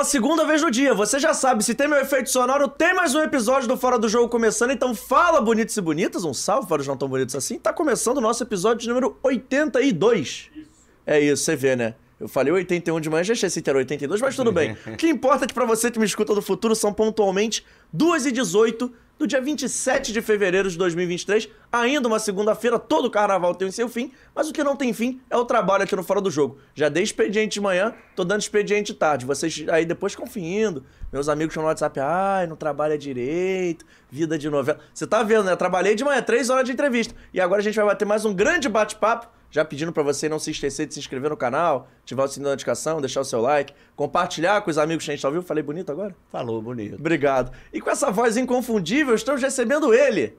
pela segunda vez no dia. Você já sabe, se tem meu efeito sonoro, tem mais um episódio do Fora do Jogo começando. Então fala, bonitos e bonitas. Um salve para os não tão bonitos assim. Tá começando o nosso episódio número 82. Isso. É isso, você vê, né? Eu falei 81 de manhã, já achei se era 82, mas tudo bem. o que importa é que para você que me escuta do futuro são pontualmente 2 e 18 do dia 27 de fevereiro de 2023, ainda uma segunda-feira, todo carnaval tem o seu fim, mas o que não tem fim é o trabalho aqui no Fora do Jogo. Já dei expediente de manhã, tô dando expediente tarde. Vocês aí depois confiando, meus amigos estão no WhatsApp, ai, não trabalha direito, vida de novela. Você tá vendo, né? Trabalhei de manhã, três horas de entrevista. E agora a gente vai bater mais um grande bate-papo já pedindo para você não se esquecer de se inscrever no canal, ativar o sininho da notificação, deixar o seu like, compartilhar com os amigos que a gente tá ouviu. Falei bonito agora? Falou bonito. Obrigado. E com essa voz inconfundível, estamos recebendo ele.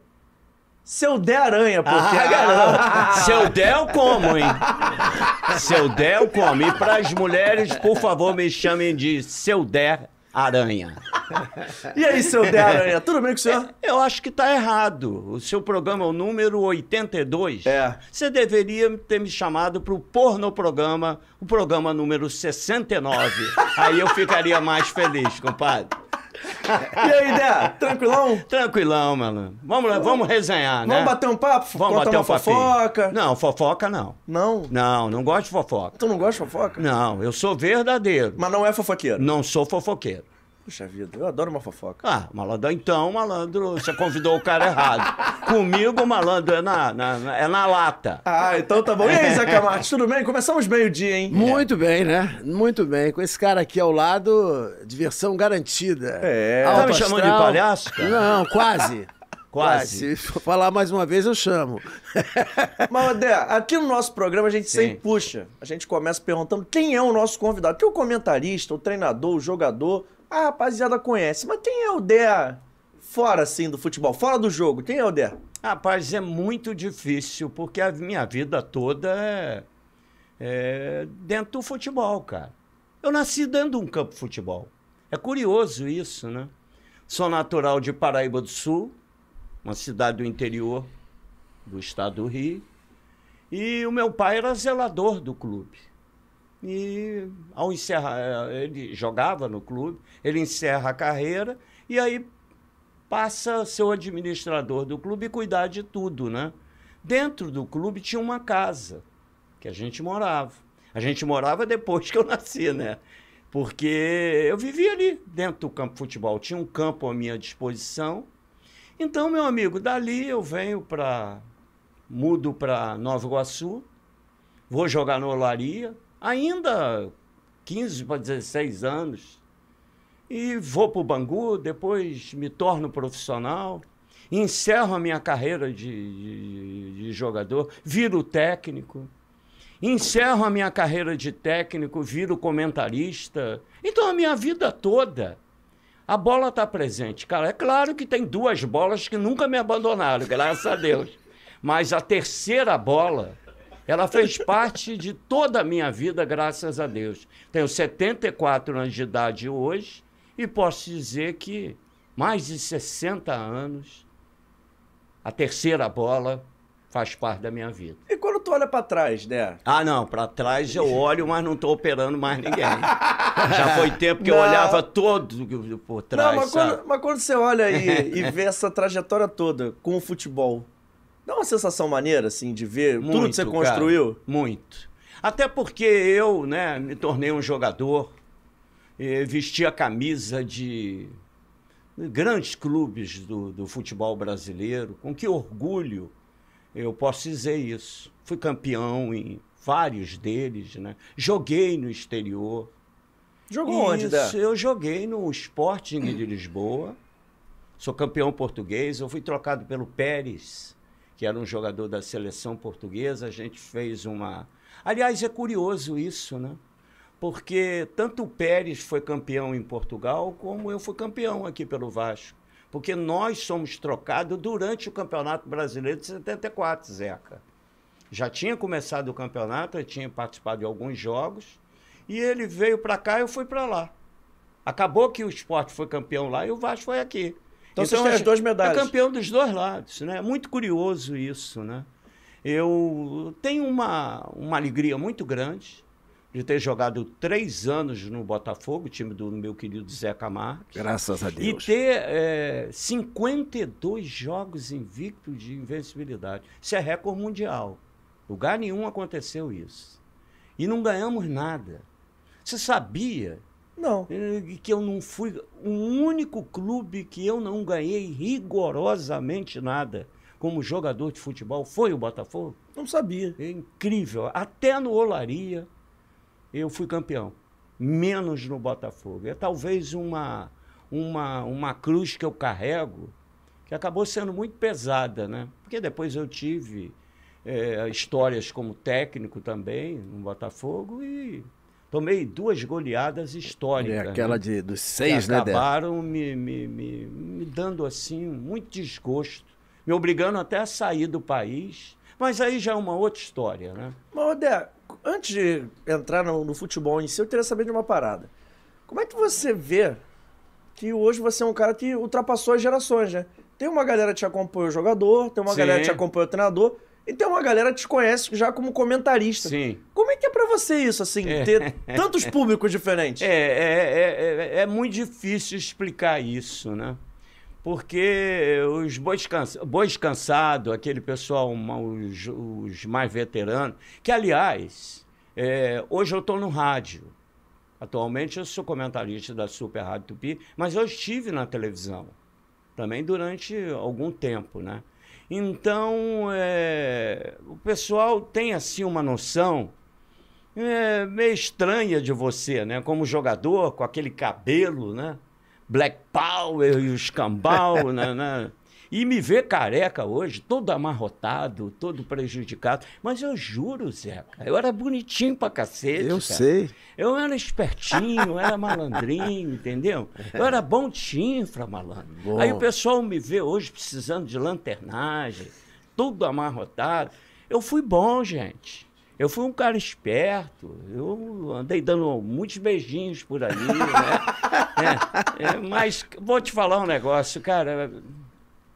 Seu Dé aranha, porque é ah, Seu Dé eu é como, hein? Seu Dé eu é como. E para as mulheres, por favor, me chamem de Seu der Aranha. e aí, seu Dé Aranha, tudo bem com o senhor? eu acho que está errado. O seu programa é o número 82. É. Você deveria ter me chamado para o porno programa, o programa número 69. aí eu ficaria mais feliz, compadre. E aí, Dé? Tranquilão? Tranquilão, mano. Vamos lá, vamos resenhar, né? Vamos bater um papo? Vamos bater uma um papinho. fofoca? Não, fofoca não. Não? Não, não gosto de fofoca. Tu não gosta de fofoca? Não, eu sou verdadeiro. Mas não é fofoqueiro? Não sou fofoqueiro. Puxa vida, eu adoro uma fofoca. Ah, malandro, então, malandro, você convidou o cara errado. Comigo, malandro, é na, na, é na lata. Ah, então tá bom. E aí, Zé Camargo, tudo bem? Começamos meio-dia, hein? Muito é. bem, né? Muito bem. Com esse cara aqui ao lado, diversão garantida. É. Alto tá me astral. chamando de palhaço? Cara? Não, quase. Quase. Quase. Se falar mais uma vez, eu chamo. Mas, André, aqui no nosso programa a gente Sim. sempre puxa. A gente começa perguntando quem é o nosso convidado. Porque o comentarista, o treinador, o jogador, a rapaziada conhece. Mas tem Helder fora, assim, do futebol, fora do jogo? Tem Helder? Rapaz, é muito difícil, porque a minha vida toda é, é dentro do futebol, cara. Eu nasci dentro de um campo de futebol. É curioso isso, né? Sou natural de Paraíba do Sul, uma cidade do interior do estado do Rio. E o meu pai era zelador do clube. E ao encerrar, eh, ele jogava no clube, ele encerra a carreira e aí passa a ser o administrador do clube e cuidar de tudo, né? Dentro do clube tinha uma casa que a gente morava. A gente morava depois que eu nasci, né? Porque eu vivia ali dentro do campo de futebol, tinha um campo à minha disposição. Então, meu amigo, dali eu venho para mudo para Nova Iguaçu, vou jogar no Olaria, ainda 15 para 16 anos. E vou para o Bangu, depois me torno profissional, encerro a minha carreira de, de, de jogador, viro técnico, encerro a minha carreira de técnico, viro comentarista. Então a minha vida toda a bola está presente, cara. É claro que tem duas bolas que nunca me abandonaram, graças a Deus. Mas a terceira bola ela fez parte de toda a minha vida, graças a Deus. Tenho 74 anos de idade hoje e posso dizer que mais de 60 anos a terceira bola faz parte da minha vida. E quando tu olha para trás, né? Ah, não, para trás eu olho, mas não tô operando mais ninguém. Já foi tempo que não. eu olhava todo por trás. Não, mas, quando, mas quando, você olha e, e vê essa trajetória toda com o futebol, Dá uma sensação maneira, assim, de ver muito, tudo que você construiu? Cara, muito. Até porque eu, né, me tornei um jogador, vesti a camisa de grandes clubes do, do futebol brasileiro. Com que orgulho eu posso dizer isso. Fui campeão em vários deles, né? Joguei no exterior. Jogou isso, onde, Dé? Eu joguei no Sporting de Lisboa. Sou campeão português. Eu fui trocado pelo Pérez que era um jogador da seleção portuguesa. A gente fez uma. Aliás, é curioso isso, né? Porque tanto o Pérez foi campeão em Portugal, como eu fui campeão aqui pelo Vasco. Porque nós somos trocados durante o Campeonato Brasileiro de 74, Zeca. Já tinha começado o campeonato, eu tinha participado de alguns jogos, e ele veio para cá e eu fui para lá. Acabou que o esporte foi campeão lá e o Vasco foi aqui. Então, então é as duas medalhas. É campeão dos dois lados, né? É muito curioso isso, né? Eu tenho uma, uma alegria muito grande de ter jogado três anos no Botafogo, time do meu querido Zeca Marques. Graças a Deus. Eh, e ter é, 52 jogos invictos de invencibilidade. Isso é recorde mundial. Lugar nenhum aconteceu isso. E não ganhamos nada. Você sabia não. Que eu não fui. O único clube que eu não ganhei rigorosamente nada como jogador de futebol foi o Botafogo? Não sabia. É incrível. Até no Olaria eu fui campeão. Menos no Botafogo. É talvez uma, uma, uma cruz que eu carrego que acabou sendo muito pesada, né? Porque depois eu tive é, histórias como técnico também no Botafogo e Tomei duas goleadas é históricas. aquela né? de, dos seis, né, Acabaram me, me, me, me dando, assim, muito desgosto. Me obrigando até a sair do país. Mas aí já é uma outra história, né? Mas, Odé, antes de entrar no, no, futebol em si, eu queria saber de uma parada. Como é que você vê que hoje você é um cara que ultrapassou as gerações, né? Tem uma galera que te acompanha o jogador, tem uma Sim. galera que te acompanha o treinador. E tem uma galera que te conhece já como comentarista. Sim. Como é que é para você isso, assim, é. ter tantos públicos diferentes? É, é, é, é, é, muito difícil explicar isso, né? Porque os bois, cansa bois cansados, aquele pessoal, os, os, mais veteranos, que, aliás, é, hoje eu estou no rádio. Atualmente eu sou comentarista da Super Rádio Tupi, mas eu estive na televisão também durante algum tempo, né? Então, é, o pessoal tem assim uma noção é, meio estranha de você, né? Como jogador, com aquele cabelo, né? Black Power e o escambau, né? né? E me ver careca hoje, todo amarrotado, todo prejudicado. Mas eu juro, Zeca, eu era bonitinho pra cacete. Eu cara. sei. Eu era espertinho, eu era malandrinho, entendeu? Eu era bom tinfra, malandro. Bom. Aí o pessoal me vê hoje precisando de lanternagem, tudo amarrotado. Eu fui bom, gente. Eu fui um cara esperto, eu andei dando muitos beijinhos por ali né? é, é, mas vou te falar um negócio, cara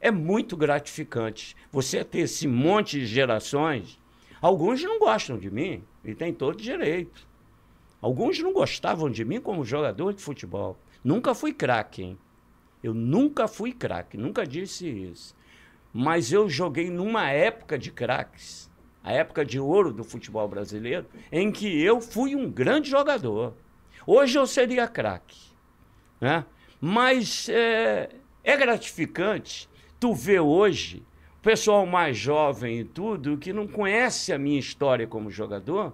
é muito gratificante. Você ter esse monte de gerações, alguns não gostam de mim, e tem todo direito. Alguns não gostavam de mim como jogador de futebol. Nunca fui craque, hein? Eu nunca fui craque, nunca disse isso. Mas eu joguei numa época de craques, a época de ouro do futebol brasileiro, em que eu fui um grande jogador. Hoje eu seria craque. Né? Mas é, é gratificante Tu vê hoje, o pessoal mais jovem e tudo, que não conhece a minha história como jogador,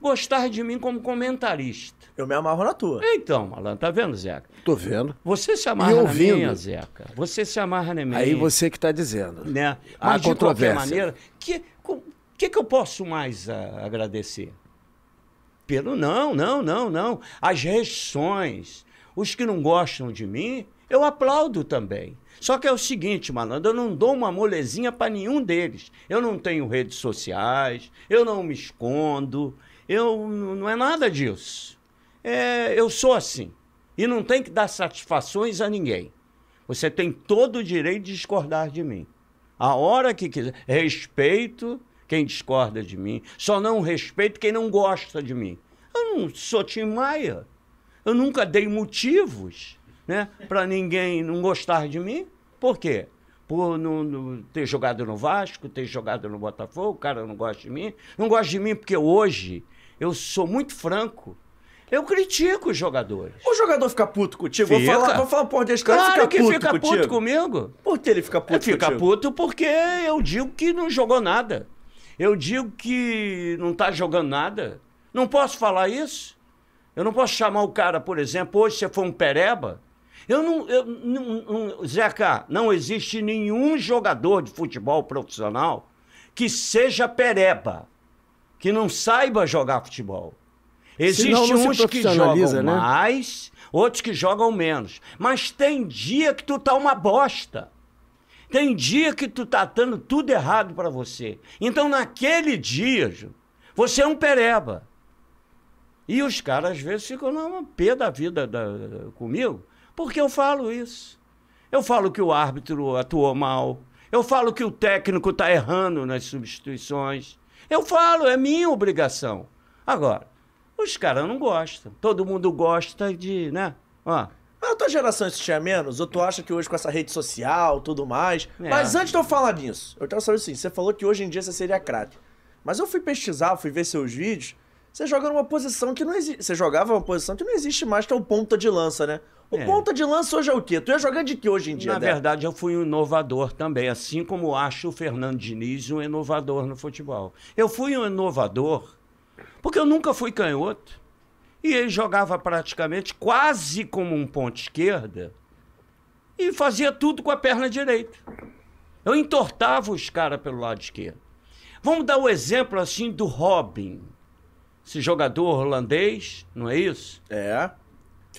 gostar de mim como comentarista. Eu me amarro na tua. Então, Alan, tá vendo, Zeca? Tô vendo. Você se amarra na minha, Zeca. Você se amarra na minha. Aí você que tá dizendo. Né? Mas, a de controvérsia. qualquer maneira, que, que, que eu posso mais ah, agradecer? Pelo não, não, não, não. As rejeições. Os que não gostam de mim, eu aplaudo também. Só que é o seguinte, malandro, eu não dou uma molezinha para nenhum deles. Eu não tenho redes sociais, eu não me escondo, eu não é nada disso. É, eu sou assim. E não tem que dar satisfações a ninguém. Você tem todo o direito de discordar de mim. A hora que quiser. Respeito quem discorda de mim. Só não respeito quem não gosta de mim. Eu não sou Tim Maia. Eu nunca dei motivos né? Para ninguém não gostar de mim. Por quê? Por não, ter jogado no Vasco, ter jogado no Botafogo, o cara não gosta de mim. Não gosta de mim porque hoje eu sou muito franco. Eu critico os jogadores. O jogador fica puto contigo? Fica. Vou falar, vou falar porra desse cara. Claro fica que puto fica contigo. puto comigo. Por que ele fica puto ele Fica contigo? puto porque eu digo que não jogou nada. Eu digo que não tá jogando nada. Não posso falar isso? Eu não posso chamar o cara, por exemplo, hoje você foi um pereba, eu não, eu, não, não, Zeca, não existe nenhum jogador de futebol profissional que seja pereba, que não saiba jogar futebol. Existem uns que jogam né? mais, outros que jogam menos. Mas tem dia que tu tá uma bosta. Tem dia que tu tá dando tudo errado para você. Então, naquele dia, você é um pereba. E os caras às vezes ficam no pé da vida da, comigo. Porque eu falo isso? Eu falo que o árbitro atuou mal. Eu falo que o técnico está errando nas substituições. Eu falo, é minha obrigação. Agora, os caras não gostam. Todo mundo gosta de, né? Ó, mas a tua geração isso tinha menos? Ou tu acha que hoje com essa rede social tudo mais? É. Mas antes de eu falar disso, eu quero saber assim, você falou que hoje em dia você seria craque. Mas eu fui pesquisar, fui ver seus vídeos, você joga numa posição que não existe... Você jogava uma posição que não existe mais, que é o ponta de lança, né? O é. ponta de lança hoje é o quê? Tu ia jogar de que hoje em dia? Na né? verdade, eu fui um inovador também, assim como acho o Fernando Diniz um inovador no futebol. Eu fui um inovador porque eu nunca fui canhoto. E ele jogava praticamente quase como um ponte esquerda e fazia tudo com a perna direita. Eu entortava os caras pelo lado esquerdo. Vamos dar o um exemplo assim do Robin, esse jogador holandês, não é isso? É.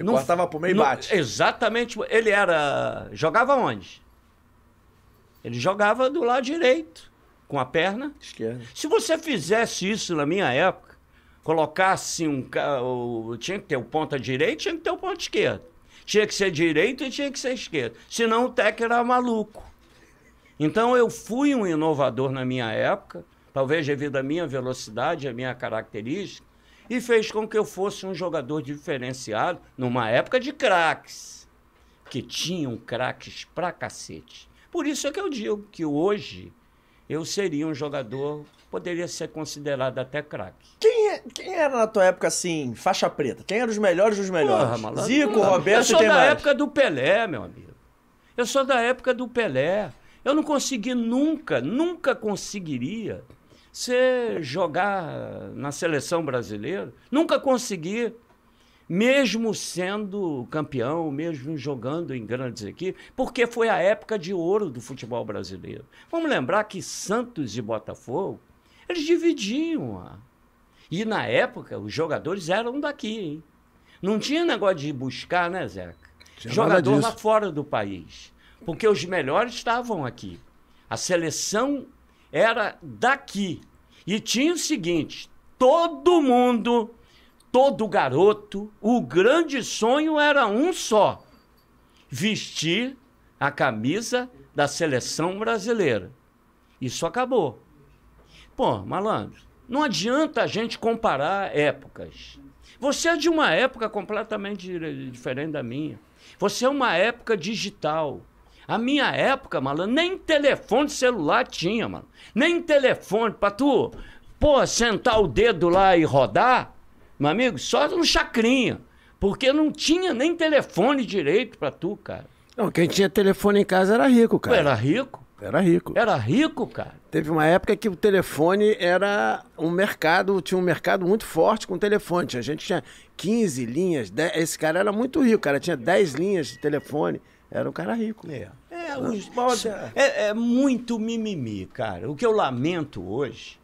Você não, cortava pro meio e bate. Exatamente. Ele era. Jogava onde? Ele jogava do lado direito, com a perna. Esquerda. Se você fizesse isso na minha época, colocasse um. Tinha que ter o ponta direito, tinha que ter o ponta esquerdo Tinha que ser direito e tinha que ser esquerdo. Senão o técnico era maluco. Então eu fui um inovador na minha época, talvez devido à minha velocidade, à minha característica, e fez com que eu fosse um jogador diferenciado numa época de craques, que tinham craques pra cacete. Por isso é que eu digo que hoje eu seria um jogador, poderia ser considerado até craque. Quem, é, quem, era na tua época, assim, faixa preta? Quem era os melhores dos melhores? Porra, Zico, não, Roberto e tem mais. Eu sou da época do Pelé, meu amigo. Eu sou da época do Pelé. Eu não consegui nunca, nunca conseguiria você jogar na seleção brasileira, nunca consegui, mesmo sendo campeão, mesmo jogando em grandes equipes, porque foi a época de ouro do futebol brasileiro. Vamos lembrar que Santos e Botafogo, eles dividiam. Ó. E na época, os jogadores eram daqui, hein? Não tinha negócio de buscar, né, Zeca? Tinha Jogador lá fora do país. Porque os melhores estavam aqui. A seleção era daqui. E tinha o seguinte: todo mundo, todo garoto, o grande sonho era um só: vestir a camisa da seleção brasileira. Isso acabou. Pô, malandro, não adianta a gente comparar épocas. Você é de uma época completamente diferente da minha. Você é uma época digital. A minha época, malandro, nem telefone celular tinha, mano. Nem telefone pra tu, pô, sentar o dedo lá e rodar, meu amigo, só no chacrinha. Porque não tinha nem telefone direito pra tu, cara. Não, quem tinha telefone em casa era rico, cara. Era rico. Era rico. Era rico, cara. Teve uma época que o telefone era um mercado, tinha um mercado muito forte com telefone. A gente tinha 15 linhas, 10, esse cara era muito rico, cara tinha 10 linhas de telefone. Era um cara rico. É é, é, é, muito mimimi, cara. O que eu lamento hoje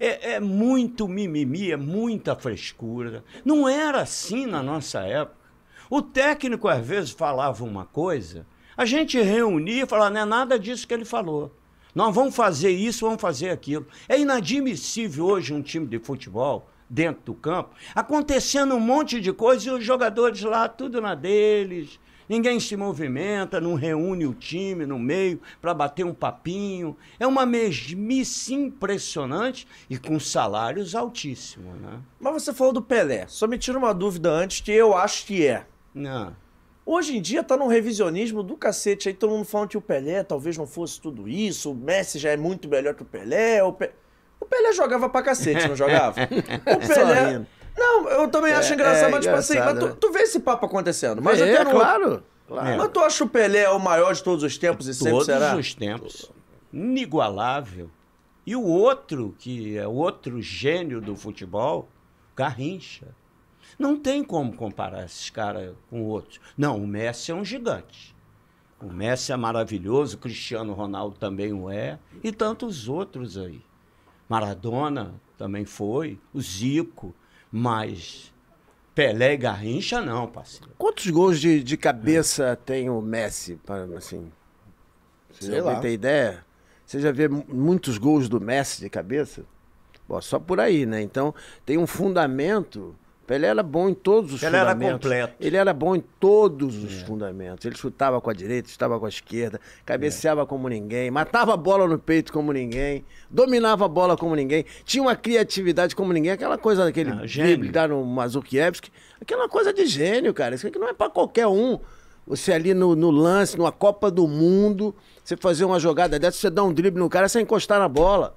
é, é muito mimimi, é muita frescura. Não era assim na nossa época. O técnico, às vezes, falava uma coisa, a gente reunia e falava, não é nada disso que ele falou. Nós vamos fazer isso, vamos fazer aquilo. É inadmissível hoje um time de futebol dentro do campo, acontecendo um monte de coisa e os jogadores lá, tudo na deles, Ninguém se movimenta, não reúne o time no meio para bater um papinho. É uma mesmice impressionante e com salários altíssimos, né? Mas você falou do Pelé. Só me tira uma dúvida antes que eu acho que é. Não. Ah. Hoje em dia tá num revisionismo do cacete aí, todo mundo falando que o Pelé talvez não fosse tudo isso, o Messi já é muito melhor que o Pelé, o, Pe... o Pelé jogava pra cacete, não jogava? o Pelé... Não, eu também é, acho engraçado, é mas tipo assim, mas tu, tu, vê esse papo acontecendo. Mas é, até claro, claro. Mas tu acha o Pelé o maior de todos os tempos e todos sempre será? Todos os tempos. Inigualável. E o outro, que é outro gênio do futebol, Garrincha. Não tem como comparar esses caras com outros. Não, o Messi é um gigante. O Messi é maravilhoso, o Cristiano Ronaldo também o é, e tantos outros aí. Maradona também foi, o Zico. Mas Pelé e Garrincha, não, parceiro. Quantos gols de, de cabeça é. tem o Messi? Para, assim, você Sei tem ideia? Você já vê muitos gols do Messi de cabeça? Bom, só por aí, né? Então, tem um fundamento Pelé era bom em todos os Pelé fundamentos. Pelé era completo. Ele era bom em todos os é. fundamentos. Ele chutava com a direita, chutava com a esquerda, cabeceava é. como ninguém, matava a bola no peito como ninguém, dominava a bola como ninguém, tinha uma criatividade como ninguém, aquela coisa daquele ah, gênio, drible lá no Mazurkiewicz, aquela coisa de gênio, cara. Isso aqui não é para qualquer um. Você ali no, no, lance, numa Copa do Mundo, você fazer uma jogada dessa, você dá um drible no cara sem encostar na bola.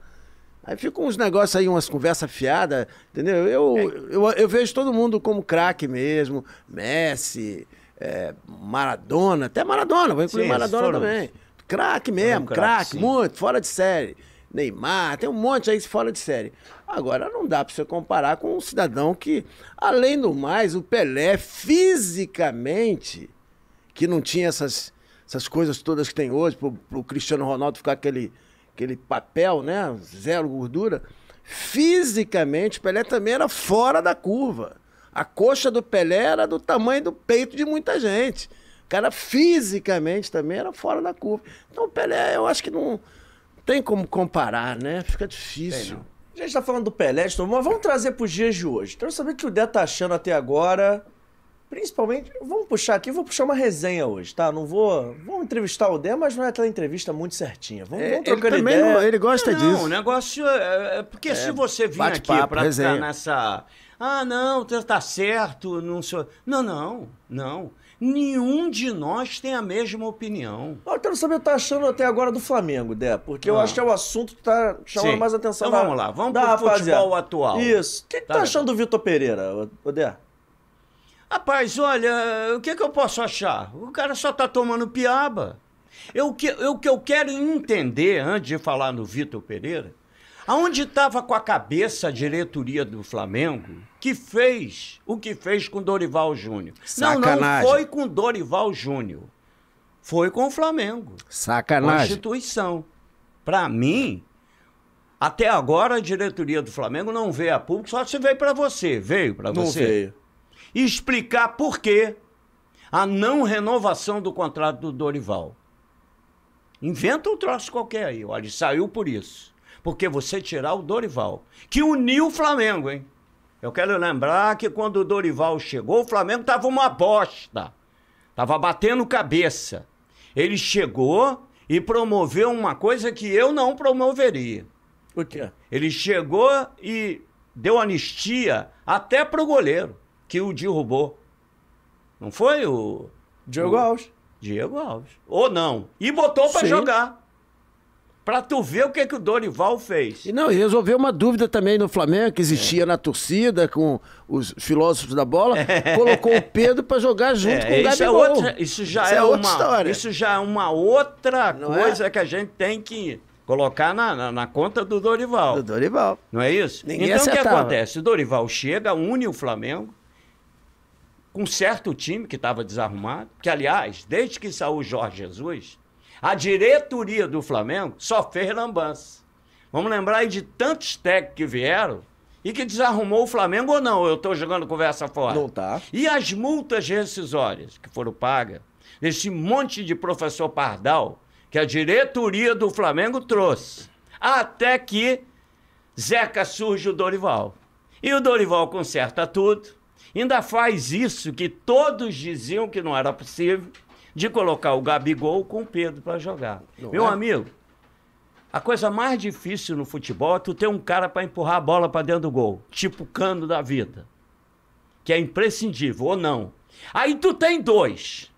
Aí ficam uns negócios aí, umas conversas fiadas, entendeu? Eu, é. eu, eu, vejo todo mundo como craque mesmo, Messi, é, Maradona, até Maradona, vou incluir Sim, Maradona também. Craque mesmo, craque, muito, fora de série. Neymar, tem um monte aí fora de série. Agora não dá para você comparar com um cidadão que, além do mais, o Pelé fisicamente, que não tinha essas, essas coisas todas que tem hoje, pro, pro Cristiano Ronaldo ficar aquele aquele papel, né? Zero gordura. Fisicamente, Pelé também era fora da curva. A coxa do Pelé era do tamanho do peito de muita gente. O cara fisicamente também era fora da curva. Então o Pelé, eu acho que não tem como comparar, né? Fica difícil. a gente tá falando do Pelé, mas vamos trazer os dias de hoje. Quero saber o que o Dé tá achando até agora Principalmente, vamos puxar aqui, vou puxar uma resenha hoje, tá? Não vou. Vamos entrevistar o Dé, mas não é aquela entrevista muito certinha. Vamos, é, vamos trocar ele ideia. Não, ele gosta não, disso. Não, o negócio. É, é, é, porque é, se você vir aqui para pra ficar nessa. Ah, não, tá, tá certo, não sou. Não, não, não. Nenhum de nós tem a mesma opinião. Eu quero saber o que tá achando até agora do Flamengo, Dé, porque ah. eu acho que é o assunto que tá chamando Sim. mais atenção. Então da, vamos lá, vamos da pro rapaziada. futebol atual. Isso. O que, que tá, tá achando do Vitor Pereira, Dé? Rapaz, olha, o que, é que eu posso achar? O cara só tá tomando piaba. Eu, que, eu, que eu quero entender, antes de falar no Vitor Pereira, aonde estava com a cabeça a diretoria do Flamengo que fez o que fez com Dorival Júnior. Sacanagem. Não, não foi com Dorival Júnior. Foi com o Flamengo. Sacanagem. Constituição. Para mim, até agora a diretoria do Flamengo não veio a público, só se veio para você. Veio para você? Não veio e explicar por que a não renovação do contrato do Dorival. Inventa um troço qualquer aí. Olha, saiu por isso. Porque você tirar o Dorival, que uniu o Flamengo, hein? Eu quero lembrar que quando o Dorival chegou, o Flamengo estava uma bosta Estava batendo cabeça. Ele chegou e promoveu uma coisa que eu não promoveria. O quê? Ele chegou e deu anistia até para o goleiro que o derrubou. Não foi o. Diego o... Alves. Diego Alves. Ou não. E botou para jogar. Pra tu ver o que, que o Dorival fez. E não, resolveu uma dúvida também no Flamengo, que existia é. na torcida, com os filósofos da bola. É. Colocou o Pedro para jogar é, junto é. com o é Gabigol. Alves é outra, isso já isso é, é uma história. Isso já é uma outra não coisa que a gente tem que colocar na, na, na, conta do Dorival. Do Dorival. Não é isso? Ninguém então o que acontece? O Dorival chega, une o Flamengo, conserta o time que estava desarrumado, que aliás, desde que saiu o Jorge Jesus, a diretoria do Flamengo só fez lambança. Vamos lembrar aí de tantos técnicos que vieram e que desarrumou o Flamengo ou não? Eu estou jogando conversa fora. Não tá. E as multas rescisórias que foram pagas? Esse monte de professor Pardal que a diretoria do Flamengo trouxe. Até que Zeca surge o Dorival. E o Dorival conserta tudo Ainda faz isso que todos diziam que não era possível, de colocar o Gabigol com o Pedro para jogar. Não Meu é? amigo, a coisa mais difícil no futebol é tu ter um cara para empurrar a bola para dentro do gol, tipo cano da vida, que é imprescindível ou não. Aí tu tem dois.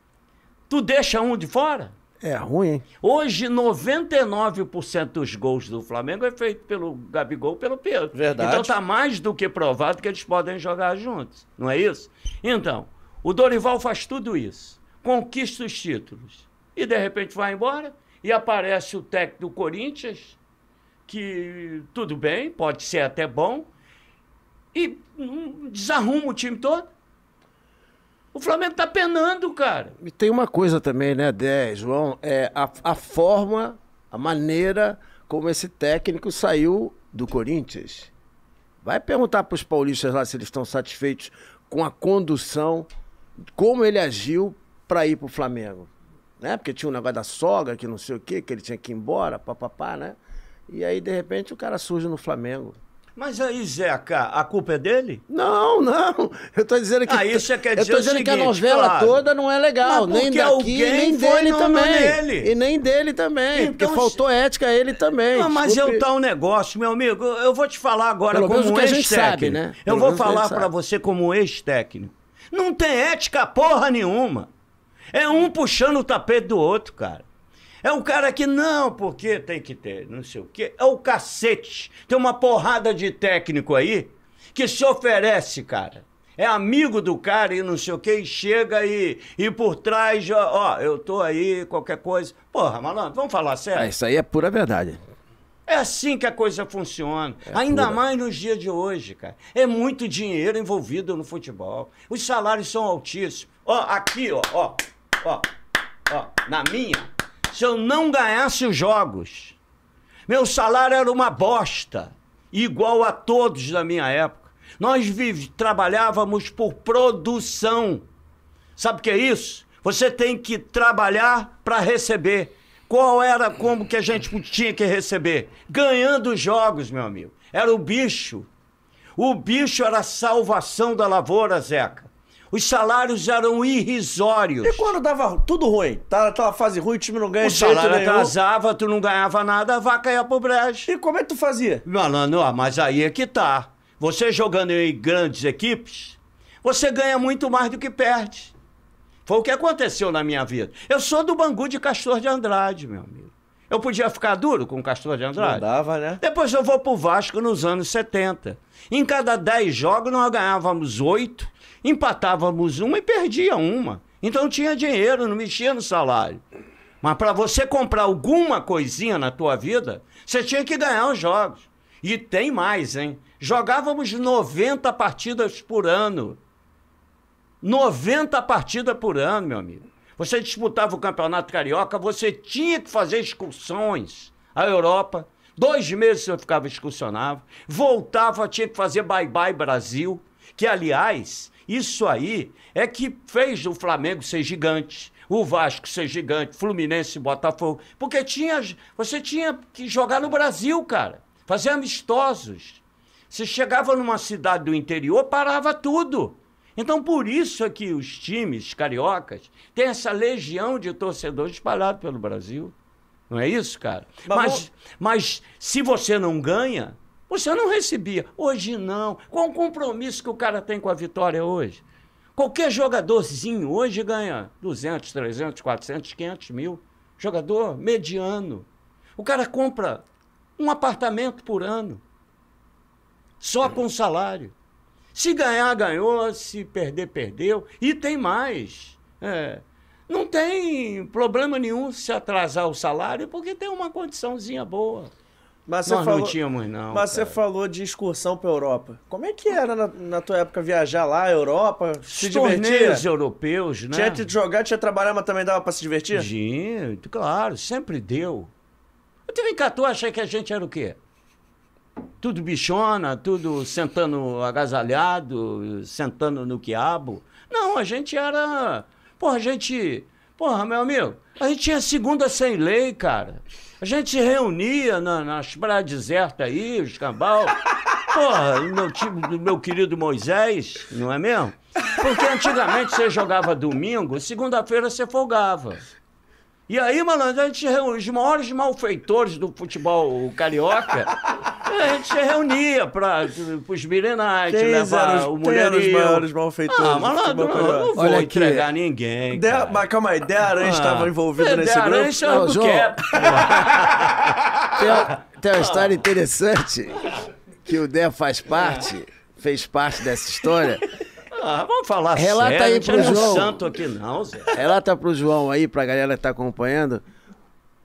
Tu deixa um de fora? É ruim, hein? Hoje, 99% dos gols do Flamengo é feito pelo Gabigol pelo Pedro. Verdade. Então tá mais do que provado que eles podem jogar juntos, não é isso? Então, o Dorival faz tudo isso, conquista os títulos e de repente vai embora e aparece o técnico do Corinthians, que tudo bem, pode ser até bom, e hum, desarruma o time todo. O Flamengo tá penando, cara. E tem uma coisa também, né, Dé, João? É a, a forma, a maneira como esse técnico saiu do Corinthians. Vai perguntar para os paulistas lá se eles estão satisfeitos com a condução, como ele agiu para ir para o Flamengo. Né? Porque tinha um negócio da sogra, que não sei o quê, que ele tinha que ir embora, papapá, né? E aí, de repente, o cara surge no Flamengo. Mas aí, Zeca, a culpa é dele? Não, não. Eu tô dizendo que. Ah, é que quer é dizer Eu tô dizendo seguinte, que a novela claro. toda não é legal. nem daqui, nem dele também. E nem dele também. Então, porque faltou ética a ele também. Não, mas é Desculpe. eu tá um negócio, meu amigo. Eu vou te falar agora Pelo como ex-técnico. Né? Eu Pelo vou falar para você como ex-técnico. Não tem ética porra nenhuma. É um puxando o tapete do outro, cara. É um cara que não, porque tem que ter, não sei o quê. É o cacete. Tem uma porrada de técnico aí que se oferece, cara. É amigo do cara e não sei o quê, e chega e, e por trás, já, ó, eu tô aí, qualquer coisa. Porra, malandro, vamos falar sério. Ah, isso aí é pura verdade. É assim que a coisa funciona. É Ainda pura. mais nos dias de hoje, cara. É muito dinheiro envolvido no futebol. Os salários são altíssimos. Ó, aqui, ó, ó, ó, ó, na minha, se eu não ganhasse os jogos. Meu salário era uma bosta, igual a todos da minha época. Nós vive, trabalhávamos por produção. Sabe o que é isso? Você tem que trabalhar para receber. Qual era como que a gente tinha que receber? Ganhando jogos, meu amigo. Era o bicho. O bicho era a salvação da lavoura, Zeca. Os salários eram irrisórios. E quando dava tudo ruim? Tava, tá, tá tava fase ruim, o time não ganha O salário atrasava, tu não ganhava nada, a vaca ia pro brejo. E como é que tu fazia? Malandro, ah, mas aí é que tá. Você jogando em grandes equipes, você ganha muito mais do que perde. Foi o que aconteceu na minha vida. Eu sou do Bangu de Castor de Andrade, meu amigo. Eu podia ficar duro com o Castor de Andrade? Não dava, né? Depois eu vou pro Vasco nos anos 70. Em cada 10 jogos nós ganhávamos 8 Empatávamos uma e perdia uma. Então tinha dinheiro, não mexia no salário. Mas para você comprar alguma coisinha na tua vida, você tinha que ganhar os jogos. E tem mais, hein? Jogávamos 90 partidas por ano. 90 partidas por ano, meu amigo. Você disputava o Campeonato Carioca, você tinha que fazer excursões à Europa. Dois meses eu ficava excursionava. Voltava, tinha que fazer Bye Bye Brasil, que aliás isso aí é que fez o Flamengo ser gigante, o Vasco ser gigante, Fluminense, Botafogo. Porque tinha, você tinha que jogar no Brasil, cara. Fazer amistosos. Você chegava numa cidade do interior, parava tudo. Então, por isso é que os times cariocas têm essa legião de torcedores espalhados pelo Brasil. Não é isso, cara? Mas, mas, mas se você não ganha, você não recebia. Hoje não. Qual o compromisso que o cara tem com a vitória hoje? Qualquer jogadorzinho hoje ganha 200, 300, 400, 500 mil. Jogador mediano. O cara compra um apartamento por ano, só com salário. Se ganhar, ganhou, se perder, perdeu. E tem mais. É, não tem problema nenhum se atrasar o salário, porque tem uma condiçãozinha boa. Mas você Nós falou, não tínhamos, não. Mas cara. você falou de excursão para Europa. Como é que era na, na tua época viajar lá, Europa? se divertir? europeus, né? Tinha de jogar, tinha que trabalhar, mas também dava para se divertir? Sim, claro, sempre deu. Eu tive em Catu, achei que a gente era o quê? Tudo bichona, tudo sentando agasalhado, sentando no quiabo. Não, a gente era. Porra, a gente. Porra, meu amigo, a gente tinha segunda sem lei, cara. A gente se reunia na, nas praias desertas aí, os cambal. Porra, meu, tipo, meu querido Moisés, não é mesmo? Porque antigamente você jogava domingo, segunda-feira você folgava. E aí, malandro, a gente reunia os maiores malfeitores do futebol carioca. a gente se reunia para os mileniais, levar o mulherio. os maiores malfeitores Ah, malandro, não, não vou Olha entregar aqui. ninguém, de... Mas calma aí, De Aranha ah. estava ah, envolvido nesse grupo? De Aranha estava do tem, tem uma ah. história interessante que o Dé faz parte, fez parte dessa história ah, vamos falar Relata sério. Aí pro não é João. santo aqui não, Zé. Relata pro João aí, pra galera que tá acompanhando.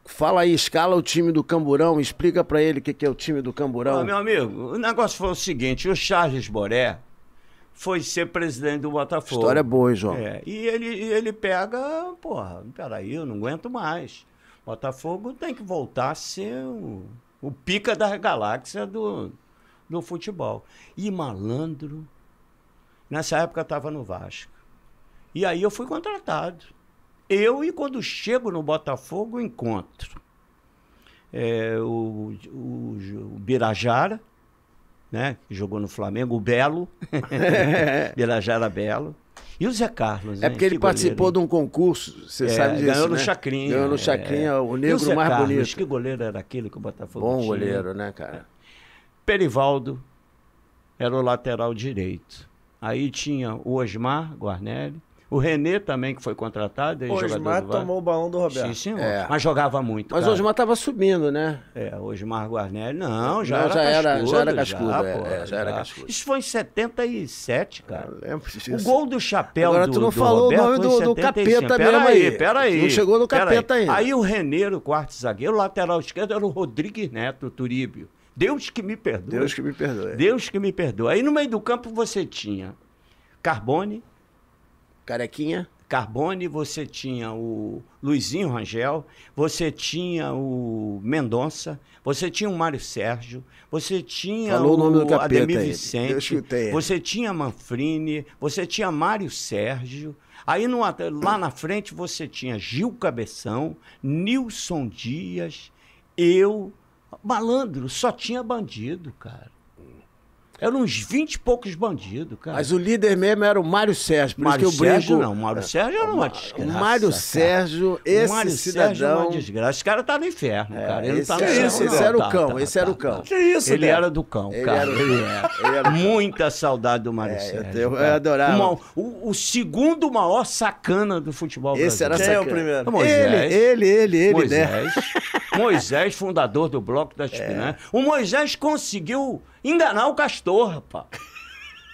Fala aí, escala o time do Camburão, explica para ele o que, que, é o time do Camburão. Ah, meu amigo, o negócio foi o seguinte, o Charles Boré foi ser presidente do Botafogo. História boa, João. É, e ele, ele pega, porra, peraí, eu não aguento mais. Botafogo tem que voltar a ser o, o pica da galáxia do, do futebol. E malandro, Nessa época estava no Vasco. E aí eu fui contratado. Eu, e quando chego no Botafogo, encontro é, o, o, o Birajara, né, que jogou no Flamengo, o Belo, Birajara Belo. E o Zé Carlos, É né? porque ele participou goleiro. de um concurso, você é, sabe disso, Ganhou no né? Chacrinha. Ganhou no Chacrinha, é. o negro e o Zé mais Carlos, bonito. que goleiro era aquele que o Botafogo Bom tinha. goleiro, né, cara? Perivaldo era o lateral direito. Aí tinha o Osmar Guarnelli, o Renê também, que foi contratado. O Osmar tomou o balão do Roberto. Sim, senhor. É. Mas jogava muito. Mas o Osmar estava subindo, né? É, o Osmar Guarnelli. Não, já, não, era, já cascudo, era Já era cascudo. Já, é, pô, é, já era cascudo. Isso foi em 77, cara. Eu lembro disso. O gol do chapéu Agora, do Agora tu não falou Roberto, o nome do, do capeta pera mesmo aí. Peraí, Não chegou no capeta aí. ainda. Aí o Renê, o quarto zagueiro, o lateral esquerdo era o Rodrigues Neto, o Turíbio. Deus que me perdoe. Deus que me perdoe. Deus que me perdoe. Aí no meio do campo você tinha Carbone. Carequinha. Carbone, você tinha o Luizinho Rangel, você tinha o Mendonça, você tinha o Mário Sérgio, você tinha Falou o, nome do Ademir Vicente, você tinha Manfrini, você tinha Mário Sérgio. Aí no, lá na frente você tinha Gil Cabeção, Nilson Dias, eu, Malandro, só tinha bandido, cara. Eram uns 20 e poucos bandidos, cara. Mas o líder mesmo era o Mário Sérgio, por Mário isso que eu Sérgio, brinco. Não, o Mário é. Sérgio era uma desgraça. O Mário cara. Sérgio, esse Mário cidadão. Sérgio é uma desgraça. Esse cara tá no inferno, é, cara. Ele esse, tá no é inferno. esse, Esse era o tá, tá, cão, tá, tá, esse era o tá. cão. Que isso, Ele cara? era do cão, cara. Ele era, ele era, ele era Muita saudade do Mário é, Sérgio. Eu, eu adorava. Uma, o, o, segundo maior sacana do futebol brasileiro. Esse era sacana. é o primeiro? Moisés. Ele, ele, ele, ele, né? Moisés. né? Moisés, fundador do Bloco da Espinanha. É. Né? O Moisés conseguiu enganar o Castor, rapaz.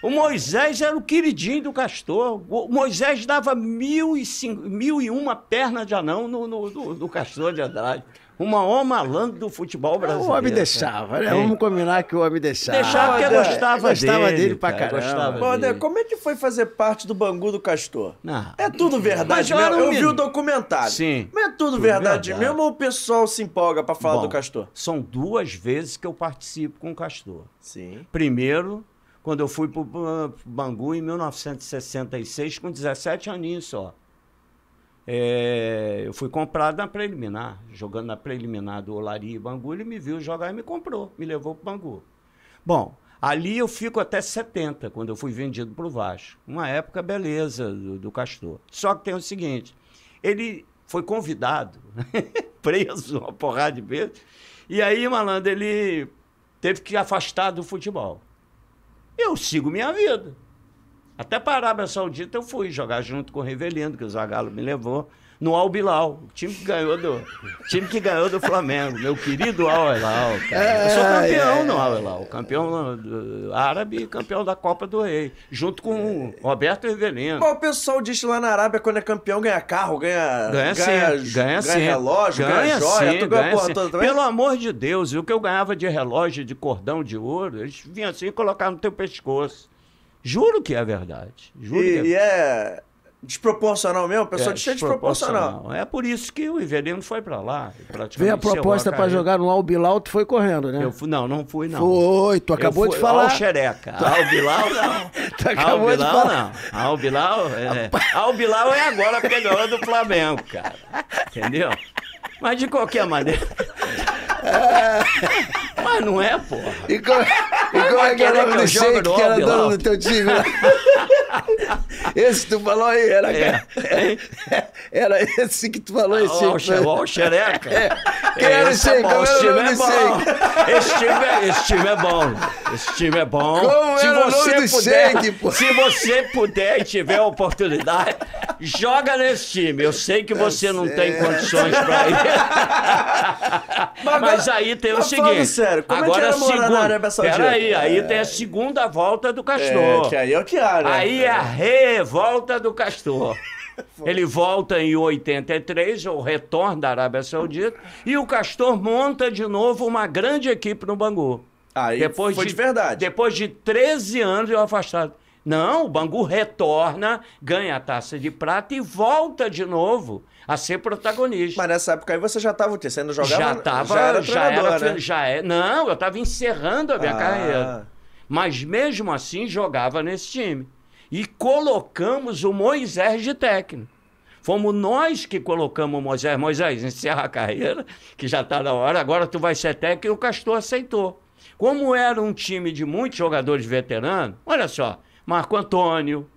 O Moisés era o queridinho do castor. O Moisés dava mil e, cinco, mil e uma perna de anão no, no, no, no castor de Andrade. O maior malandro do futebol brasileiro. O homem deixava, né? né? Vamos combinar que o homem deixava. Deixava porque gostava, gostava dele, dele pra caramba. Gostava Bom, dele. como é que foi fazer parte do Bangu do Castor? Não. Ah. É tudo verdade, Mas eu, um eu vi o documentário. Sim tudo verdade, verdade, mesmo ou o pessoal se empolga para falar Bom, do Castor? São duas vezes que eu participo com o Castor. Sim. Primeiro, quando eu fui para Bangu em 1966, com 17 aninhos só. É, eu fui comprado na preliminar, jogando na preliminar do Olaria e Bangu, ele me viu jogar e me comprou, me levou para Bangu. Bom, ali eu fico até 70, quando eu fui vendido para o Vasco. Uma época beleza do, do Castor. Só que tem o seguinte, ele foi convidado, né, preso uma porrada de vezes. E aí, malandro, ele teve que afastar do futebol. Eu sigo minha vida. Até para a Arábia Saudita eu fui jogar junto com o Revelino, que o Zagallo me levou no Al Bilal, time que ganhou do, time que ganhou do Flamengo, meu querido Al Hilal, cara. eu sou é, campeão é, no Al é. Hilal, campeão do, uh, árabe e campeão da Copa do Rei, junto com o Roberto Evelino. Mas o pessoal diz lá na Arábia quando é campeão ganha carro, ganha ganha ganha, sim, ganha, relógio, ganha, ganha joia, sim, tu ganha, ganha toda Pelo amor de Deus, o que eu ganhava de relógio, de cordão de ouro, eles vinham assim e no teu pescoço. Juro que é verdade. Juro e, que é. E é desproporcional mesmo, O pessoal é, deixa é desproporcional. desproporcional. É por isso que o não foi para lá. Veio a proposta para jogar no Albilau, tu foi correndo, né? Eu fui, não, não fui não. Foi, tu acabou fui, de falar. o xereca. Albilau não. tu acabou Albilau, de falar. não. Albilau é, Albilau é agora porque ganhou do Flamengo, cara. Entendeu? Mas de qualquer maneira. É... Mas não é, porra. E como, e como é, é, é que era o nome do que era dono do teu time? Né? Esse que tu falou aí, era, é. era, esse que tu falou, esse oh, Ó, o xereca. Quem era o shake? Como era o nome é do shake? Esse time, é, esse time é bom. Esse time é bom. Como se era você o nome puder, do pô? Se você puder e tiver a oportunidade, joga nesse time. Eu sei que você não tem condições pra ir mas, mas, aí tem o seguinte. Sério, como agora é que segunda, na Arábia Saudita? Peraí, aí é. tem a segunda volta do Castor. É, que aí é o que há, né? Aí é a é. revolta do Castor. Ele volta em 83, ou retorna da Arábia Saudita, e o Castor monta de novo uma grande equipe no Bangu. Aí depois foi de, de verdade. Depois de 13 anos eu afastado. Não, o Bangu retorna, ganha a taça de prata e volta de novo a ser protagonista. Mas nessa época aí você já estava o quê? Você ainda jogava? Já estava, já era, já era, né? já é, Não, eu estava encerrando a minha ah. carreira. Mas mesmo assim jogava nesse time. E colocamos o Moisés de técnico. Fomos nós que colocamos o Moisés. Moisés, encerra a carreira, que já está na hora, agora tu vai ser técnico e o Castor aceitou. Como era um time de muitos jogadores veteranos, olha só, Marco Antônio,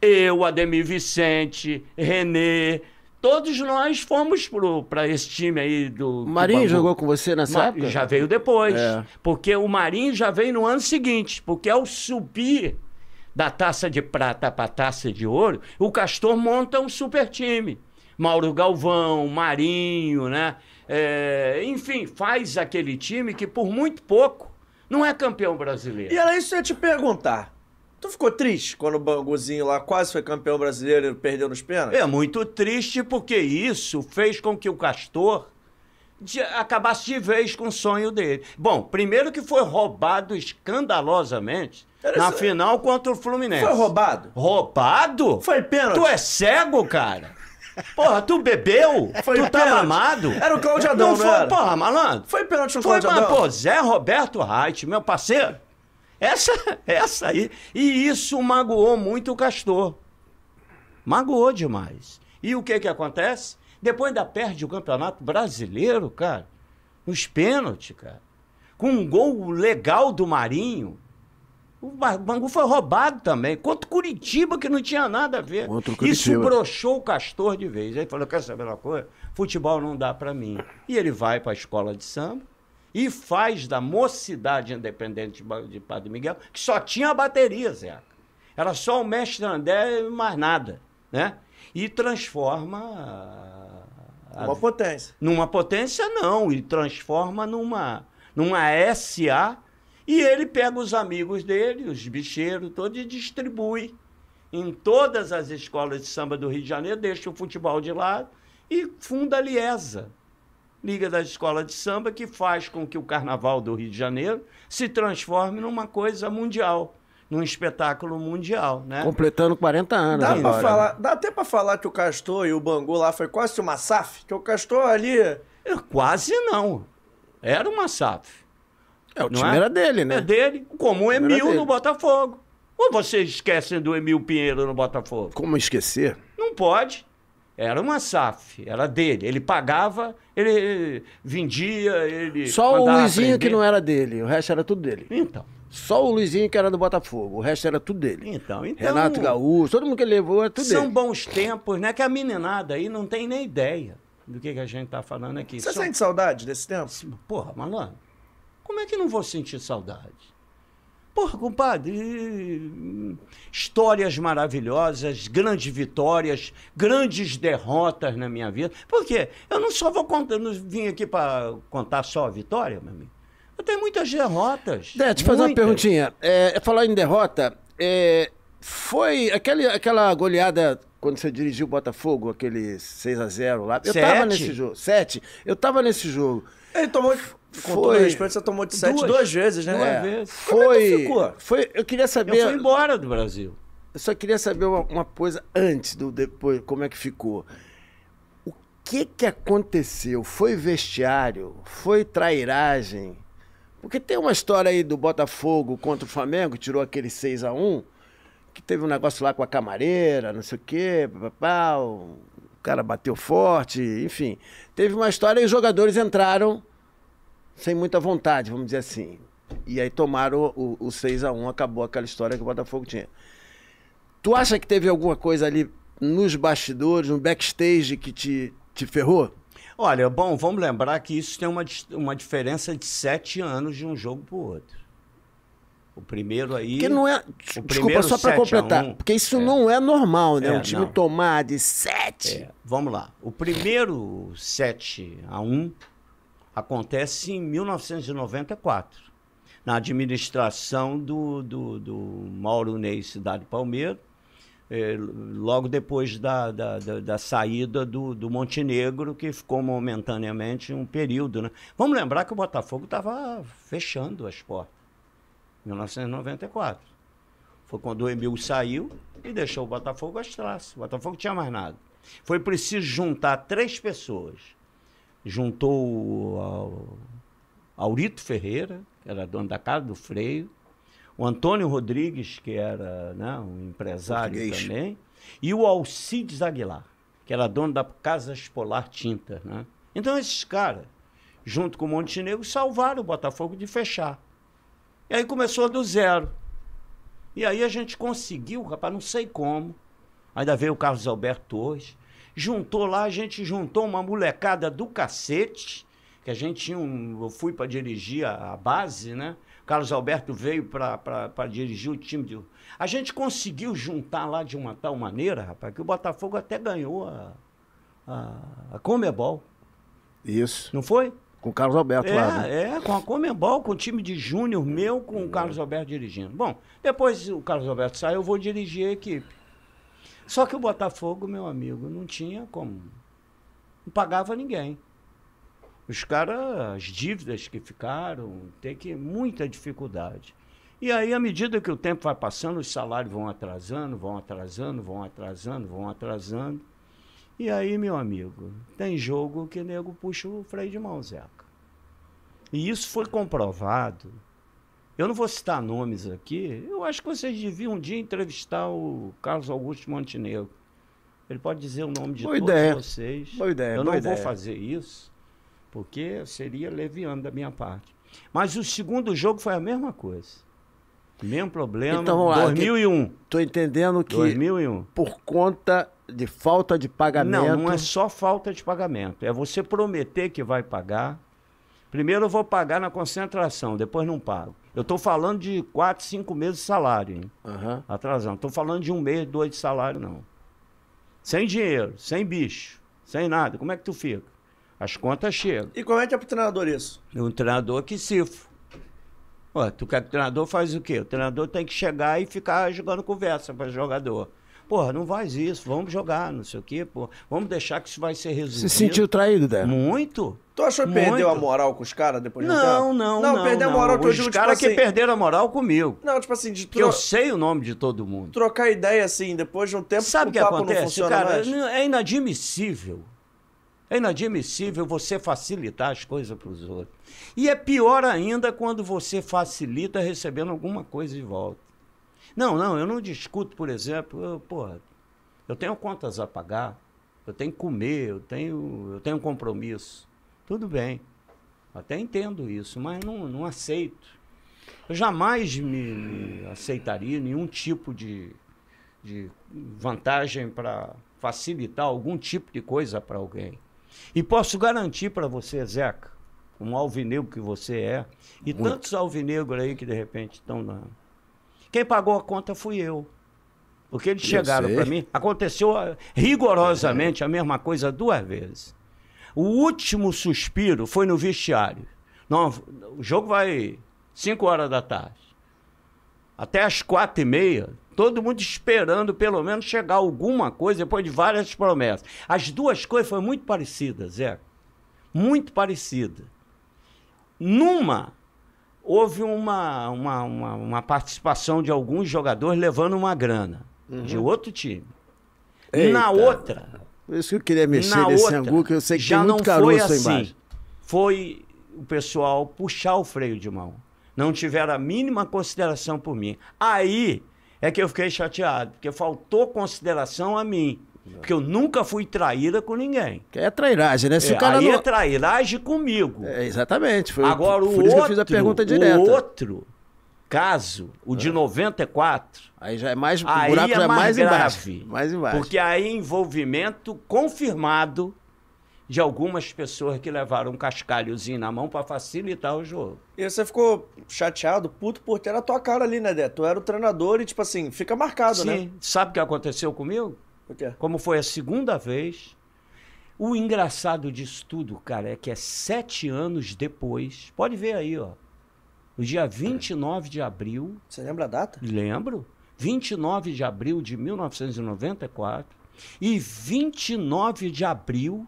eu, Ademir Vicente, Renê, todos nós fomos para esse time aí do. O Marinho jogou com você nessa Ma época? Já veio depois. É. Porque o Marinho já veio no ano seguinte. Porque ao subir da taça de prata para taça de ouro, o Castor monta um super time. Mauro Galvão, Marinho, né? É, enfim, faz aquele time que por muito pouco não é campeão brasileiro. E era isso que eu ia te perguntar. Tu ficou triste quando o Banguzinho lá quase foi campeão brasileiro e perdeu nos pênaltis? É muito triste porque isso fez com que o Castor acabasse de vez com o sonho dele. Bom, primeiro que foi roubado escandalosamente Era na isso... final contra o Fluminense. Foi roubado? Roubado? Foi pênalti. Tu é cego, cara? Porra, tu bebeu? Foi tu tá mamado? Era o Claudio Adão, não, não foi, era? Porra, malandro. Foi pênalti no Claudio Adão. Foi, pô, Zé Roberto Reit, meu parceiro. Essa, essa aí. E isso magoou muito o Castor. Magoou demais. E o que que acontece? Depois da perde o campeonato brasileiro, cara. Nos pênaltis, cara. Com um gol legal do Marinho. O Bangu foi roubado também. Contra o Curitiba, que não tinha nada a ver. Isso broxou o Castor de vez. Ele falou: quer saber uma coisa? Futebol não dá para mim. E ele vai para a escola de samba e faz da mocidade independente de Padre Miguel, que só tinha bateria, Zeca. Era só o mestre André e mais nada, né? E transforma... A, uma potência. Numa potência, não. E transforma numa, numa SA. E ele pega os amigos dele, os bicheiros todos, e distribui em todas as escolas de samba do Rio de Janeiro, deixa o futebol de lado e funda a Liesa, Liga das Escolas de Samba, que faz com que o Carnaval do Rio de Janeiro se transforme numa coisa mundial, num espetáculo mundial, né? Completando 40 anos. Dá, pra né? falar, dá até para falar que o Castor e o Bangu lá foi quase uma SAF, que o Castor ali... Eu, é, quase não. Era uma SAF. É, o time é? era dele, né? É dele, como o Emil no Botafogo. Ou vocês esquecem do Emil Pinheiro no Botafogo? Como esquecer? Não pode. Era uma SAF, era dele. Ele pagava, ele vendia, ele. Só o Luizinho que não era dele, o resto era tudo dele. Então. Só o Luizinho que era do Botafogo, o resto era tudo dele. Então, então. Renato Gaúcho, todo mundo que ele levou é tudo são dele. São bons tempos, né? Que a meninada aí não tem nem ideia do que, que a gente tá falando aqui. Você só... sente saudade desse tempo? Porra, malandro. Como é que não vou sentir saudade? Porra, compadre, histórias maravilhosas, grandes vitórias, grandes derrotas na minha vida. Por quê? Eu não só vou contar, não vim aqui para contar só a vitória, meu amigo. Eu tenho muitas derrotas. deixa eu fazer uma perguntinha. É, é, falar em derrota, é, foi aquele, aquela goleada quando você dirigiu o Botafogo, aquele 6 a 0 lá. Eu Sete? tava nesse jogo. 7. Eu tava nesse jogo. Ele tomou com foi. todo respeito, você tomou de sete duas, duas vezes, né? Duas é. vezes. É foi, é foi. Eu queria saber. Eu fui embora do Brasil. Eu só queria saber uma, uma, coisa antes do depois, como é que ficou. O que que aconteceu? Foi vestiário? Foi trairagem? Porque tem uma história aí do Botafogo contra o Flamengo, tirou aquele 6 a 1 que teve um negócio lá com a camareira, não sei o quê, papapá, o cara bateu forte, enfim. Teve uma história e os jogadores entraram sem muita vontade, vamos dizer assim. E aí tomaram o, o, o 6x1, acabou aquela história que o Botafogo tinha. Tu acha que teve alguma coisa ali nos bastidores, no backstage que te, te ferrou? Olha, bom, vamos lembrar que isso tem uma, uma diferença de sete anos de um jogo pro outro. O primeiro aí. Que não é. O desculpa, só para completar. Um, porque isso é, não é normal, né? É, um time não. tomar de sete. É, vamos lá. O primeiro 7 a 1 acontece em 1994, na administração do, do, do Mauro Ney Cidade Palmeiro, é, logo depois da, da, da, da saída do, do, Montenegro, que ficou momentaneamente um período. Né? Vamos lembrar que o Botafogo estava fechando as portas, em 1994. Foi quando o Emil saiu e deixou o Botafogo às traças. O Botafogo não tinha mais nada. Foi preciso juntar três pessoas juntou ao Aurito Ferreira, que era dono da casa do Freio, o Antônio Rodrigues, que era né, um empresário Português. também, e o Alcides Aguilar, que era dono da Casa Polar Tinta. Né? Então esses caras, junto com o Montenegro, salvaram o Botafogo de fechar. E aí começou do zero. E aí a gente conseguiu, rapaz, não sei como. Ainda veio o Carlos Alberto Torres, Juntou lá, a gente juntou uma molecada do cacete, que a gente tinha um, eu fui para dirigir a, a, base, né? Carlos Alberto veio para dirigir o time. De, a gente conseguiu juntar lá de uma tal maneira, rapaz, que o Botafogo até ganhou a, a, a Comebol. Isso. Não foi? Com o Carlos Alberto é, lá. Né? É, com a Comebol, com o time de júnior meu, com o Carlos Alberto dirigindo. Bom, depois o Carlos Alberto saiu, eu vou dirigir a equipe. Só que o Botafogo, meu amigo, não tinha como. Não pagava ninguém. Os caras, as dívidas que ficaram, tem que muita dificuldade. E aí, à medida que o tempo vai passando, os salários vão atrasando, vão atrasando, vão atrasando, vão atrasando. E aí, meu amigo, tem jogo que nego puxa o freio de mão, Zeca. E isso foi comprovado eu não vou citar nomes aqui. Eu acho que vocês deviam um dia entrevistar o Carlos Augusto Montenegro. Ele pode dizer o nome de boa todos ideia. vocês. Boa ideia, Eu não ideia. vou fazer isso, porque seria leviano da minha parte. Mas o segundo jogo foi a mesma coisa. Mesmo problema. Então, vamos lá, 2001. Estou entendendo que 2001. por conta de falta de pagamento. Não, não é só falta de pagamento. É você prometer que vai pagar. Primeiro eu vou pagar na concentração, depois não pago. Eu estou falando de quatro, cinco meses de salário, hein? Uhum. Atrasando. Estou falando de um mês, dois de salário, não. Sem dinheiro, sem bicho, sem nada. Como é que tu fica? As contas chegam. E como é que é pro treinador isso? Um treinador que cifra. Ué, tu quer que o treinador faz o quê? O treinador tem que chegar e ficar jogando conversa para jogador. Porra, não faz isso, vamos jogar, não sei o quê, porra. Vamos deixar que isso vai ser resolvido. Se sentiu traído, Débora? Muito. Tu achou que perdeu a moral com os caras depois de um não, Não, não, não. perdeu a moral que eu digo, Os tipo caras assim... que perderam a moral comigo. Não, tipo assim, de tro... Que eu sei o nome de todo mundo. Trocar ideia, assim, depois de um tempo Sabe o que acontece, cara? Mais. É inadmissível. É inadmissível você facilitar as coisas para os outros. E é pior ainda quando você facilita recebendo alguma coisa de volta. Não, não, eu não discuto, por exemplo, eu, porra, eu tenho contas a pagar, eu tenho que comer, eu tenho, eu tenho compromisso. Tudo bem. Até entendo isso, mas não, não aceito. Eu jamais me, me aceitaria nenhum tipo de, de vantagem para facilitar algum tipo de coisa para alguém. E posso garantir para você, Zeca, um alvinegro que você é, e Muito. tantos alvinegros aí que de repente estão na. Quem pagou a conta fui eu. Porque eles chegaram para mim, aconteceu ah, rigorosamente a mesma coisa duas vezes. O último suspiro foi no vestiário. Não, o jogo vai 5 horas da tarde. Até as quatro e meia, todo mundo esperando pelo menos chegar alguma coisa depois de várias promessas. As duas coisas foram muito parecidas, Zé. Muito parecidas. Numa, houve uma, uma, uma, uma, participação de alguns jogadores levando uma grana uhum. de outro time. Eita. Na outra, por isso que eu queria mexer Na nesse outra, angu, que eu sei que já tem muito não foi assim. Embaixo. Foi o pessoal puxar o freio de mão. Não tiveram a mínima consideração por mim. Aí é que eu fiquei chateado, porque faltou consideração a mim. Porque eu nunca fui traída com ninguém. É trairagem, né? Se é, o cara aí não... é trairagem comigo. É, exatamente. Foi, Agora, o por outro, isso que eu fiz a pergunta direta. O outro caso, o de 94. É. Aí já é mais. Aí o buraco é, é mais, mais grave. Embaixo, mais embaixo. Porque aí envolvimento confirmado de algumas pessoas que levaram um cascalhozinho na mão para facilitar o jogo. E você ficou chateado, puto, porque era a tua cara ali, né, Dé? Tu era o treinador e, tipo assim, fica marcado, Sim. né? Sim. Sabe o que aconteceu comigo? O quê? Como foi a segunda vez. O engraçado disso tudo, cara, é que é sete anos depois. Pode ver aí, ó no dia 29 de abril. Você lembra a data? Lembro. 29 de abril de 1994 e 29 de abril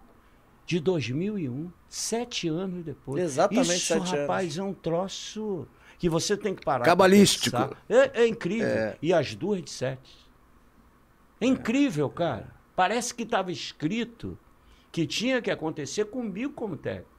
de 2001, sete anos depois. Exatamente Isso, sete rapaz, anos. é um troço que você tem que parar. Cabalístico. É, é, incrível. É. E as duas de sete. É incrível, cara. Parece que estava escrito que tinha que acontecer comigo como técnico.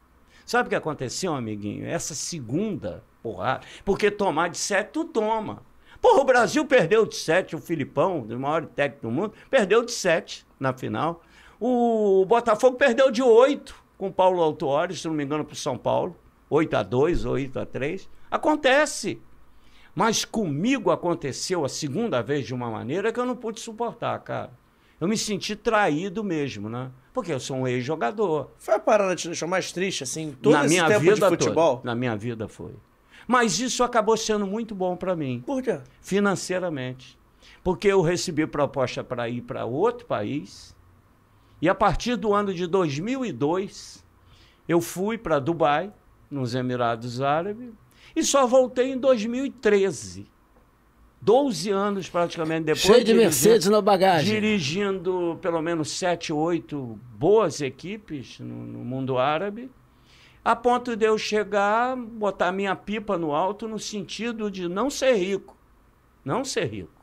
Sabe o que aconteceu, amiguinho? Essa segunda, porrada. Porque tomar de sete, tu toma. Porra, o Brasil perdeu de sete, o Filipão, o maior técnico do mundo, perdeu de sete na final. O Botafogo perdeu de oito com o Paulo Autuori, se não me engano, para o São Paulo. 8 a 2 8 a 3 Acontece. Mas comigo aconteceu a segunda vez de uma maneira que eu não pude suportar, cara. Eu me senti traído mesmo, né? Porque eu sou um ex-jogador. Foi a parada que te deixou mais triste, assim, todo na esse minha tempo vida de futebol? Toda. Na minha vida foi. Mas isso acabou sendo muito bom para mim. Por quê? Financeiramente. Porque eu recebi proposta para ir para outro país. E a partir do ano de 2002, eu fui para Dubai, nos Emirados Árabes, e só voltei em 2013. 12 anos praticamente depois. Cheio de Mercedes na bagagem. Dirigindo pelo menos sete, oito boas equipes no, no mundo árabe a ponto de eu chegar, botar minha pipa no alto no sentido de não ser rico. Não ser rico.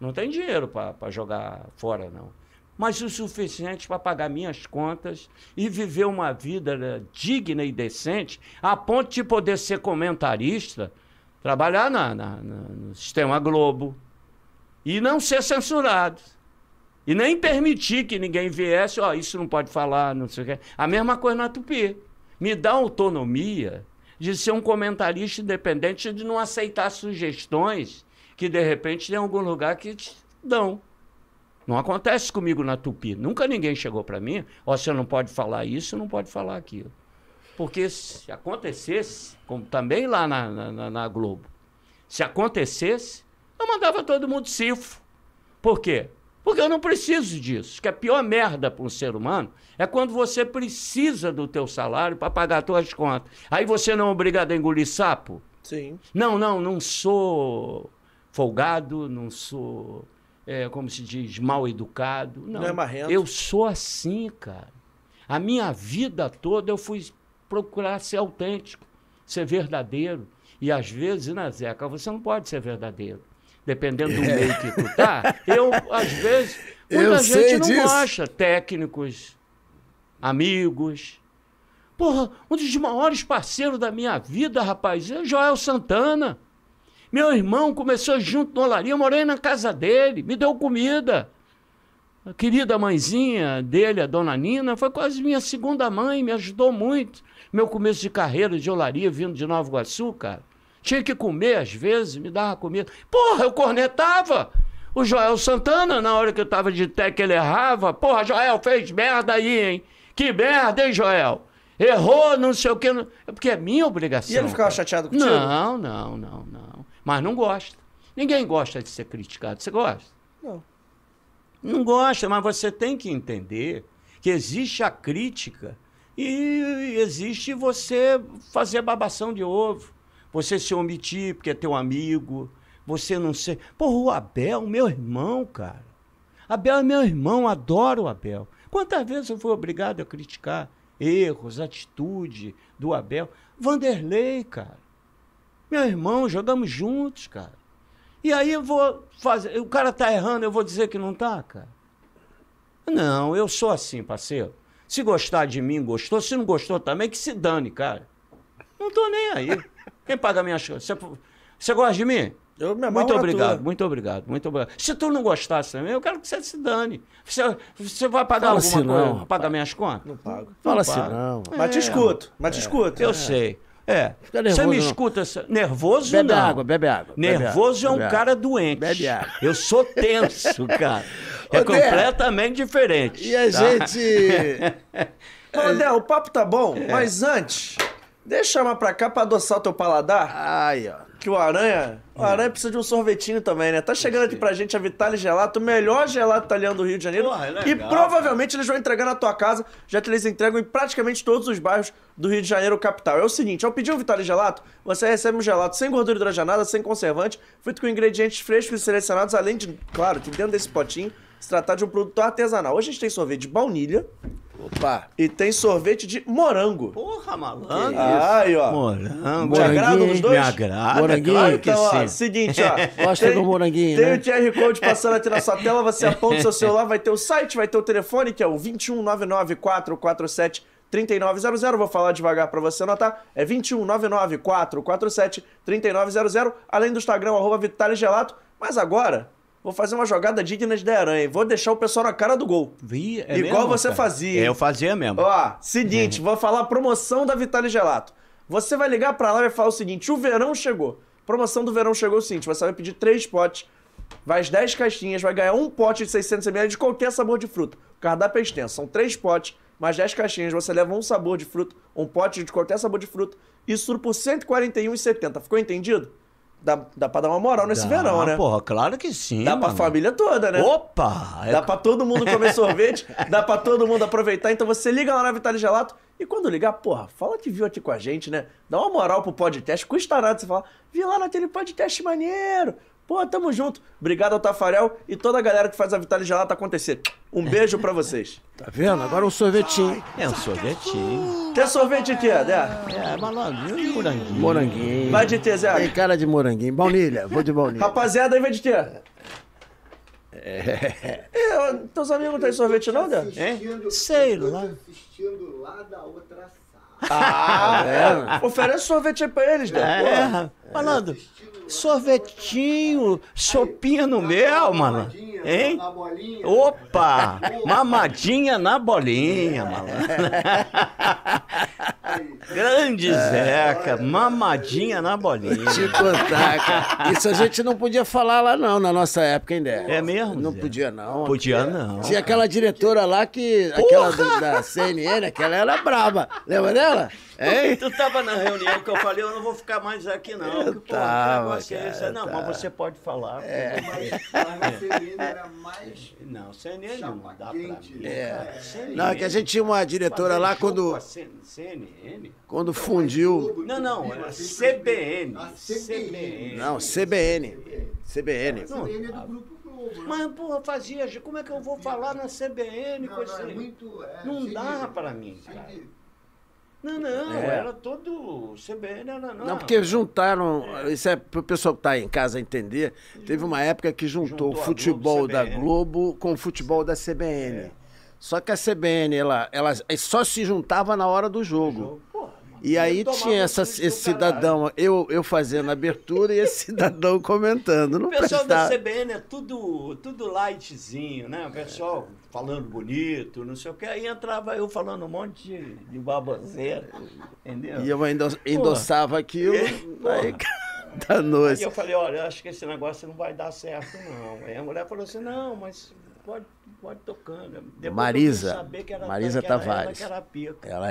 Não tem dinheiro para jogar fora, não. Mas o suficiente para pagar minhas contas e viver uma vida né, digna e decente, a ponto de poder ser comentarista, trabalhar na, na, na no Sistema Globo e não ser censurado. E nem permitir que ninguém viesse, ó, oh, isso não pode falar, não sei o quê. A mesma coisa na Tupi me dá autonomia de ser um comentarista independente de não aceitar sugestões que de repente tem algum lugar que te dão. Não acontece comigo na Tupi. Nunca ninguém chegou para mim, ó, você não pode falar isso, não pode falar aquilo. Porque se acontecesse, como também lá na, na, na Globo, se acontecesse, eu mandava todo mundo cifo. Por quê? Porque eu não preciso disso. Que é a pior merda para um ser humano é quando você precisa do teu salário para pagar as tuas contas. Aí você não é obrigado a engolir sapo? Sim. Não, não, não sou folgado, não sou, é, como se diz, mal educado. Não, não é marrento. Eu sou assim, cara. A minha vida toda eu fui procurar ser autêntico, ser verdadeiro. E às vezes, na né, Zeca, você não pode ser verdadeiro dependendo do é. meio que tu tá, eu, às vezes, muita eu gente não disso. gosta. Técnicos, amigos. Porra, um dos maiores parceiros da minha vida, rapaz, é o Joel Santana. Meu irmão começou junto no Olaria, eu morei na casa dele, me deu comida. A querida mãezinha dele, a dona Nina, foi quase minha segunda mãe, me ajudou muito. Meu começo de carreira de olaria vindo de Nova Iguaçu, cara. Tinha que comer às vezes, me dava comida. Porra, eu cornetava. O Joel Santana, na hora que eu tava de tec, ele errava. Porra, Joel, fez merda aí, hein? Que merda, hein, Joel? Errou, não sei o quê. Não... É porque é minha obrigação. E ele ficava cara. chateado contigo? Não, não, não, não. Mas não gosta. Ninguém gosta de ser criticado. Você gosta? Não. Não gosta, mas você tem que entender que existe a crítica e existe você fazer babação de ovo. Você se omitir porque é teu amigo. Você não ser. Porra, o Abel, meu irmão, cara. Abel é meu irmão, adoro o Abel. Quantas vezes eu fui obrigado a criticar erros, atitude do Abel? Vanderlei, cara. Meu irmão, jogamos juntos, cara. E aí eu vou fazer. O cara tá errando, eu vou dizer que não tá, cara. Não, eu sou assim, parceiro. Se gostar de mim, gostou. Se não gostou também, que se dane, cara. Não tô nem aí. Quem paga minhas coisas? Você, gosta de mim? Eu me muito obrigado, muito obrigado, muito obrigado. Se tu não gostasse também, eu quero que você se dane. Você, você vai pagar Fala alguma assim, coisa? Não, pagar minhas contas? Não pago. Fala assim, não. É. Mas te escuto, mas te é. escuto. Eu é. sei. É. Nervoso, você me não. escuta. Nervoso bebe não. água, bebe água. Nervoso bebe é um água. cara doente. Bebe água. Eu sou tenso, cara. É Ô, completamente diferente. E a tá? gente. André, o papo tá bom, é. mas antes. Deixa uma pra cá pra adoçar o teu paladar. Ai, ó. Que o aranha. O hum. aranha precisa de um sorvetinho também, né? Tá chegando aqui pra gente a Vitale Gelato, o melhor gelato italiano do Rio de Janeiro. Porra, é legal, e provavelmente cara. eles vão entregar na tua casa, já que eles entregam em praticamente todos os bairros do Rio de Janeiro capital. É o seguinte, ao pedir o Vitale Gelato, você recebe um gelato sem gordura hidrogenada, sem conservante, feito com ingredientes frescos e selecionados, além de, claro, que dentro desse potinho se tratar de um produto artesanal. Hoje a gente tem sorvete de baunilha, Opa. E tem sorvete de morango. Porra, malandro. Ah, aí, ó. Morango. Te agrada os dois? Me agrada, moranguinho. Claro que então, sim. Ó, seguinte, ó. Gosta do moranguinho, Tem né? o QR Code passando aqui na sua tela, você aponta o seu celular, vai ter o site, vai ter o telefone, que é o 2199447 3900, vou falar devagar para você anotar, é 2199447 3900, além do Instagram, arroba Vitale Gelato, mas agora Vou fazer uma jogada digna de aranha. Vou deixar o pessoal na cara do gol. Vi, é Igual mesmo, você cara? fazia. É, eu fazia mesmo. Ó, seguinte, vou falar a promoção da Vitale Gelato. Você vai ligar pra lá e vai falar o seguinte: o verão chegou. Promoção do verão chegou o seguinte: você vai pedir três potes, vai as 10 caixinhas, vai ganhar um pote de 600ml de qualquer sabor de fruta. O cardápio é extenso, são três potes, mais 10 caixinhas, você leva um sabor de fruta, um pote de qualquer sabor de fruta, isso tudo por R$ 141,70. Ficou entendido? Dá, dá pra dar uma moral nesse dá, verão, né? Porra, claro que sim. Dá mano. pra família toda, né? Opa! É dá eu... pra todo mundo comer sorvete, dá pra todo mundo aproveitar. Então você liga lá na Vitale Gelato e quando ligar, porra, fala que viu aqui com a gente, né? Dá uma moral pro podcast. Custa nada você falar, vi lá naquele podcast maneiro. Pô, tamo junto. Obrigado ao Tafarel e toda a galera que faz a Vitale Gelata acontecer. Um beijo para vocês. Tá vendo? Agora um sorvetinho. É um sorvetinho. Quer sorvete aqui, Dé? É, é, malandrinho e moranguinho. Moranguinho. Vai de ter, Zé. Tem cara de moranguinho. Baunilha, vou de baunilha. Rapaziada, aí vai de ter. É. é. Teus amigos não têm sorvete, não, Dé? É? Sei lá. assistindo lá da outra sala. Ah, é. Oferece sorvete aí pra eles, Dé. É. Malandro, sorvetinho, sopinha no mel, mano. Hein? Opa! Mamadinha na bolinha, malandro. Grande é. Zeca, mamadinha na bolinha. Te contar, cara. Isso a gente não podia falar lá, não, na nossa época, ainda. É mesmo? Não podia, não. Podia, não. Tinha aquela diretora lá que. Aquela da CNN, aquela era braba. Lembra dela? Hein? Tu, tu tava na reunião que eu falei, eu não vou ficar mais aqui, não eu pô, tava, que cara, essa? Não, tá. mas você pode falar. É. é mas, mas a CNN era mais... Não, CNN Chama não dá pra mim. É. é. é CNN, não, é que a gente tinha uma diretora lá quando... CNN? Quando fundiu... Não, não, era CBN. CBN. Não, CBN. CBN. CBN é do Grupo né? mas, porra, fazia, como é que eu vou falar na CBN não, com não, esse. É muito, é, não dá de, para mim, cara. Não, não, é. era todo CBN, não, não. Não, porque juntaram, é. isso é pro pessoal que tá aí em casa entender, teve uma época que juntou, juntou o futebol Globo, da Globo com o futebol da CBN. É. Só que a CBN, ela, ela só se juntava na hora do jogo. Do jogo. Porra. E aí tinha essa, esse cidadão, eu, eu fazendo a abertura e esse cidadão comentando. Não o pessoal prestava. da CBN é tudo, tudo lightzinho, né? O pessoal é. falando bonito, não sei o quê. Aí entrava eu falando um monte de, de baboseira, entendeu? E eu ainda endossava aquilo. aí, da noite. Aí eu falei, olha, acho que esse negócio não vai dar certo, não. Aí a mulher falou assim, não, mas pode, pode tocando. Depois Marisa. Marisa ela, Tavares. Ela,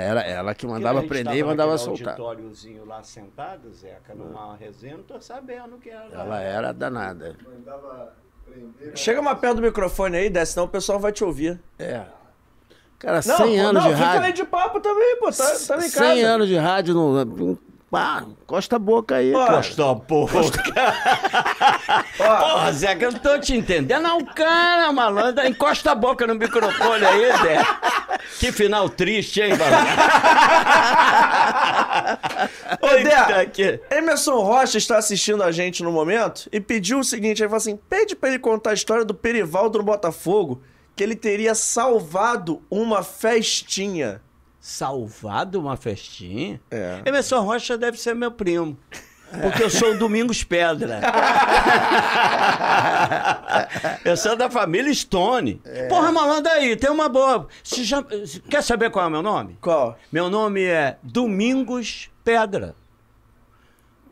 ela, era ela que mandava prender e mandava soltar. auditóriozinho lá sentado, Zeca, numa ah. resenha, não tô sabendo que era. Ela era danada. Mandava prender. Né? Chega mais perto do microfone aí, desce, senão o pessoal vai te ouvir. É. Cara, 100 anos não, de rádio. Não, fica de papo também, pô. Tá, tá em casa. 100 anos de rádio, não, pá, costa a boca aí, Pô, Costa a boca. Porra, Zé, que eu não tô te entendendo. Não, é cara, malandro. Encosta a boca no microfone aí, Zé. Que final triste, hein, Ô, Dé, Emerson Rocha está assistindo a gente no momento e pediu o seguinte: ele falou assim, pede pra ele contar a história do Perivaldo no Botafogo, que ele teria salvado uma festinha. Salvado uma festinha? É. Emerson Rocha deve ser meu primo. Porque eu sou o Domingos Pedra. eu sou da família Stone. É. Porra, malandro aí, tem uma boa. Você já... Quer saber qual é o meu nome? Qual? Meu nome é Domingos Pedra.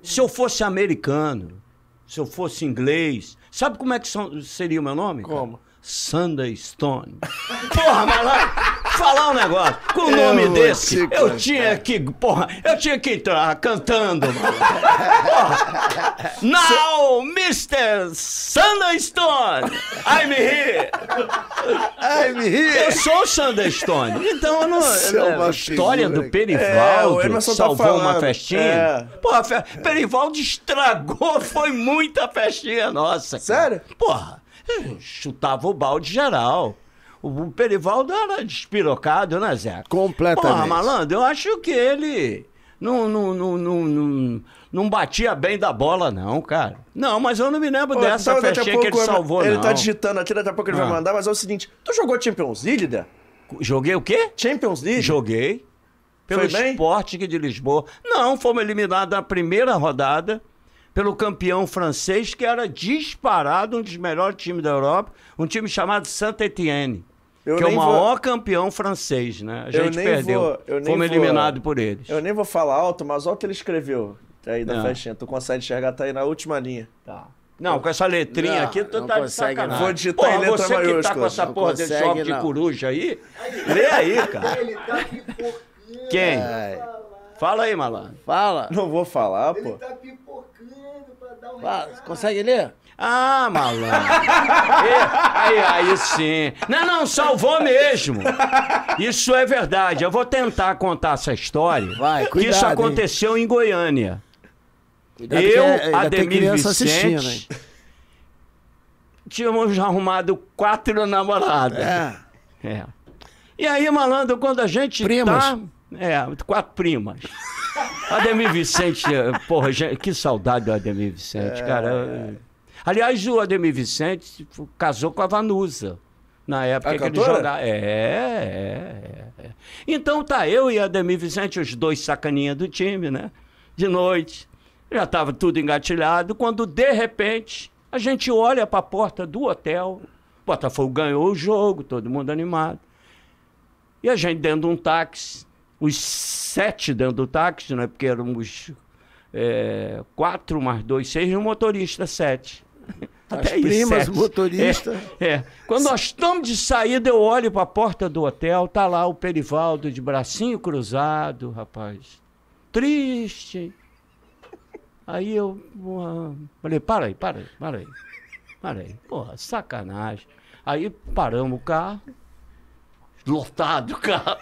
Se eu fosse americano, se eu fosse inglês, sabe como é que são, seria o meu nome? Como? Cara? Sunday Stone. Porra, malandro! falar um negócio. Com um nome desse, eu cantar. tinha que. Porra, eu tinha que entrar cantando, mano. Porra. Now, Mr. Thunderstone, I'm here. I'm here. Eu sou o Thunderstone. Então, eu não, é, é história figura. do Perivaldo é, tá salvou tá uma festinha. É. Porra, Perivaldo estragou, foi muita festinha nossa. Sério? Porra. Hum, chutava o balde geral. O Perivaldo era despirocado, né, Zé? Completamente. Porra, malandro, eu acho que ele não, não, não, não, não, não batia bem da bola, não, cara. Não, mas eu não me lembro Ô, dessa então, que ele salvou, ele tá não. Ele tá digitando aqui, daqui a pouco ele ah. vai mandar, mas é o seguinte, tu jogou Champions League, Dé? Joguei o quê? Champions League? Joguei. Pelo Sporting de Lisboa. Não, fomos eliminados na primeira rodada pelo campeão francês, que era disparado um dos melhores times da Europa, um time chamado Saint-Étienne. que é o maior vou... campeão francês, né? A gente perdeu. Vou, eu Fomos eliminados por eles. Eu nem vou falar alto, mas olha o que ele escreveu aí da não. Ah. festinha. Tu consegue enxergar, tá aí na última linha. Tá. Não, com essa letrinha não, aqui, tu não tá consegue, de sacanagem. Não. Vou digitar porra, em letra você maiúscula. que tá com essa não porra consegue, desse de coruja aí, lê aí, cara. Ele tá Quem? Fala aí, malandro. Fala. Não vou falar, pô. Ele tá ah, consegue ler? Ah, malandro. aí, aí sim. Não, não, salvou mesmo. Isso é verdade. Eu vou tentar contar essa história. Vai, cuidado, que isso aconteceu hein? em Goiânia. Cuidado eu, é, Ademir Vicente, tínhamos arrumado quatro namoradas. É. é. E aí, malandro, quando a gente primas. tá... É, quatro primas. Ademir Vicente, porra, que saudade do Ademir Vicente, é... cara. É. Aliás, o Ademir Vicente casou com a Vanusa. Na época a que cantora? ele jogava. É, é, é. Então tá eu e Ademir Vicente, os dois sacaninha do time, né? De noite. Já estava tudo engatilhado, quando de repente a gente olha para a porta do hotel. Botafogo ganhou o jogo, todo mundo animado. E a gente dentro de um táxi, os sete dentro do táxi, né? Porque éramos é, quatro mais dois, seis, e um motorista, sete. Até As primas, sete. motorista. É, é. Quando nós estamos de saída, eu olho para a porta do hotel, tá lá o Perivaldo de bracinho cruzado, rapaz. Triste. Aí eu uh, falei, para aí, para aí, para aí. Para aí. Porra, sacanagem. Aí paramos o carro, lotado o carro.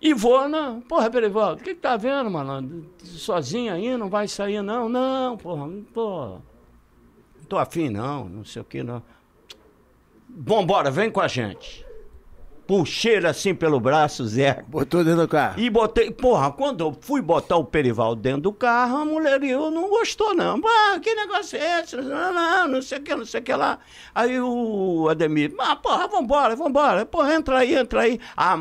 E vou não, porra, Perivaldo, o que, que tá vendo, malandro? Sozinha aí, não vai sair, não? Não, porra, não tô. Não tô afim, não, não sei o que, não. Vambora, vem com a gente puxei ele assim pelo braço, Zé. Botou dentro do carro? E botei. Porra, quando eu fui botar o Perival dentro do carro, a mulher eu não gostou, não. Ah, que negócio é esse? Não, não, não sei o que, não sei o que lá. Aí o Ademir, ah, porra, vambora, vambora. Porra, entra aí, entra aí. Ah,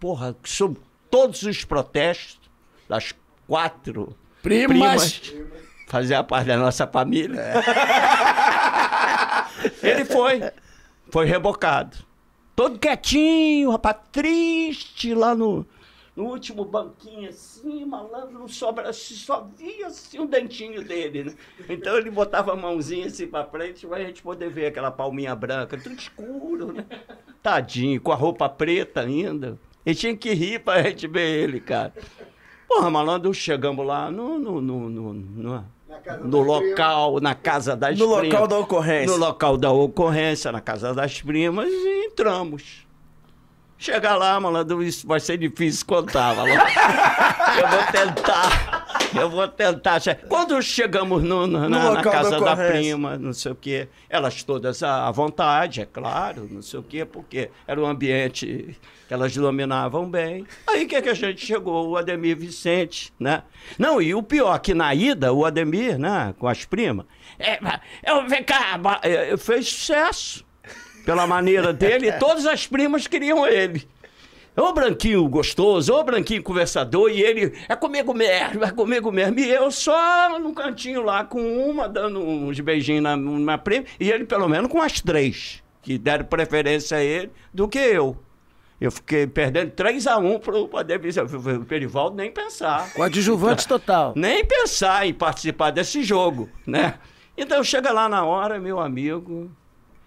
porra, sob todos os protestos das quatro primas, primas, primas. fazer a parte da nossa família. É. ele foi. Foi rebocado todo quietinho, rapaz, triste lá no, no último banquinho assim, malandro, não sobra, só via assim o dentinho dele, né? Então ele botava a mãozinha assim pra frente pra gente poder ver aquela palminha branca, tudo escuro, né? Tadinho, com a roupa preta ainda. E tinha que rir pra gente ver ele, cara. Porra, malandro, chegamos lá no, no, no, no, no no local, prima. na casa das no primas. No local da ocorrência. No local da ocorrência, na casa das primas, e entramos. Chega lá, malandro, isso vai ser difícil contar, malandro. Eu vou tentar. Eu vou tentar. Quando chegamos no, no, na, casa da prima, não sei o quê, elas todas à vontade, é claro, não sei o quê, porque era um ambiente que elas dominavam bem. Aí que, é que a gente chegou, o Ademir Vicente, né? Não, e o pior, que na ida, o Ademir, né, com as primas, é, eu, vem cá, é, fez sucesso pela maneira dele, e todas as primas queriam ele. Ô branquinho gostoso, ô branquinho conversador, e ele é comigo mesmo, é comigo mesmo. E eu só no cantinho lá com uma, dando uns beijinhos na, na prima, e ele pelo menos com as três, que deram preferência a ele do que eu. Eu fiquei perdendo 3 a 1 o poder O Perivaldo nem pensar. adjuvante total. Nem pensar em participar desse jogo, né? Então chega lá na hora, meu amigo.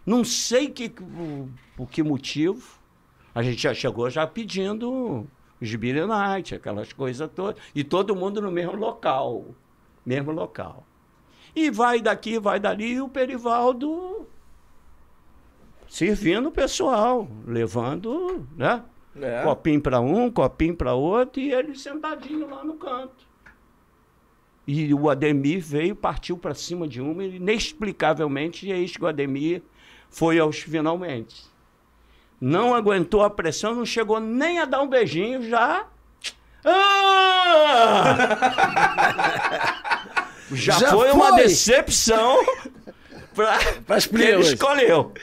Não sei que, por, por que motivo. A gente já chegou já pedindo os Billy Night, aquelas coisas todas. E todo mundo no mesmo local. Mesmo local. E vai daqui, vai dali, e o Perivaldo servindo o pessoal, levando, né? É. Copinho para um, copinho para outro, e ele sentadinho lá no canto. E o Ademir veio, partiu para cima de uma, e inexplicavelmente, eis que o Ademir foi aos finalmente não aguentou a pressão, não chegou nem a dar um beijinho, já. Ah! já, já, foi, foi uma decepção para pra... ele escolheu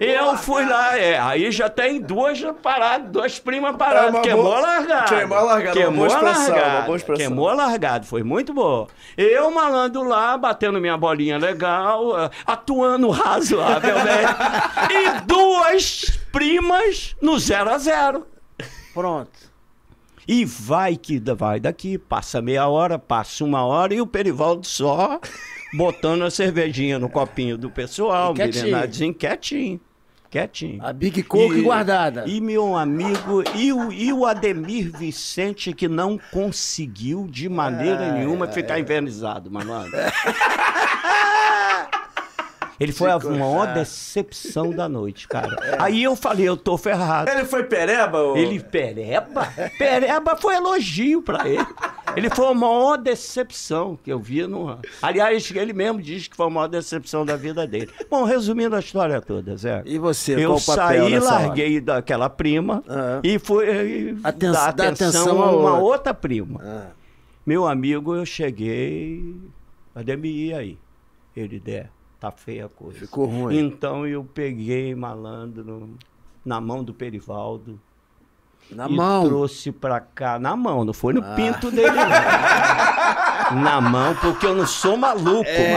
eu fui lá, é. Aí já tem duas paradas, duas primas é paradas. É queimou boa, largado. Queimou largada. Queimou largado. Queimou largado. Foi muito bom. Eu, malandro lá, batendo minha bolinha legal, eh, atuando né? e duas primas no 0 a 0 Pronto. E vai que vai daqui, passa meia hora, passa uma hora e o Perivaldo só botando a cervejinha no copinho do pessoal, milenadinho, quietinho. Quietinho. A Big Coke e, guardada. E meu amigo, e o, e o Ademir Vicente, que não conseguiu de maneira é, nenhuma é, ficar é. invernizado, mano. Ele foi a, uma, ah. decepção da noite, cara. É. Aí eu falei, eu tô ferrado. Ele foi pereba? Ou... Ele pereba? Pereba foi elogio para ele. Ele foi a maior decepção que eu vi no. Aliás, ele mesmo diz que foi a maior decepção da vida dele. Bom, resumindo a história toda, Zé. E você, Eu saí, larguei hora? daquela prima ah. e fui Aten dar atenção, atenção a uma outra, outra prima. Ah. Meu amigo, eu cheguei. me ir aí? Ele der tá feia a coisa. Ficou ruim. Então eu peguei malandro na mão do Perivaldo. Na mão. trouxe pra cá. Na mão, não foi no ah. pinto dele, não. na mão, porque eu não sou maluco, é.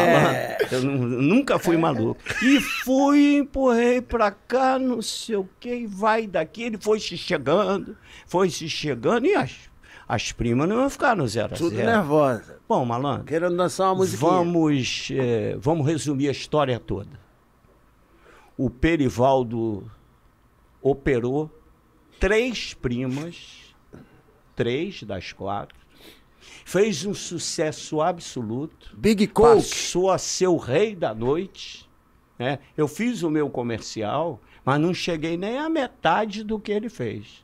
malandro. Eu nunca fui maluco. E fui, empurrei pra cá, não sei o que, e vai daqui. Ele foi se chegando, foi se chegando, e as, as primas não iam ficar no zero a Tudo zero. nervosa. Bom, malandro. Querendo dançar uma musiquinha. Vamos, é, vamos resumir a história toda. O Perivaldo operou três primas, três das quatro. Fez um sucesso absoluto. Big Coke. Passou a ser o rei da noite. Né? Eu fiz o meu comercial, mas não cheguei nem à metade do que ele fez.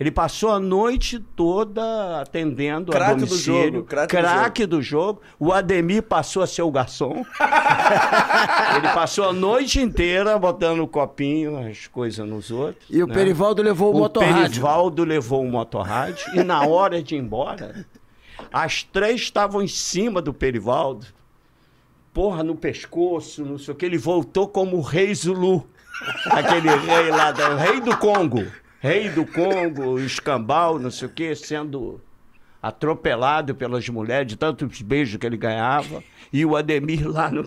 Ele passou a noite toda atendendo craque a domicílio. Do jogo, craque, craque do, jogo. do, jogo. O Ademir passou a ser o garçom. ele passou a noite inteira botando o copinho, as coisas nos outros. E né? o Perivaldo levou o, o motorrádio. O Perivaldo levou o motorrádio. e na hora de ir embora, as três estavam em cima do Perivaldo. Porra, no pescoço, não sei o que. Ele voltou como o rei Zulu. Aquele rei lá, o rei do Congo rei do Congo, escambau, não sei o quê, sendo atropelado pelas mulheres, de tantos beijos que ele ganhava, e o Ademir lá no,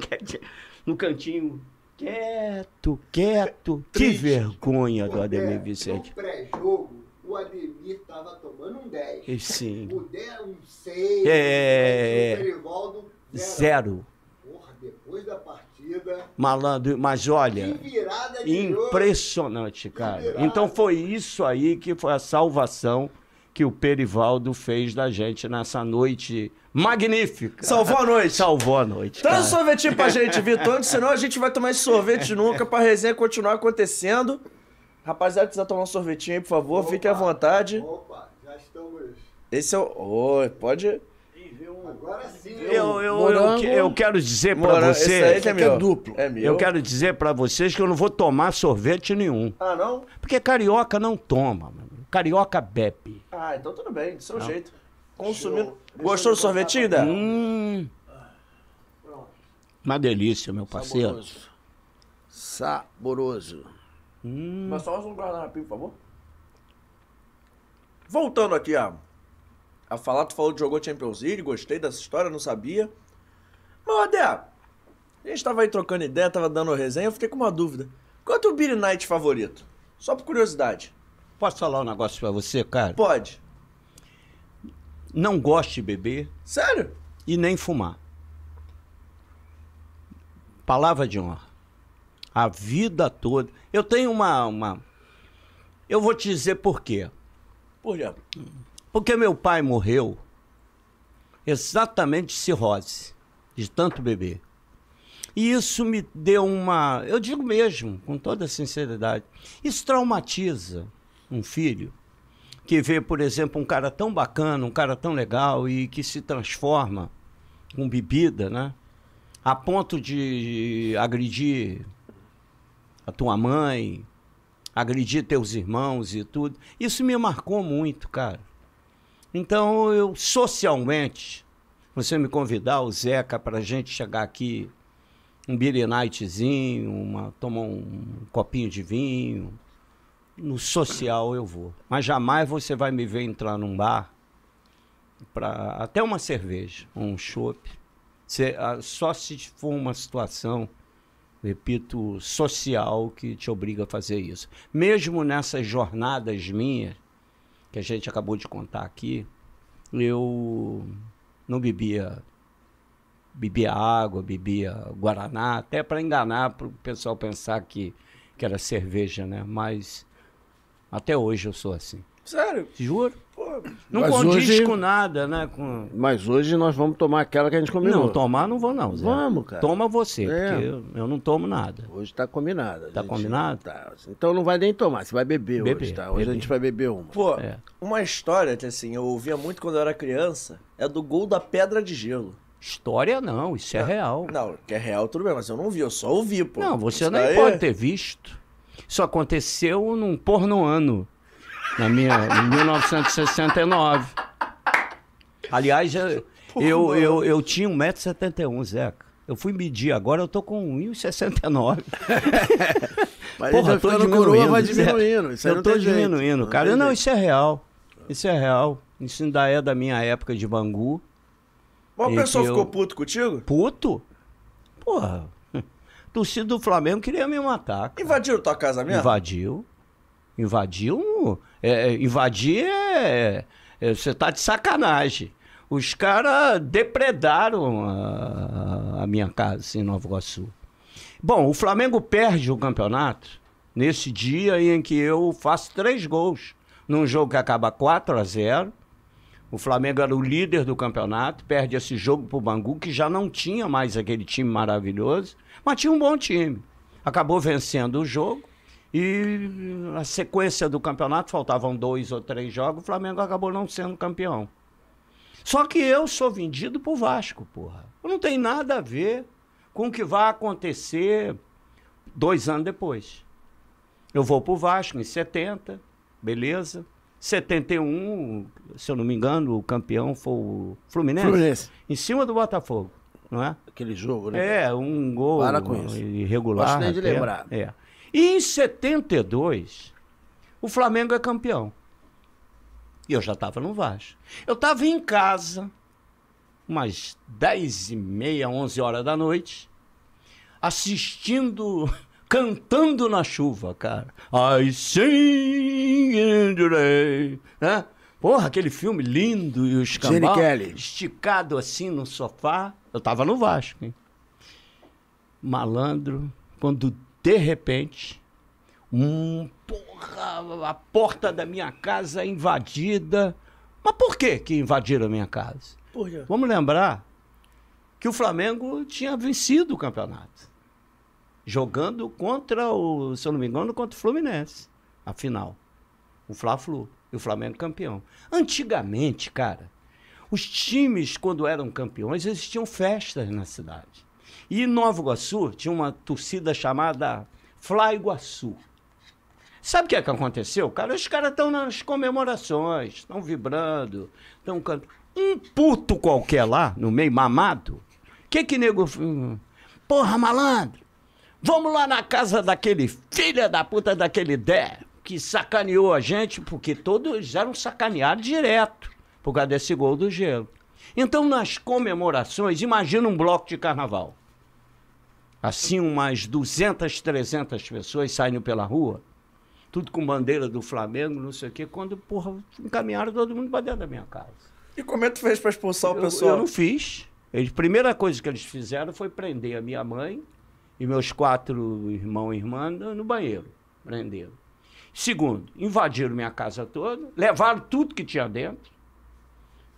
no cantinho, quieto, quieto. Triste. Que vergonha do Ademir Vicente. No pré-jogo, o Ademir estava tomando um 10. sim. O Dé um 6. É... O Perivaldo, zero. zero. Porra, depois da partida vida. Malandro, mas olha, impressionante, cara. Então foi isso aí que foi a salvação que o Perivaldo fez da gente nessa noite magnífica. Salvou a noite. Salvou a noite. Traz um sorvetinho pra gente, Vitor, senão a gente vai tomar esse sorvete nunca pra resenha continuar acontecendo. Rapaziada, quiser tomar um sorvetinho aí, por favor, opa, fique à vontade. Opa, já estamos. Esse é o. Oh, pode. Agora sim. Eu, eu, eu, eu quero dizer para vocês. Esse é, que é duplo. É eu quero dizer para vocês que eu não vou tomar sorvete nenhum. Ah, não? Porque carioca não toma, mano. Carioca bebe. Ah, então tudo bem, do seu não. jeito. Consumindo. Gostou do sorvetinho, Dé? Hum. Uma delícia, meu parceiro. Saboroso. Saboroso. Hum. Mas só usa um guardanapim, por favor. Voltando aqui, ó. A tu falou que jogou Champions League, gostei dessa história, não sabia. Mas, Adé, a gente tava aí trocando ideia, tava dando resenha, eu fiquei com uma dúvida. Quanto é o Billy Knight favorito? Só por curiosidade. Posso falar um negócio pra você, cara? Pode. Não gosto de beber. Sério? E nem fumar. Palavra de honra. A vida toda. Eu tenho uma. uma... Eu vou te dizer por quê. Por quê? Hum. Porque meu pai morreu exatamente de cirrose, de tanto beber. E isso me deu uma. Eu digo mesmo, com toda sinceridade, isso traumatiza um filho que vê, por exemplo, um cara tão bacana, um cara tão legal e que se transforma com bebida, né? A ponto de agredir a tua mãe, agredir teus irmãos e tudo. Isso me marcou muito, cara. Então, eu socialmente, você me convidar, o Zeca, para a gente chegar aqui, um beer nightzinho, uma, tomar um copinho de vinho, no social eu vou. Mas jamais você vai me ver entrar num bar para até uma cerveja, um chopp. Ah, só se for uma situação, repito, social que te obriga a fazer isso. Mesmo nessas jornadas minhas, que a gente acabou de contar aqui, eu não bebia bebia água, bebia guaraná, até para enganar para o pessoal pensar que que era cerveja, né? Mas até hoje eu sou assim. Sério? Juro. Pô, não mas condiz hoje... com nada, né? Com... Mas hoje nós vamos tomar aquela que a gente combinou. Não, tomar não vou não, Zé. Vamos, cara. Toma você, é. porque eu, eu, não tomo nada. Hoje tá combinado. Tá combinado? Tá. Então não vai nem tomar, você vai beber, beber hoje, tá? Hoje beber. a gente vai beber uma. Pô, é. uma história que assim, eu ouvia muito quando eu era criança, é do gol da Pedra de Gelo. História não, isso é, é real. Não, que é real tudo bem, mas eu não vi, eu só ouvi, pô. Não, você isso nem daí... pode ter visto. Isso aconteceu num porno ano na minha, em 1969. Aliás, eu, Porra, eu, eu, eu tinha 1,71m, Zeca. Eu fui medir, agora eu tô com 1,69. m Porra, tô tá diminuindo. Coroa, vai diminuindo. Isso eu tô diminuindo, jeito. cara. Não, não, isso é real. Isso é real. Isso ainda é da minha época de Bangu. Mas o pessoal eu... ficou puto contigo? Puto? Porra. Torcida do Flamengo queria me matar. Cara. Invadiram tua casa mesmo? Invadiu. Invadir um. É, é invadir é. é você é, tá de sacanagem. Os caras depredaram a, a minha casa em Nova Iguaçu. Bom, o Flamengo perde o campeonato nesse dia em que eu faço três gols num jogo que acaba 4 a 0. O Flamengo era o líder do campeonato, perde esse jogo para o Bangu, que já não tinha mais aquele time maravilhoso, mas tinha um bom time. Acabou vencendo o jogo e a sequência do campeonato, faltavam dois ou três jogos, o Flamengo acabou não sendo campeão. Só que eu sou vendido pro Vasco, porra. Não tem nada a ver com o que vai acontecer dois anos depois. Eu vou pro Vasco em 70, beleza. 71, se eu não me engano, o campeão foi o Fluminense. Fluminense. Em cima do Botafogo, não é? Aquele jogo, né? É, um gol Para com isso. irregular. Gosto nem de até. lembrar. É. E em 72, o Flamengo é campeão. E eu já estava no Vasco. Eu estava em casa, umas 10 e meia, 11 horas da noite, assistindo, cantando na chuva, cara. I sing in the rain. Né? Porra, aquele filme lindo e o escambau esticado assim no sofá. Eu estava no Vasco, hein? Malandro, quando de repente, um porra, a porta da minha casa é invadida. Mas por que que invadiram a minha casa? Vamos lembrar que o Flamengo tinha vencido o campeonato. Jogando contra o, se eu não me engano, contra o Fluminense, a final. O Fla-Flu. E o Flamengo campeão. Antigamente, cara, os times, quando eram campeões, eles tinham festas na cidade. E em Nova Iguaçu tinha uma torcida chamada Fla Iguaçu. Sabe o que é que aconteceu? Cara, os caras estão nas comemorações, estão vibrando, estão cantando. Um puto qualquer lá, no meio mamado, que que nego... Porra, malandro, vamos lá na casa daquele filha da puta daquele Dé, que sacaneou a gente, porque todos eram sacaneados direto, por causa desse gol do gelo. Então, nas comemorações, imagina um bloco de carnaval assim umas 200, 300 pessoas saindo pela rua, tudo com bandeira do Flamengo, não sei o quê, quando, porra, encaminharam todo mundo para dentro da minha casa. E como é que tu fez para expulsar o eu, pessoal? Eu não fiz. Eles, a primeira coisa que eles fizeram foi prender a minha mãe e meus quatro irmãos e irmã no banheiro. Prenderam. Segundo, invadiram minha casa toda, levaram tudo que tinha dentro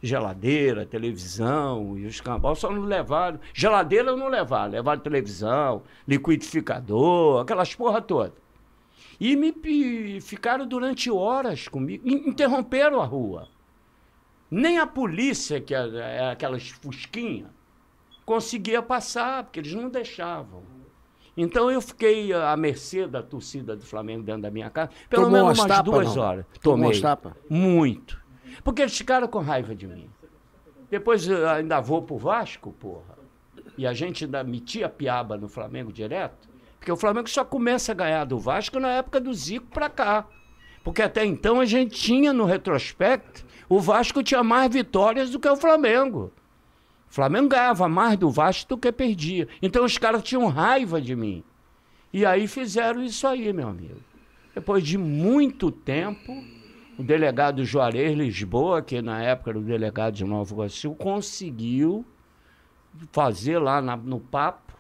geladeira, televisão e os cambal, só não levaram. Geladeira não levaram, levaram televisão, liquidificador, aquelas porra toda. E me e ficaram durante horas comigo, interromperam a rua. Nem a polícia, que era é, é aquelas fusquinhas, conseguia passar, porque eles não deixavam. Então eu fiquei à mercê da torcida do Flamengo dentro da minha casa, pelo Tomou menos umas, duas não? horas. Tomei. Tomou umas tapas? Muito. Porque eles ficaram com raiva de mim. Depois ainda vou pro Vasco, porra. E a gente ainda metia piaba no Flamengo direto. Porque o Flamengo só começa a ganhar do Vasco na época do Zico pra cá. Porque até então a gente tinha, no retrospecto, o Vasco tinha mais vitórias do que o Flamengo. O Flamengo ganhava mais do Vasco do que perdia. Então os caras tinham raiva de mim. E aí fizeram isso aí, meu amigo. Depois de muito tempo, o delegado Juarez Lisboa, que na época era o delegado de Nova Iguaçu, conseguiu fazer lá na, no papo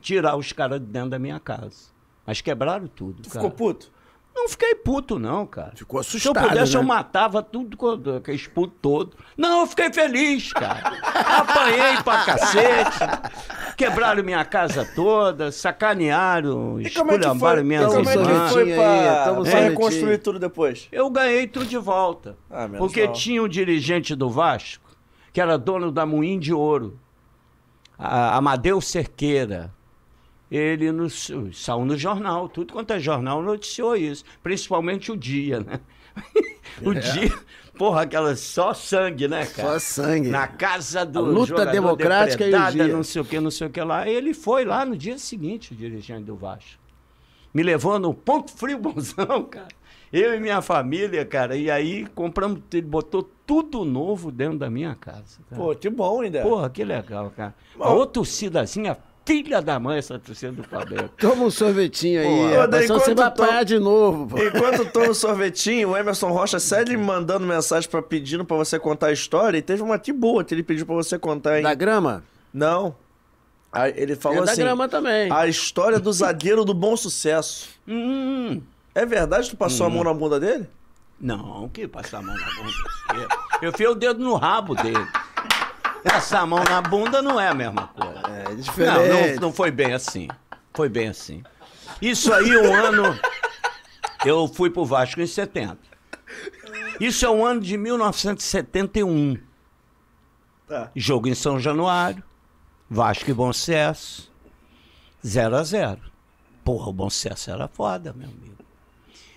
tirar os caras de dentro da minha casa. Mas quebraram tudo. Tu cara. ficou puto? Não fiquei puto, não, cara. Ficou assustado. Se eu pudesse, né? eu matava tudo, aqueles putos todos. Não, eu fiquei feliz, cara. Apanhei pra cacete. Quebraram minha casa toda, sacanearam, esculhambaram é minhas irmãs. Como é que foi é pra, reconstruir tudo depois? Eu ganhei tudo de volta. Ah, porque mal. tinha um dirigente do Vasco, que era dono da Moim de Ouro, Amadeu Cerqueira. Ele nos, saiu no jornal, tudo quanto é jornal noticiou isso, principalmente o dia, né? o é. dia Porra, aquela só sangue, né, cara? Só sangue. Na casa do a luta democrática e dia. não sei o que, não sei o que lá. Ele foi lá no dia seguinte, o dirigente do Vasco. Me levou no ponto frio bonzão, cara. Eu e minha família, cara. E aí compramos, ele botou tudo novo dentro da minha casa. Cara. Pô, que bom ainda. Porra, que legal, cara. Bom, a outra filha da mãe essa torcida do Flamengo. Toma um sorvetinho aí, pô, é, mas você vai apanhar de novo. Pô. Enquanto toma um sorvetinho, o Emerson Rocha segue mandando mensagem para pedindo para você contar a história. E teve uma que boa que ele pediu para você contar, hein? Da grama? Não. Aí ele falou é assim. Da grama também. A história do zagueiro do bom sucesso. Hum. É verdade que tu passou hum. a mão hum. na bunda dele? Não, que passar a mão na bunda. Eu, eu fui o dedo no rabo dele. Passar a mão na bunda não é a mesma coisa. É diferente. É não, não, não foi bem assim. Foi bem assim. Isso aí, um ano. Eu fui pro Vasco em 70. Isso é um ano de 1971. Tá. Jogo em São Januário. Vasco e Bom Sucesso. 0 a 0 Porra, o Bom Sucesso era foda, meu amigo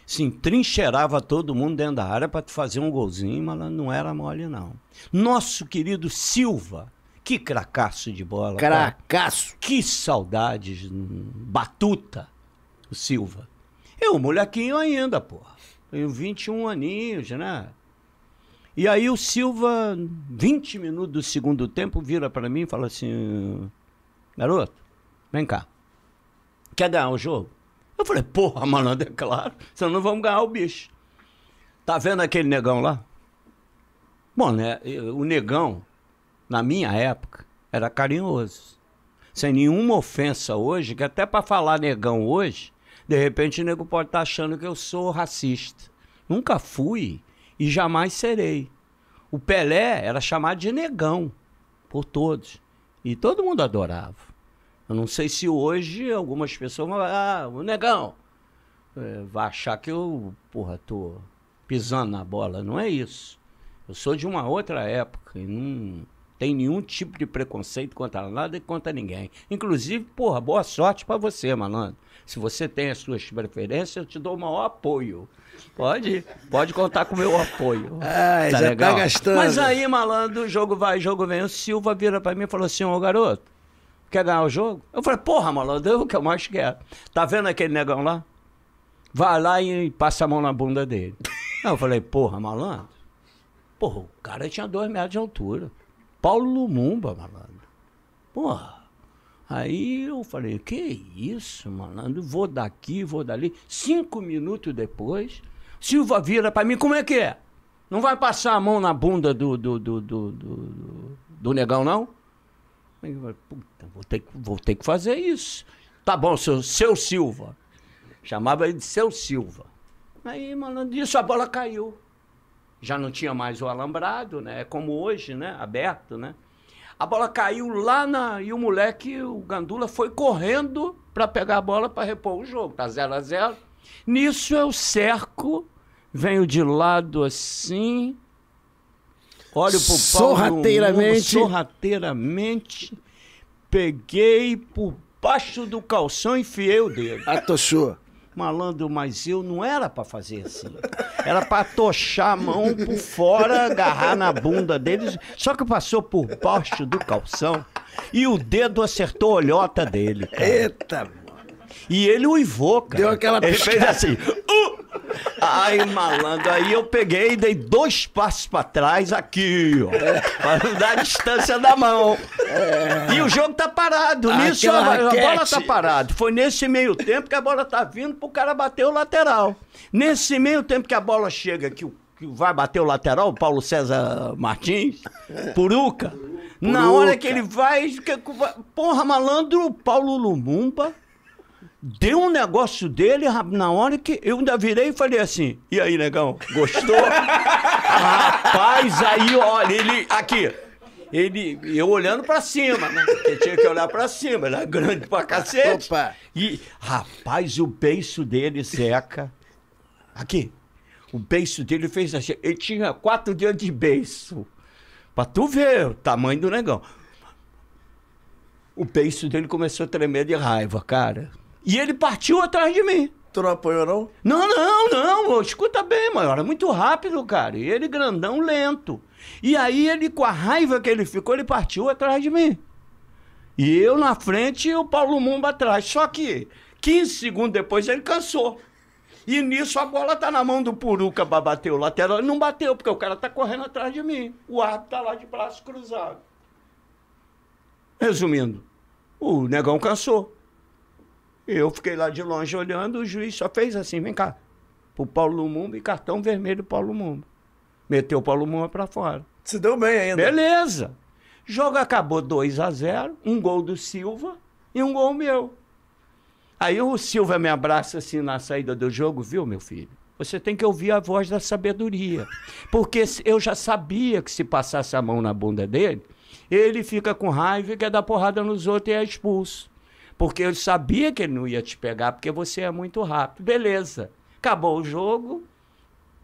se entrincheirava todo mundo dentro da área para fazer um golzinho, mas ela não era mole, não. Nosso querido Silva, que cracaço de bola. Cracaço! Cara. Que saudades, batuta, o Silva. Eu, molequinho ainda, pô. Tenho 21 aninhos, né? E aí o Silva, 20 minutos do segundo tempo, vira para mim e fala assim: Garoto, vem cá. Quer ganhar o jogo? Eu falei, porra, malandro, é claro, senão não vamos ganhar o bicho. Tá vendo aquele negão lá? Bom, né, é, o negão, na minha época, era carinhoso. Sem nenhuma ofensa hoje, que até para falar negão hoje, de repente o nego pode estar tá achando que eu sou racista. Nunca fui e jamais serei. O Pelé era chamado de negão por todos. E todo mundo adorava. Eu não sei se hoje algumas pessoas vão falar, ah, o negão, é, vai achar que eu, porra, tô pisando na bola. Não é isso. Eu sou de uma outra época e não tem nenhum tipo de preconceito contra nada e contra ninguém. Inclusive, porra, boa sorte para você, malandro. Se você tem as suas preferências, eu te dou o maior apoio. Pode, pode contar com o meu apoio. Ai, tá já tá legal? tá gastando. Mas aí, malandro, o jogo vai, jogo vem. O Silva vira para mim e falou assim, ô garoto, Quer ganhar o jogo? Eu falei, porra, malandro, é o que eu mais quero. Tá vendo aquele negão lá? Vai lá e passa a mão na bunda dele. Aí eu falei, porra, malandro. Porra, o cara tinha dois metros de altura. Paulo Lumumba, malandro. Porra. Aí eu falei, que isso, malandro? Vou daqui, vou dali. Cinco minutos depois, Silva vira para mim, como é que é? Não vai passar a mão na bunda do, do, do, do, do, do negão, não? Puta, vou ter, que, vou ter que fazer isso. Tá bom, seu, seu Silva. Chamava ele de seu Silva. Aí, malandro disso a bola caiu. Já não tinha mais o alambrado, né? É como hoje, né? Aberto, né? A bola caiu lá na. E o moleque, o Gandula, foi correndo para pegar a bola para repor o jogo. Tá 0 a 0 Nisso eu cerco, venho de lado assim, Olho pro sorrateiramente. Pau sorrateiramente peguei por baixo do calção e enfiei o dedo. Atochou. Malandro, mas eu não era para fazer assim. Era para tochar a mão por fora, agarrar na bunda deles. Só que passou por baixo do calção e o dedo acertou a olhota dele. Cara. Eita, mano. E ele uivou, cara. Deu aquela piscada. Ele fez assim. Uh! Ai malandro, aí eu peguei e dei dois passos pra trás aqui, ó. É. Pra não dar a distância da mão. É. E o jogo tá parado. Aquela Nisso, a, a, bola tá parada. Foi nesse meio tempo que a bola tá vindo pro cara bater o lateral. Nesse meio tempo que a bola chega, que, que vai bater o lateral, o Paulo César Martins, Puruca. Puruca. Na hora que ele vai, porra, malandro, o Paulo Lumumba Deu um negócio dele, na hora que eu ainda virei e falei assim: e aí, negão, gostou? Rapaz, aí, olha, ele. Aqui. Ele, eu olhando pra cima, né? Porque tinha que olhar pra cima, era grande pra cacete. Opa. E, rapaz, o beiço dele seca. Aqui. O beiço dele fez assim. Ele tinha quatro dias de beiço. Pra tu ver o tamanho do negão. O beiço dele começou a tremer de raiva, cara. E ele partiu atrás de mim. Tu não não? Não, não, não. Escuta bem, maior, Era muito rápido, cara. E ele grandão, lento. E aí ele, com a raiva que ele ficou, ele partiu atrás de mim. E eu na frente e o Paulo Mumba atrás. Só que 15 segundos depois ele cansou. E nisso a bola tá na mão do Puruca pra bater o lateral. Ele não bateu, porque o cara tá correndo atrás de mim. O árbitro tá lá de braço cruzado. Resumindo, o negão cansou. Eu fiquei lá de longe olhando, o juiz só fez assim, vem cá, pro Paulo Lumumba e cartão vermelho pro Paulo Lumumba. Meteu o Paulo Lumumba pra fora. Se deu bem ainda. Beleza. Jogo acabou 2 a 0 um gol do Silva e um gol meu. Aí o Silva me abraça assim na saída do jogo, viu, meu filho? Você tem que ouvir a voz da sabedoria. Porque eu já sabia que se passasse a mão na bunda dele, ele fica com raiva e quer dar porrada nos outros e é expulso. Porque eu sabia que ele não ia te pegar, porque você é muito rápido. Beleza. Acabou o jogo,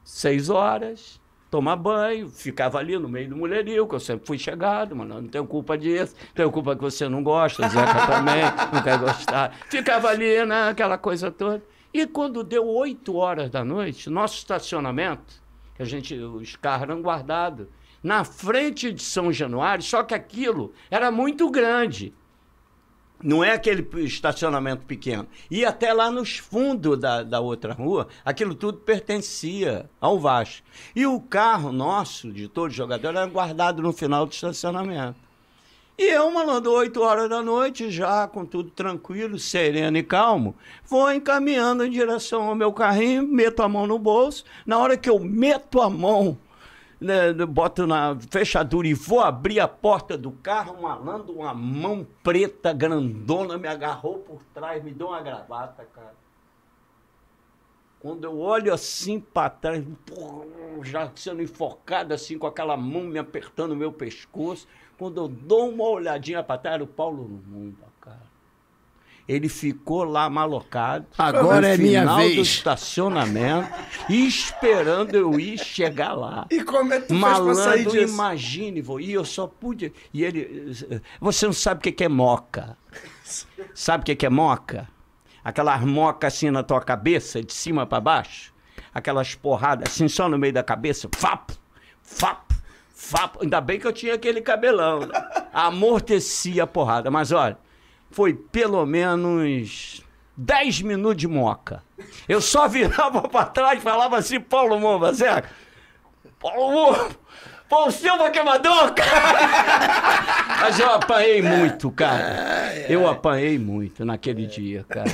seis horas, tomar banho, ficava ali no meio do mulherio, que eu sempre fui chegado, mano, não tenho culpa disso, tenho culpa que você não gosta, Zeca também, não quer gostar. Ficava ali naquela né, coisa toda. E quando deu oito horas da noite, nosso estacionamento, que a gente, os carros eram guardados, na frente de São Januário, só que aquilo era muito grande. Não é aquele estacionamento pequeno. E até lá nos fundos da, da outra rua, aquilo tudo pertencia ao Vasco. E o carro nosso, de todos os jogadores, era guardado no final do estacionamento. E eu, é malandro, 8 horas da noite, já com tudo tranquilo, sereno e calmo, vou encaminhando em direção ao meu carrinho, meto a mão no bolso. Na hora que eu meto a mão né, né, boto na fechadura e vou abrir a porta do carro, malando uma mão preta grandona me agarrou por trás, me deu uma gravata, cara. Quando eu olho assim para trás, já sendo enfocado assim com aquela mão me apertando o meu pescoço, quando eu dou uma olhadinha para trás, era o Paulo no mundo. Ele ficou lá malocado. Agora é minha vez. do estacionamento, esperando eu ir chegar lá. E como é que tu Malandro, fez pra sair disso? imagine, E eu só pude... E ele... Você não sabe o que é moca. Sabe o que é moca? Aquela moca assim na tua cabeça, de cima para baixo. Aquelas porradas assim, só no meio da cabeça. Fapo, fapo, fapo. Ainda bem que eu tinha aquele cabelão. Amortecia a porrada. Mas olha foi pelo menos 10 minutos de moca. Eu só virava para trás e falava assim, Paulo Momba, Zé, Paulo Momba, Paulo Silva queimador, cara! Mas eu apanhei muito, cara. Eu apanhei muito naquele dia, cara.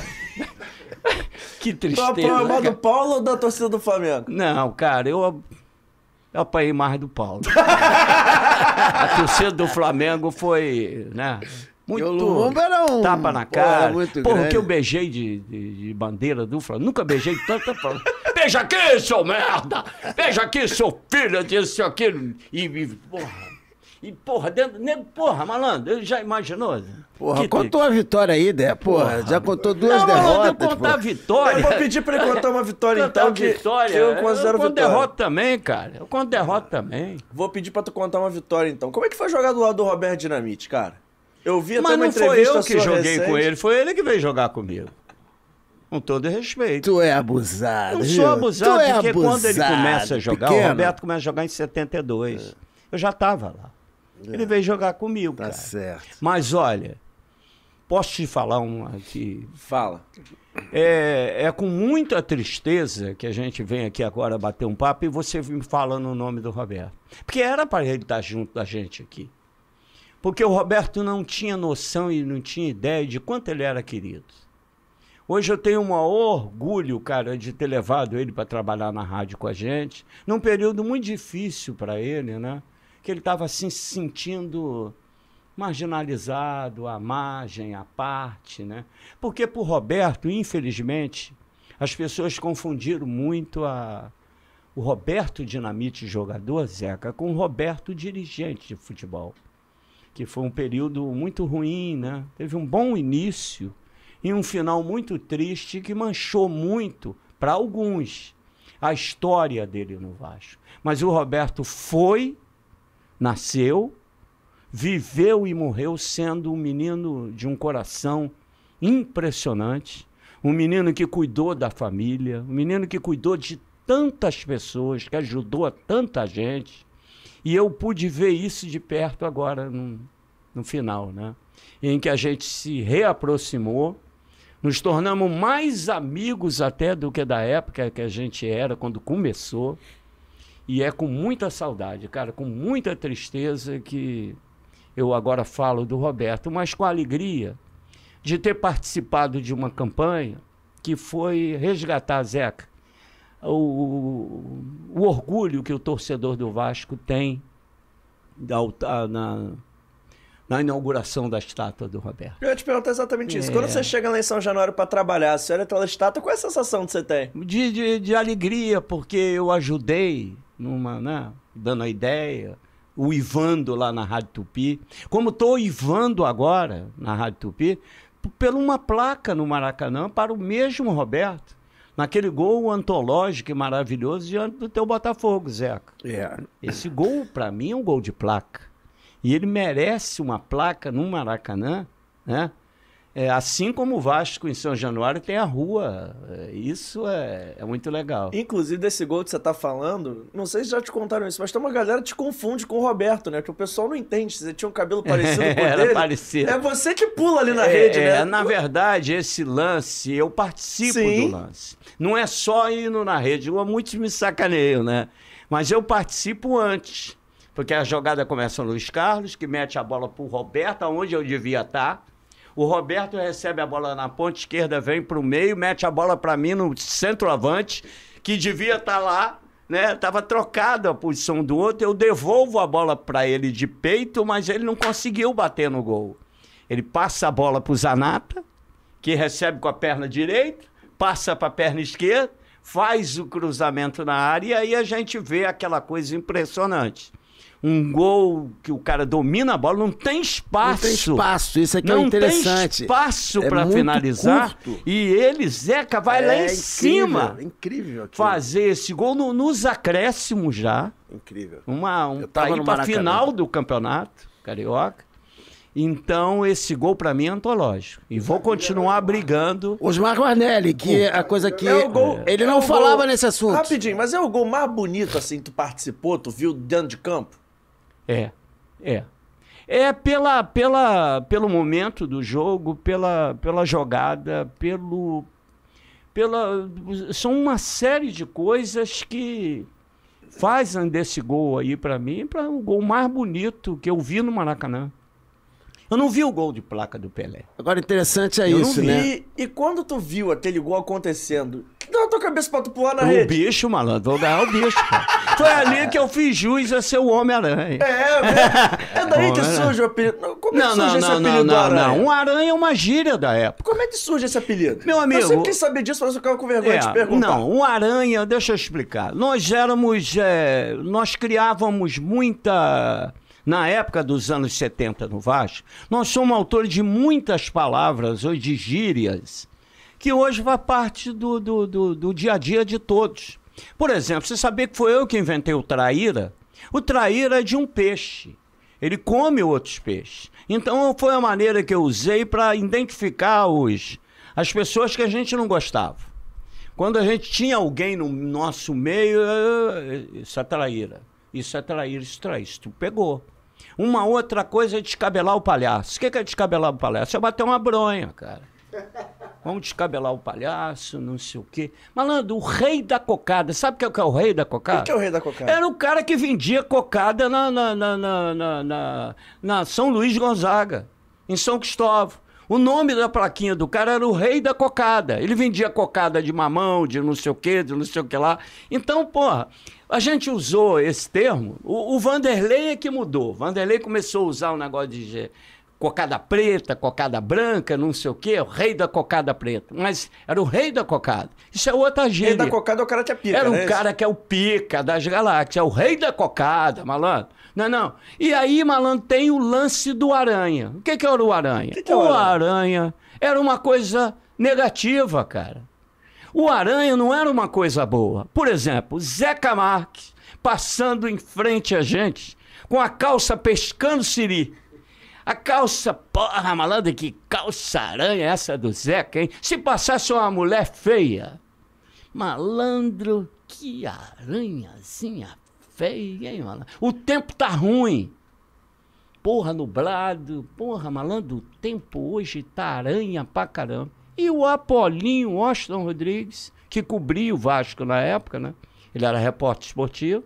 Que tá tristeza. Tu do Paulo ou da torcida do Flamengo? Não, cara, eu, eu apanhei mais do Paulo. A torcida do Flamengo foi, né... Muito. Eu, Lumumba era um. Tapa na cara. Pô, Porra, grande. que eu beijei de, de, de bandeira do Flamengo. Nunca beijei tanta. Beija aqui, seu merda! Beija aqui, seu filho disso, aquilo. E, e porra. E, porra, dentro, nem, porra, malandro, ele já imaginou? Porra, que contou a vitória aí, né? Porra, porra, já contou duas não, derrotas. Não, contar a vitória. Eu vou pedir pra ele contar uma vitória, contar então, vitória, que, eu considero eu vitória. Eu é. derrota também, cara. Eu conto derrota também. Vou pedir pra tu contar uma vitória, então. Como é que foi jogar do lado do Roberto Dinamite, cara? Eu vi até Mas uma não foi eu que joguei recente. com ele, foi ele que veio jogar comigo. Com todo respeito. Tu é abusado. Não sou abusado, tu é porque abusado, quando ele começa a jogar, pequeno. o Roberto começa a jogar em 72. É. Eu já estava lá. É. Ele veio jogar comigo, tá cara. certo. Mas olha, posso te falar uma aqui? Fala. É, é com muita tristeza que a gente vem aqui agora bater um papo e você me falando o nome do Roberto. Porque era para ele estar junto da gente aqui. Porque o Roberto não tinha noção e não tinha ideia de quanto ele era querido. Hoje eu tenho um orgulho, cara, de ter levado ele para trabalhar na rádio com a gente, num período muito difícil para ele, né? Que ele estava assim, se sentindo marginalizado, à margem, à parte, né? Porque para o Roberto, infelizmente, as pessoas confundiram muito a, o Roberto Dinamite jogador, Zeca, com o Roberto dirigente de futebol que foi um período muito ruim, né? Teve um bom início e um final muito triste que manchou muito para alguns a história dele no Vasco. Mas o Roberto foi, nasceu, viveu e morreu sendo um menino de um coração impressionante, um menino que cuidou da família, um menino que cuidou de tantas pessoas, que ajudou a tanta gente, e eu pude ver isso de perto agora, no, no final, né? em que a gente se reaproximou, nos tornamos mais amigos até do que da época que a gente era quando começou. E é com muita saudade, cara, com muita tristeza que eu agora falo do Roberto, mas com alegria de ter participado de uma campanha que foi resgatar a Zeca o, o orgulho que o torcedor do Vasco tem da, na, na inauguração da estátua do Roberto. Eu ia te perguntar exatamente isso. É. Quando você chega lá em São Januário para trabalhar, você olha aquela estátua, qual é a sensação que você tem? De, de, de alegria, porque eu ajudei, numa, né, dando a ideia, o Ivando lá na Rádio Tupi. Como estou Ivando agora na Rádio Tupi, por uma placa no Maracanã para o mesmo Roberto naquele gol antológico e maravilhoso diante do teu Botafogo, Zeca. É. Esse gol, para mim, é um gol de placa. E ele merece uma placa no Maracanã, né? É, assim como o Vasco em São Januário tem a rua. É, isso é, é muito legal. Inclusive, desse gol que você está falando, não sei se já te contaram isso, mas tem uma galera que te confunde com o Roberto, né? Que o pessoal não entende. Você tinha um cabelo parecido com o era dele. Parecido. É você que pula ali na é, rede, né? É, na verdade, esse lance, eu participo Sim. do lance. Não é só indo na rede. Muitos me sacaneiam, né? Mas eu participo antes. Porque a jogada começa no Luiz Carlos, que mete a bola pro Roberto, onde eu devia estar. Tá, o Roberto recebe a bola na ponta esquerda, vem para o meio, mete a bola para mim no centroavante, que devia estar tá lá, né? Tava trocado a posição do outro. Eu devolvo a bola para ele de peito, mas ele não conseguiu bater no gol. Ele passa a bola para o Zanata, que recebe com a perna direita, passa para a perna esquerda, faz o cruzamento na área e aí a gente vê aquela coisa impressionante um gol que o cara domina a bola, não tem espaço. Não tem espaço, isso aqui é é não é interessante. Tem espaço é para finalizar. Curto. E ele, Zeca, vai é, lá em incrível, cima. Incrível. Aqui. Fazer esse gol no, nos acréscimos já. Incrível. Uma, um, tá aí para final do campeonato carioca. Então, esse gol para mim é antológico. E vou continuar brigando. Osmar Guarnelli, que é a coisa que. É gol, ele é não falava gol, nesse assunto. Rapidinho, mas é o gol mais bonito, assim, tu participou, tu viu dentro de campo? É, é. É pela, pela, pelo momento do jogo, pela, pela jogada, pelo, pela, são uma série de coisas que fazem desse gol aí para mim para o gol mais bonito que eu vi no Maracanã. Eu não vi o gol de placa do Pelé. Agora interessante é eu isso, né? E quando tu viu aquele gol acontecendo, Dá tua cabeça pra tu pular na o rede. O bicho, malandro. Vou ganhar o bicho, cara. Foi ali que eu fiz juiz a ser o Homem-Aranha. É, é, é daí que surge o apelido. Como é que não, surge não, esse não, apelido não, aranha? Não, um aranha é uma gíria da época. Como é que surge esse apelido? Meu amigo... Eu sempre quis saber disso, mas eu ficava com vergonha é, de perguntar. Não, um aranha... Deixa eu explicar. Nós éramos... É, nós criávamos muita na época dos anos 70 no Vasco, nós somos autores de muitas palavras ou de gírias que hoje faz parte do, do, do, do dia a dia de todos. Por exemplo, você sabia que foi eu que inventei o traíra? O traíra é de um peixe. Ele come outros peixes. Então foi a maneira que eu usei para identificar os, as pessoas que a gente não gostava. Quando a gente tinha alguém no nosso meio, isso é traíra, isso é traíra, isso é traíra, isso tu pegou. Uma outra coisa é descabelar o palhaço. O que é descabelar o palhaço? É bater uma bronha, cara. vamos descabelar o palhaço, não sei o quê. Malandro, o rei da cocada. Sabe o que é o rei da cocada? O que é o rei da cocada? Era o cara que vendia cocada na, na, na, na, na, na São Luís Gonzaga, em São Cristóvão. O nome da plaquinha do cara era o rei da cocada. Ele vendia cocada de mamão, de não sei o quê, de não sei o que lá. Então, porra, a gente usou esse termo. O, o Vanderlei é que mudou. O Vanderlei começou a usar o negócio de cocada preta, cocada branca, não sei o quê, o rei da cocada preta. Mas era o rei da cocada. Isso é outra gíria. Rei da cocada é o cara que é pica, Era né? um cara que é o pica das galáxias, é o rei da cocada, malandro. Não é não? E aí, malandro, tem o lance do aranha. O que que era o aranha? Que que é o, o aranha? aranha era uma coisa negativa, cara. O aranha não era uma coisa boa. Por exemplo, Zeca Marques passando em frente a gente com a calça pescando siri. A calça, porra, malandro, que calça aranha é essa do Zeca, hein? Se passasse uma mulher feia. Malandro, que aranhazinha feia, hein, malandro? O tempo tá ruim. Porra, nublado. Porra, malandro, o tempo hoje tá aranha pra caramba. E o Apolinho Washington Rodrigues, que cobria o Vasco na época, né? Ele era repórter esportivo.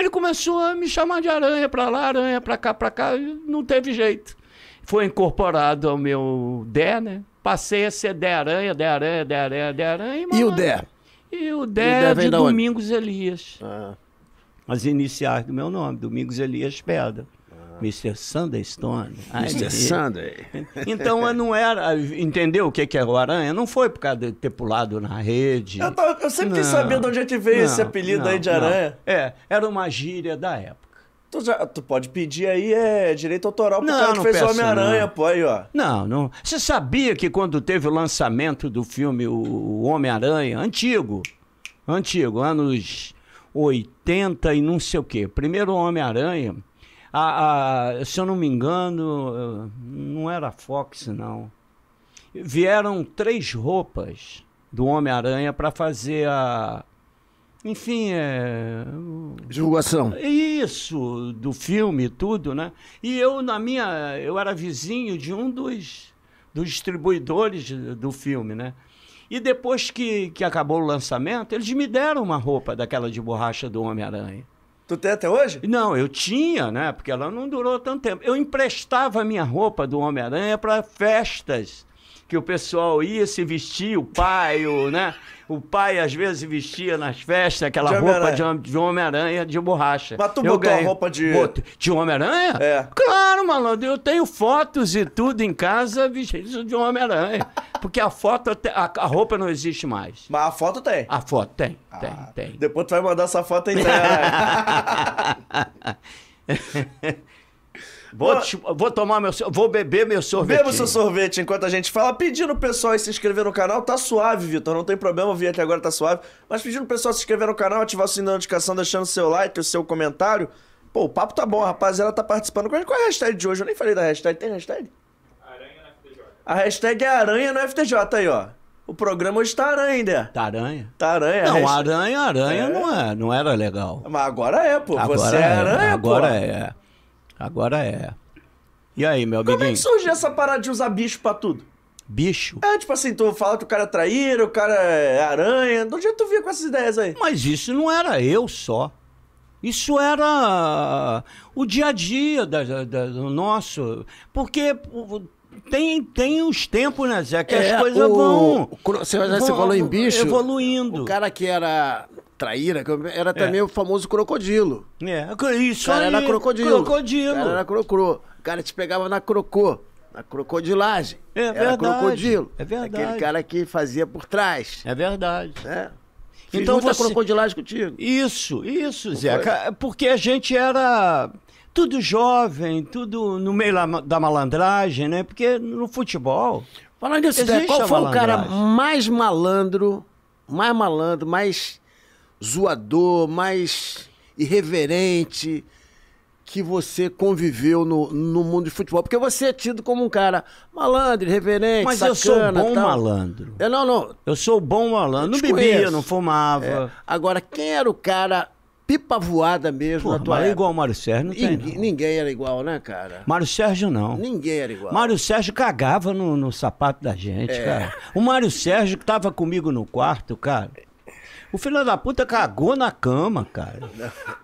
Ele começou a me chamar de aranha para lá, aranha para cá, para cá, não teve jeito. Foi incorporado ao meu Dé, né? Passei a ser Dé Aranha, Dé Aranha, Dé Aranha, Dé Aranha. E, e o Dé? E o Dé, e o Dé de Domingos onde? Elias. Ah. As iniciais do meu nome, Domingos Elias Pedra. Mr. Sanderson, Mr. Sunday. Então não era. Entendeu o que, que era o Aranha? Não foi por causa de ter pulado na rede. Eu, tô, eu sempre quis saber de onde a é gente veio não, esse apelido não, aí de Aranha. É, era uma gíria da época. Tu, já, tu pode pedir aí é, direito autoral pro não, cara que fez o Homem-Aranha, pô, aí, ó. Não, não. Você sabia que quando teve o lançamento do filme O Homem-Aranha, antigo, antigo, anos 80 e não sei o quê, primeiro Homem-Aranha, a, ah, a, ah, se eu não me engano, eh, não era Fox, não. Vieram três roupas do Homem-Aranha para fazer a. Enfim, é. Divulgação. Isso, do filme e tudo, né? E eu, na minha. Eu era vizinho de um dos, dos distribuidores do filme, né? E depois que, que acabou o lançamento, eles me deram uma roupa daquela de borracha do Homem-Aranha. Tu tem até hoje? Não, eu tinha, né? Porque ela não durou tanto tempo. Eu emprestava minha roupa do Homem-Aranha para festas que o pessoal ia se vestir, o pai, o, né? O pai às vezes vestia nas festas aquela de roupa de, de Homem-Aranha de borracha. Mas tu eu botou ganho. a roupa de. Boto. De Homem-Aranha? É. Claro, malandro. Eu tenho fotos e tudo em casa vestido de Homem-Aranha. Porque a foto, a, a, roupa não existe mais. Mas a foto tem. A foto tem, ah, tem, ah, tem. Depois tu vai mandar essa foto aí. Tá? Vou, te, vou tomar meu vou beber meu sorvete. Beba seu sorvete enquanto a gente fala, pedindo o pessoal se inscrever no canal, tá suave, Vitor, não tem problema, eu vi até agora tá suave, mas pedindo o pessoal se inscrever no canal, ativar o sininho da notificação, deixando o seu like, o seu comentário. Pô, o papo tá bom, rapaz, ela tá participando. Qual é a hashtag de hoje? Eu nem falei da hashtag, tem hashtag? Aranha no FTJ. A hashtag é aranha no FTJ é aí, ó. O programa hoje tá aranha ainda. Tá aranha? Tá aranha. Não, hashtag... aranha, aranha é. não, é, não era legal. Mas agora é, pô. Agora Você é, é aranha, agora pô. Agora é. Agora é. E aí, meu amiguinho? Como é que surgiu essa parada de usar bicho pra tudo? Bicho? É, tipo assim, tu fala que o cara é traíra, o cara é aranha. De onde é que tu via com essas ideias aí? Mas isso não era eu só. Isso era o dia a dia da, da, do nosso. Porque tem, tem os tempos, né, Zé? Que é, as coisas o... vão. Você, vão, falou em bicho. Evoluindo. O cara que era traíra, era também é. o famoso crocodilo. É, isso cara aí. era crocodilo. Crocodilo. cara era crocro. O cara te pegava na crocô, na crocodilagem. É era verdade. crocodilo. É verdade. Aquele cara que fazia por trás. É verdade. É. Fiz então muita você... crocodilagem contigo. Isso, isso, Zé. Zeca. Porque a gente era tudo jovem, tudo no meio da malandragem, né? Porque no futebol. Falando nisso, qual foi o cara mais malandro, mais malandro, mais zoador, mais irreverente que você conviveu no, no mundo de futebol? Porque você é tido como um cara malandro, irreverente, Mas sacana, eu sou bom tal. malandro. Eu, é, não, não. Eu sou bom malandro. Não bebia, conheço. não fumava. É. Agora, quem era o cara pipa voada mesmo Porra, na tua era é igual o Mário Sérgio, não tem. Ninguém, não. ninguém era igual, né, cara? Mário Sérgio não. Ninguém era igual. Mário Sérgio cagava no, no sapato da gente, é. cara. O Mário Sérgio que tava comigo no quarto, cara. O filho da puta cagou na cama, cara.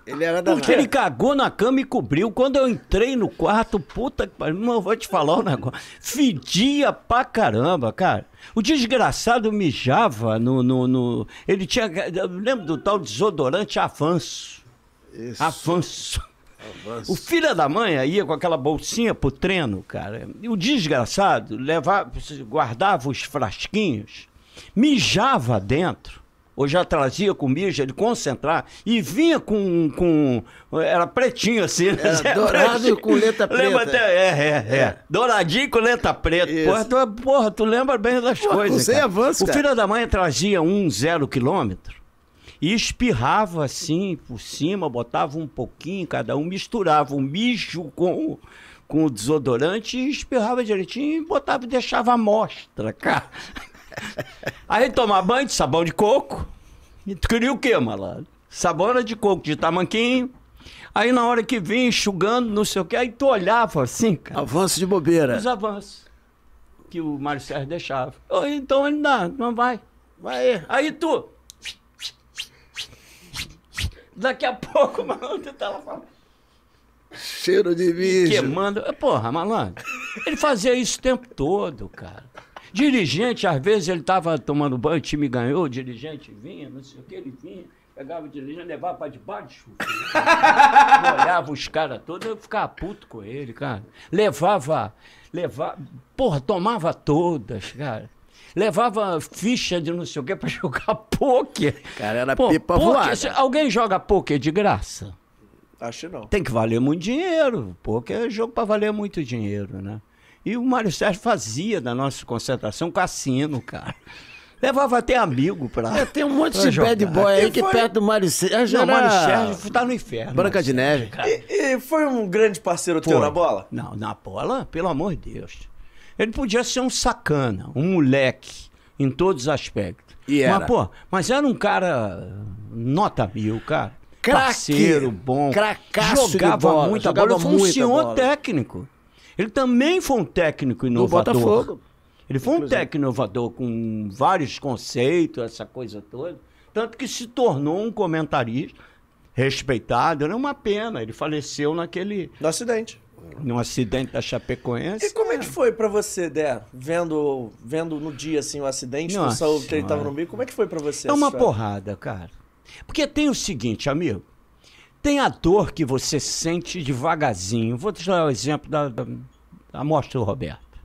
Ele era danado. Porque ele cagou na cama e cobriu. Quando eu entrei no quarto, puta que pariu, não vou te falar o um negócio. Fedia pra caramba, cara. O desgraçado mijava no. no, no... Ele tinha. Eu lembro do tal desodorante avanço. Isso. Avanço. Avanço. O filho da mãe ia com aquela bolsinha pro treino, cara. E o desgraçado levava, guardava os frasquinhos, mijava dentro ou já trazia comigo, já de concentrar, e vinha com. com era pretinho assim, né? Era dourado com letra preta. Lembra até, é, é, é, Douradinho com letra preta. Porra tu, porra tu, lembra bem das porra, coisas. Sem avanço, O filho da mãe trazia um zero quilômetro e espirrava assim por cima, botava um pouquinho, cada um misturava o um mijo com com o desodorante e espirrava direitinho e botava e deixava a mostra, cara. Aí tomava banho de sabão de coco. E tu queria o quê, malandro? Sabona de coco de tamanquinho. Aí na hora que vinha enxugando, não sei o quê, aí tu olhava assim, cara. Avanço de bobeira. Os avanços que o Mário Sérgio deixava. então ele não, não vai. Vai aí. tu. Daqui a pouco, malandro, tu tava falando. Cheiro de bicho. Queimando. Porra, malandro. Ele fazia isso o tempo todo, cara. Dirigente, às vezes, ele estava tomando banho, o time ganhou, o dirigente vinha, não sei o que, ele vinha, pegava o dirigente, levava para debaixo. olhava os caras todos, eu ficava puto com ele, cara. Levava, levava, porra, tomava todas, cara levava ficha de não sei o que para jogar pôquer. Cara, era Pô, pipa voar Alguém joga pôquer de graça? Acho não. Tem que valer muito dinheiro. Pôquer é jogo para valer muito dinheiro, né? E o Mário Sérgio fazia da nossa concentração cassino, cara. Levava até amigo pra. É, tem um monte de jogar. bad boy aí que foi... perto do Mário Sérgio. Não, o Mário Sérgio tá no inferno. Branca de Neve, cara. E, e, foi um grande parceiro foi. teu na bola? Não, na bola, pelo amor de Deus. Ele podia ser um sacana, um moleque, em todos os aspectos. E era. Mas, pô, mas era um cara nota mil, cara. Craque, Parceiro, bom. Cracaço jogava de bola, muita jogava bola. Foi um senhor técnico. Ele também foi um técnico inovador. No Botafogo. Ele foi Inclusive. um técnico inovador com vários conceitos, essa coisa toda. Tanto que se tornou um comentarista respeitado. Era uma pena. Ele faleceu naquele. No acidente. Num acidente da Chapecoense. E como é, é que foi para você, Dé? Vendo, vendo no dia assim, o acidente, Nossa, o saúde que ele tava no meio, como é que foi para você? É uma história? porrada, cara. Porque tem o seguinte, amigo. Tem a dor que você sente devagarzinho. Vou te dar o exemplo da, da, da do Roberto.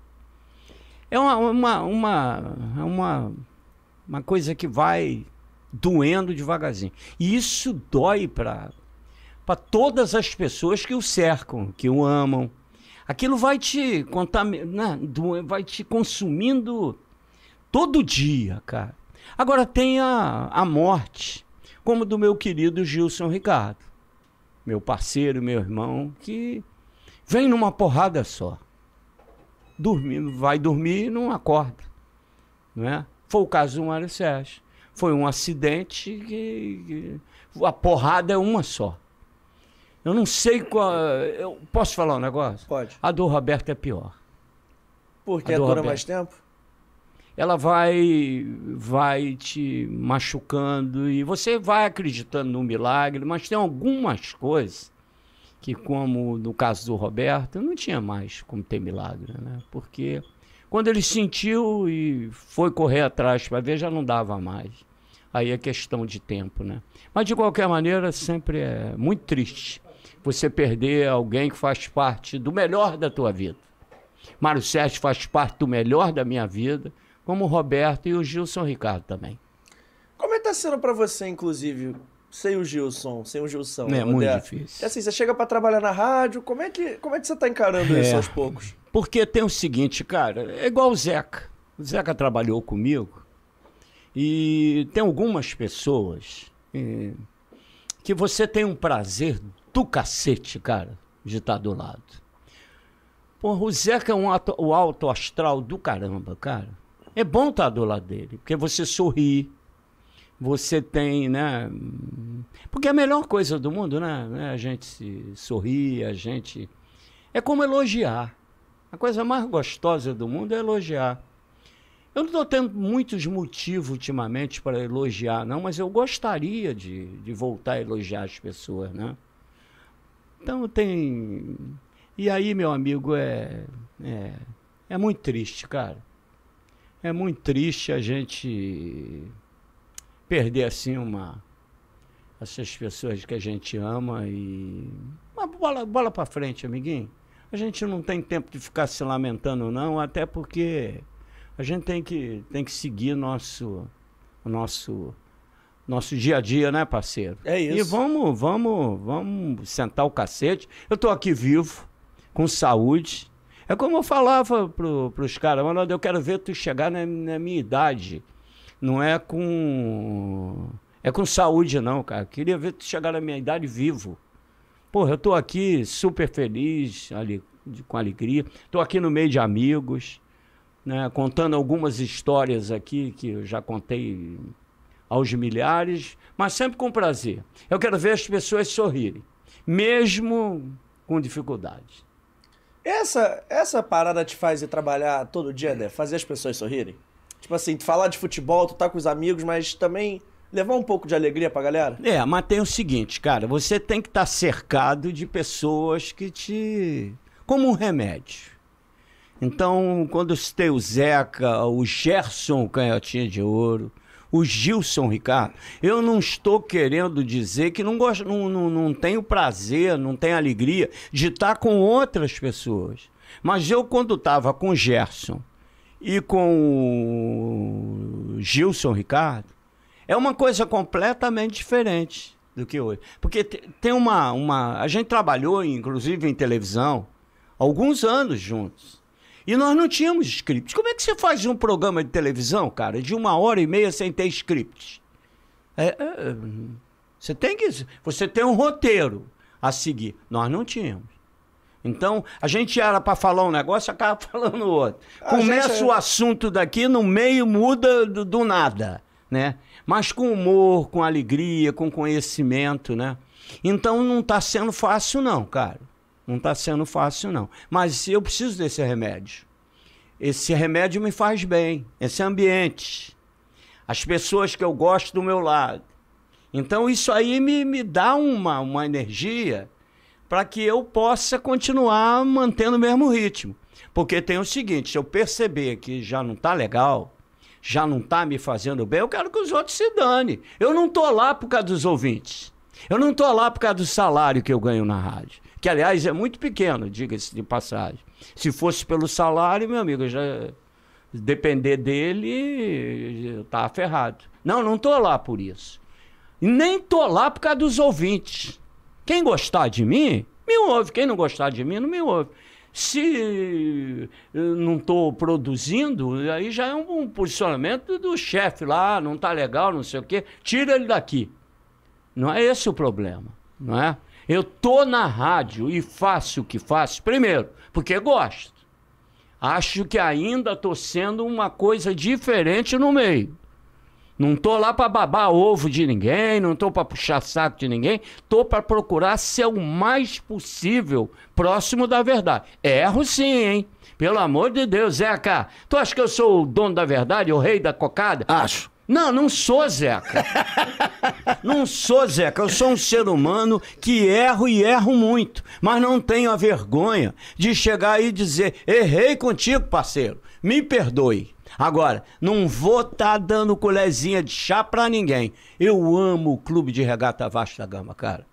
É uma, uma, uma, é uma, uma coisa que vai doendo devagarzinho. E isso dói para todas as pessoas que o cercam, que o amam. Aquilo vai te contaminando, né, vai te consumindo todo dia, cara. Agora tem a, a morte, como do meu querido Gilson Ricardo meu parceiro, meu irmão, que vem numa porrada só. Dormindo, vai dormir e não acorda. Não é? Foi o caso do Mário Sérgio. Foi um acidente que, que, a porrada é uma só. Eu não sei qual. Eu posso falar um negócio? Pode. A do Roberto é pior. Porque dura Roberto. mais tempo? ela vai vai te machucando e você vai acreditando no milagre, mas tem algumas coisas que como no caso do Roberto, não tinha mais como ter milagre, né? Porque quando ele sentiu e foi correr atrás para ver, já não dava mais. Aí é questão de tempo, né? Mas de qualquer maneira, sempre é muito triste você perder alguém que faz parte do melhor da tua vida. Mário Sérgio faz parte do melhor da minha vida como o Roberto e o Gilson Ricardo também. Como é que tá sendo para você, inclusive, sem o Gilson, sem o Gilson? É muito der? difícil. É assim, você chega para trabalhar na rádio, como é que, como é que você tá encarando é, isso aos poucos? Porque tem o seguinte, cara, é igual o Zeca. O Zeca trabalhou comigo e tem algumas pessoas é, que você tem um prazer do cacete, cara, de estar tá do lado. Porra, o Zeca é um o alto astral do caramba, cara. É bom estar tá do lado dele, porque você sorri, você tem, né? Porque é a melhor coisa do mundo, né? né a gente se sorri, a gente. É como elogiar. A coisa mais gostosa do mundo é elogiar. Eu não estou tendo muitos motivos ultimamente para elogiar, não, mas eu gostaria de, de voltar a elogiar as pessoas, né? Então tem. E aí, meu amigo, é, é, é muito triste, cara. É muito triste a gente perder assim uma essas pessoas que a gente ama e uma bola bola para frente, amiguinho. A gente não tem tempo de ficar se lamentando não, até porque a gente tem que tem que seguir nosso nosso nosso dia a dia, né, parceiro? É isso. E vamos, vamos, vamos sentar o cacete. Eu tô aqui vivo, com saúde, é como eu falava pro, pros caras, mano, eu quero ver tu chegar na, na minha idade. Não é com. É com saúde, não, cara. Queria ver tu chegar na minha idade vivo. Porra, eu tô aqui super feliz, ali, com alegria. Tô aqui no meio de amigos, né, contando algumas histórias aqui que eu já contei aos milhares, mas sempre com prazer. Eu quero ver as pessoas sorrirem, mesmo com dificuldades. Essa, essa parada te faz ir trabalhar todo dia, né? Fazer as pessoas sorrirem? Tipo assim, falar de futebol, tu tá com os amigos, mas também levar um pouco de alegria pra galera? É, mas tem o seguinte, cara, você tem que estar tá cercado de pessoas que te. como um remédio. Então, quando eu citei o Zeca, o Gerson, o canhotinha de ouro, o Gilson Ricardo. Eu não estou querendo dizer que não, gosto, não, não, não tenho prazer, não tenho alegria de estar com outras pessoas. Mas eu, quando estava com o Gerson e com o Gilson Ricardo, é uma coisa completamente diferente do que hoje. Porque tem uma, uma. A gente trabalhou, inclusive, em televisão, alguns anos juntos. E nós não tínhamos scripts. Como é que você faz um programa de televisão, cara, de uma hora e meia sem ter scripts? É, é, você tem que. Você tem um roteiro a seguir. Nós não tínhamos. Então, a gente era para falar um negócio, acaba falando outro. Começa gente... É o assunto daqui, no meio muda do, do nada, né? Mas com humor, com alegria, com conhecimento, né? Então não está sendo fácil não, cara. Não está sendo fácil, não. Mas eu preciso desse remédio. Esse remédio me faz bem. Esse ambiente. As pessoas que eu gosto do meu lado. Então, isso aí me, me dá uma, uma energia para que eu possa continuar mantendo o mesmo ritmo. Porque tem o seguinte: se eu perceber que já não está legal, já não está me fazendo bem, eu quero que os outros se dane. Eu não estou lá por causa dos ouvintes. Eu não estou lá por causa do salário que eu ganho na rádio que aliás é muito pequeno, diga-se de passagem. Se fosse pelo salário, meu amigo, já depender dele, tá ferrado. Não, não tô lá por isso. Nem tô lá por causa dos ouvintes. Quem gostar de mim, me ouve. Quem não gostar de mim, não me ouve. Se eh, não estou produzindo, aí já é um, um posicionamento do chefe lá, não tá legal, não sei o quê. Tira ele daqui. Não é esse o problema, não é? Eu tô na rádio e faço o que faço, primeiro, porque gosto. Acho que ainda tô sendo uma coisa diferente no meio. Não tô lá para babar ovo de ninguém, não tô para puxar saco de ninguém, tô para procurar ser o mais possível próximo da verdade. Erro sim, hein? Pelo amor de Deus, Zeca. Tu acha que eu sou o dono da verdade, o rei da cocada? Acho. Não, não sou Zeca. não sou Zeca. Eu sou um ser humano que erro e erro muito. Mas não tenho a vergonha de chegar aí e dizer: errei contigo, parceiro. Me perdoe. Agora, não vou estar tá dando colezinha de chá pra ninguém. Eu amo o Clube de Regata Vasco da Gama, cara.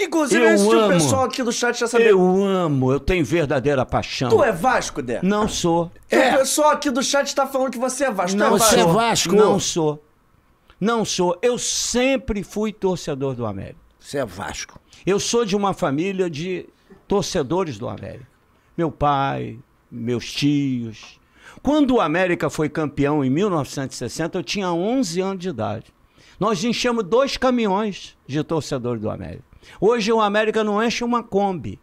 Inclusive, eu esse amo. pessoal aqui do chat já sabe. Eu amo, eu tenho verdadeira paixão. Tu é Vasco, Dé? Não sou. É. O pessoal aqui do chat tá falando que você é Vasco. Não, é Vasco. Sou. é Vasco? Não sou. Não sou. Eu sempre fui torcedor do América. Você é Vasco. Eu sou de uma família de torcedores do América. Meu pai, meus tios. Quando o América foi campeão em 1960, eu tinha 11 anos de idade. Nós enchemos dois caminhões de torcedores do América. Hoje o América não enche uma Kombi.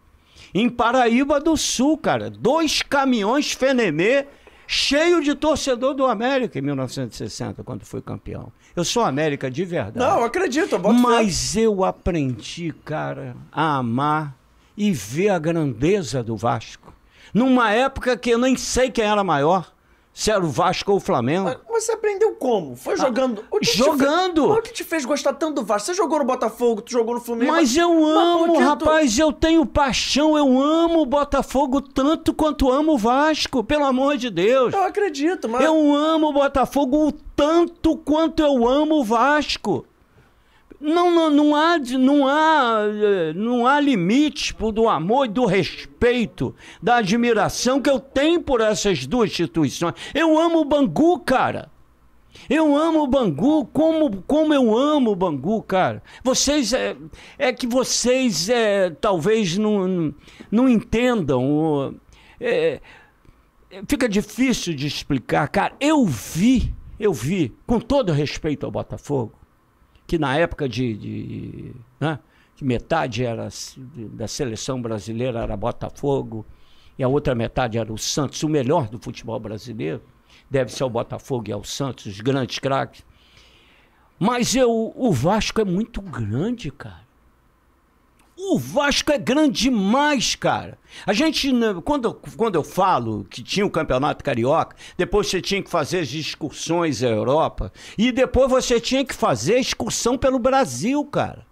Em Paraíba do Sul, cara, dois caminhões Fenemê cheio de torcedor do América em 1960, quando foi campeão. Eu sou América de verdade. Não, acredito. Eu Mas eu aprendi, cara, a amar e ver a grandeza do Vasco. Numa época que eu nem sei quem era maior se era o Vasco ou o Flamengo. Mas você aprendeu como? Foi ah, jogando. jogando! Fez, o que te fez gostar tanto do Vasco? Você jogou no Botafogo, tu jogou no Flamengo. Mas eu amo, mas rapaz, eu tenho paixão, eu amo o Botafogo tanto quanto amo o Vasco, pelo amor de Deus. Eu acredito, mas. Eu amo o Botafogo tanto quanto eu amo o Vasco. Não, não, não, há, não, há, eh, não há limite do amor e do respeito, da admiração que eu tenho por essas duas instituições. Eu amo o Bangu, cara. Eu amo o Bangu, como, como eu amo o Bangu, cara. Vocês, é, é que vocês é, talvez não, não entendam. Ou, é, fica difícil de explicar, cara. Eu vi, eu vi, com todo respeito ao Botafogo, que na época de, de né, que metade era da seleção brasileira era Botafogo e a outra metade era o Santos, o melhor do futebol brasileiro, deve ser ao Botafogo e ao é Santos, os grandes craques. Mas eu, o Vasco é muito grande, cara. O Vasco é grande demais, cara. A gente, quando, quando eu falo que tinha o campeonato carioca, depois você tinha que fazer as excursões à Europa, e depois você tinha que fazer excursão pelo Brasil, cara.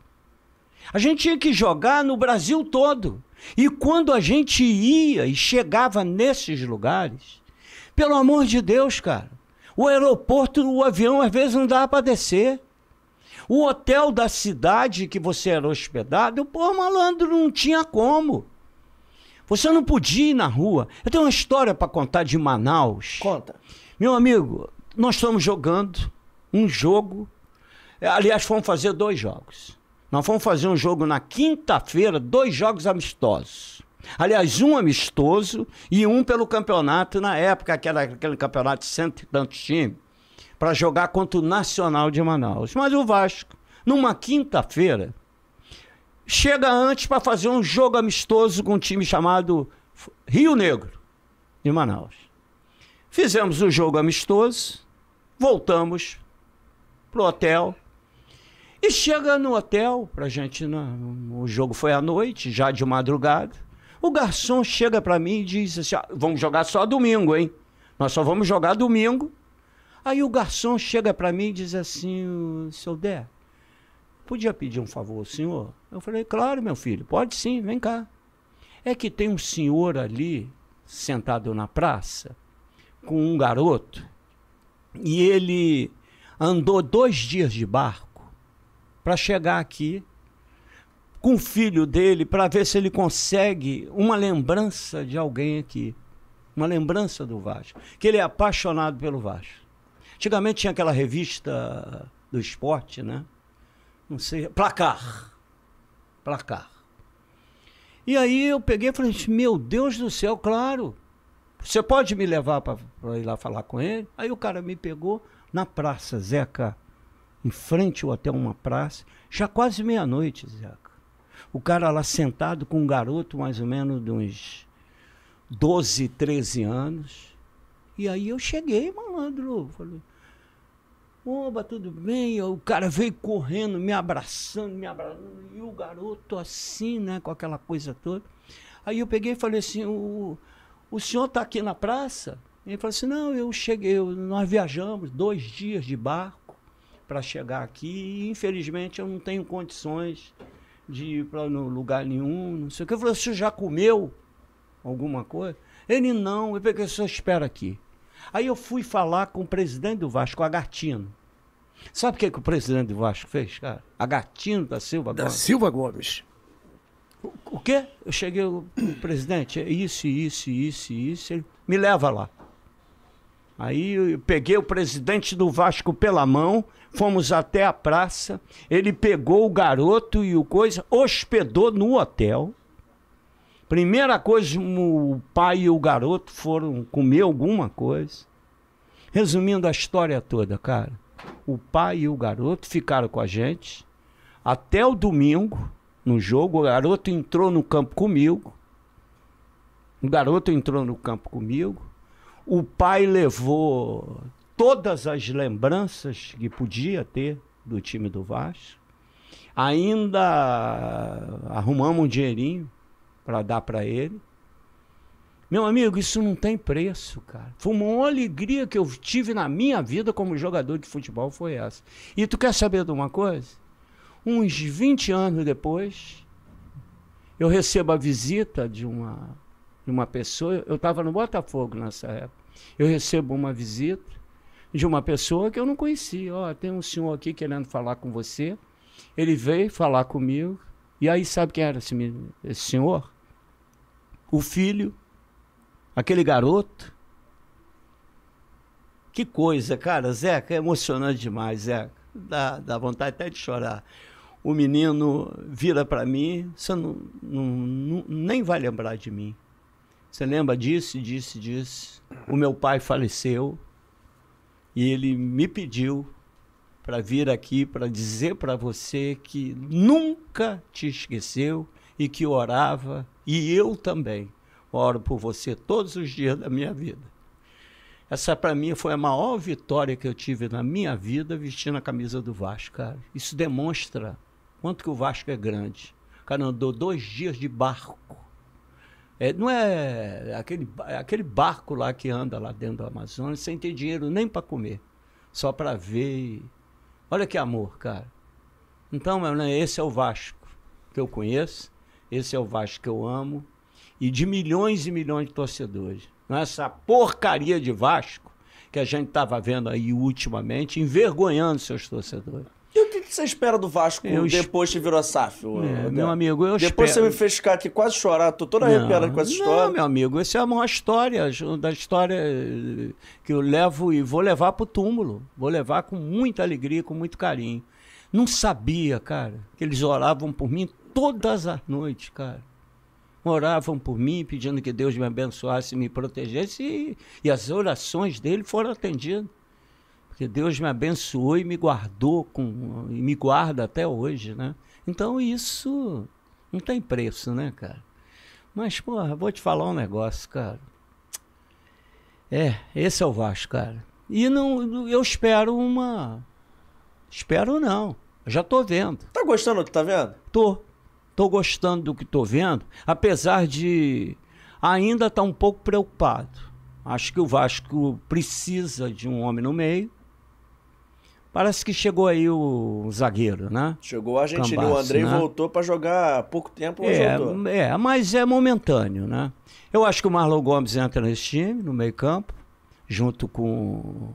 A gente tinha que jogar no Brasil todo. E quando a gente ia e chegava nesses lugares, pelo amor de Deus, cara, o aeroporto, o avião às vezes não dava para descer. O hotel da cidade que você era hospedado, pô, malandro, não tinha como. Você não podia ir na rua. Eu tenho uma história para contar de Manaus. Conta. Meu amigo, nós estamos jogando um jogo. É, aliás, fomos fazer dois jogos. Nós fomos fazer um jogo na quinta-feira, dois jogos amistosos. Aliás, um amistoso e um pelo campeonato na época, que era aquele campeonato de cento e tantos times para jogar contra o Nacional de Manaus. Mas o Vasco, numa quinta-feira, chega antes para fazer um jogo amistoso com um time chamado Rio Negro, de Manaus. Fizemos o jogo amistoso, voltamos pro hotel. E chega no hotel, pra gente, não, o jogo foi à noite, já de madrugada. O garçom chega para mim e diz assim: ah, vamos jogar só domingo, hein? Nós só vamos jogar domingo Aí o garçom chega para mim e diz assim: Seu Dé, podia pedir um favor ao senhor? Eu falei: Claro, meu filho, pode sim, vem cá. É que tem um senhor ali, sentado na praça, com um garoto, e ele andou dois dias de barco para chegar aqui com o filho dele para ver se ele consegue uma lembrança de alguém aqui, uma lembrança do Vasco, que ele é apaixonado pelo Vasco. Antigamente tinha aquela revista do esporte, né? Não sei, placar. Placar. E aí eu peguei e falei, assim, meu Deus do céu, claro. Você pode me levar para ir lá falar com ele? Aí o cara me pegou na praça, Zeca, em frente ou até uma praça, já quase meia-noite, Zeca. O cara lá sentado com um garoto mais ou menos de uns 12, 13 anos. E aí eu cheguei, malandro, falei, Oba, tudo bem? O cara veio correndo, me abraçando, me abraçando, e o garoto assim, né, com aquela coisa toda. Aí eu peguei e falei assim: o, o senhor está aqui na praça? Ele falou assim: não, eu cheguei, nós viajamos dois dias de barco para chegar aqui, e infelizmente eu não tenho condições de ir para lugar nenhum, não sei o que. Eu falei: o senhor já comeu alguma coisa? Ele não, eu peguei, o senhor espera aqui. Aí eu fui falar com o presidente do Vasco, Agatino. Sabe o que, que o presidente do Vasco fez, cara? Agatino da Silva da Gomes. Da Silva Gomes. O, o quê? Eu cheguei, o presidente, é isso, isso, isso, isso. Ele, me leva lá. Aí eu peguei o presidente do Vasco pela mão, fomos até a praça. Ele pegou o garoto e o coisa, hospedou no hotel. Primeira coisa, o pai e o garoto foram comer alguma coisa. Resumindo a história toda, cara, o pai e o garoto ficaram com a gente até o domingo no jogo. O garoto entrou no campo comigo. O garoto entrou no campo comigo. O pai levou todas as lembranças que podia ter do time do Vasco. Ainda arrumamos um dinheirinho para dar para ele. Meu amigo, isso não tem preço, cara. Foi uma alegria que eu tive na minha vida como jogador de futebol, foi essa. E tu quer saber de uma coisa? Uns 20 anos depois, eu recebo a visita de uma, de uma pessoa, eu estava no Botafogo nessa época, eu recebo uma visita de uma pessoa que eu não conhecia. oh, tem um senhor aqui querendo falar com você. Ele veio falar comigo. E aí, sabe quem era esse, esse senhor? o filho, aquele garoto. Que coisa, cara, Zeca, é emocionante demais, Zeca. Dá, dá vontade até de chorar. O menino vira para mim, você não, não, não, nem vai lembrar de mim. Você lembra disso, disse, disse. O meu pai faleceu e ele me pediu para vir aqui para dizer para você que nunca te esqueceu e que orava e eu também oro por você todos os dias da minha vida. Essa para mim foi a maior vitória que eu tive na minha vida vestindo a camisa do Vasco, cara. Isso demonstra quanto que o Vasco é grande. O cara andou dois dias de barco. É, não é aquele, aquele barco lá que anda lá dentro do Amazonas sem ter dinheiro nem para comer, só para ver. Olha que amor, cara. Então, meu, né, esse é o Vasco que eu conheço esse é o Vasco que eu amo. E de milhões e milhões de torcedores. É essa porcaria de Vasco que a gente estava vendo aí ultimamente, envergonhando seus torcedores. E o que você espera do Vasco eu depois que virou SAF? É, meu amigo, eu Depois espero. você me fez ficar aqui quase chorar, tô toda arrepiado com essa história. Não, meu amigo, essa é a maior história, da história eh, que eu levo e vou levar para o túmulo. Vou levar com muita alegria, com muito carinho. Não sabia, cara, que eles oravam por mim todas as noites, cara. Oravam por mim, pedindo que Deus me abençoasse, me protegesse, e, e as orações dele foram atendidas. Porque Deus me abençoou e me guardou, com, e me guarda até hoje, né? Então isso não tem preço, né, cara? Mas, porra, vou te falar um negócio, cara. É, esse é o Vasco, cara. E não, eu espero uma. Espero não. já tô vendo. Tá gostando do que tá vendo? Tô. Estou gostando do que estou vendo, apesar de ainda estar tá um pouco preocupado. Acho que o Vasco precisa de um homem no meio. Parece que chegou aí o zagueiro, né? Chegou a gente, o Andrei né? voltou para jogar há pouco tempo. É, é, mas é momentâneo, né? Eu acho que o Marlon Gomes entra nesse time, no meio campo, junto com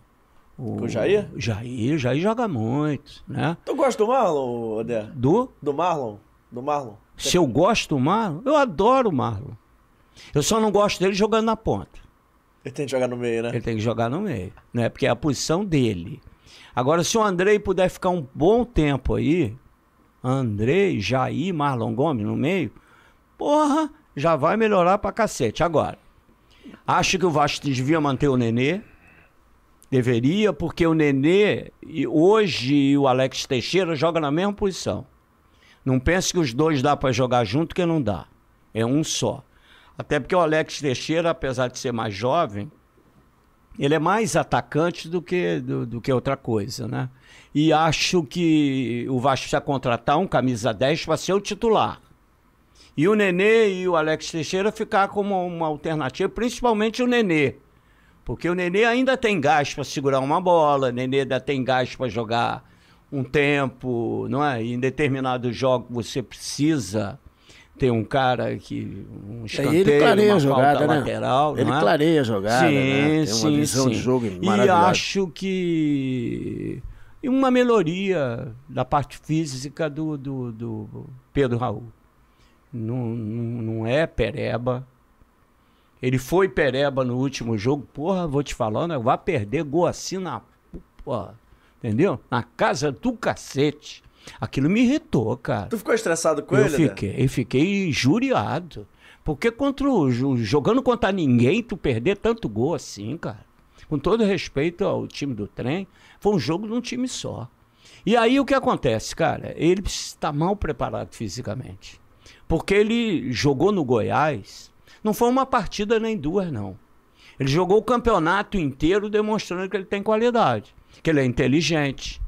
o, com o Jair? Jair, Jair joga muito, né? Tu gosta do Marlon, Odé? Do? Do Marlon? Do Marlon. Se eu gosto do Marlon, eu adoro o Marlon. Eu só não gosto dele jogando na ponta. Ele tem que jogar no meio, né? Ele tem que jogar no meio, né? Porque é a posição dele. Agora, se o Andrei puder ficar um bom tempo aí, Andrei, Jair, Marlon Gomes no meio, porra, já vai melhorar pra cacete. Agora, acho que o Vasco devia manter o Nenê. Deveria, porque o Nenê, hoje, e o Alex Teixeira jogam na mesma posição. Não pense que os dois dá para jogar junto, que não dá. É um só. Até porque o Alex Teixeira, apesar de ser mais jovem, ele é mais atacante do que, do, do que outra coisa, né? E acho que o Vasco precisa contratar um camisa 10 para ser o titular. E o Nenê e o Alex Teixeira ficar como uma alternativa, principalmente o Nenê. Porque o Nenê ainda tem gás para segurar uma bola, o Nenê ainda tem gás para jogar um tempo, não é? em determinado jogo você precisa ter um cara que um escanteio, ele clareia a jogada, né? lateral, ele é? clareia a jogada, sim, né? Tem sim, visão sim. de jogo E acho que e uma melhoria da parte física do, do, do Pedro Raul. Não, não, não é pereba, ele foi pereba no último jogo. Porra, vou te falando, vai perder gol assim na. Porra entendeu? Na casa do cacete. Aquilo me irritou, cara. Tu ficou estressado com eu ele? Né? Fiquei, né? Eu fiquei injuriado. Porque contra o, jogando contra ninguém, tu perder tanto gol assim, cara. Com todo respeito ao time do trem, foi um jogo de um time só. E aí o que acontece, cara? Ele está mal preparado fisicamente. Porque ele jogou no Goiás, não foi uma partida nem duas, não. Ele jogou o campeonato inteiro demonstrando que ele tem qualidade que ele é inteligente,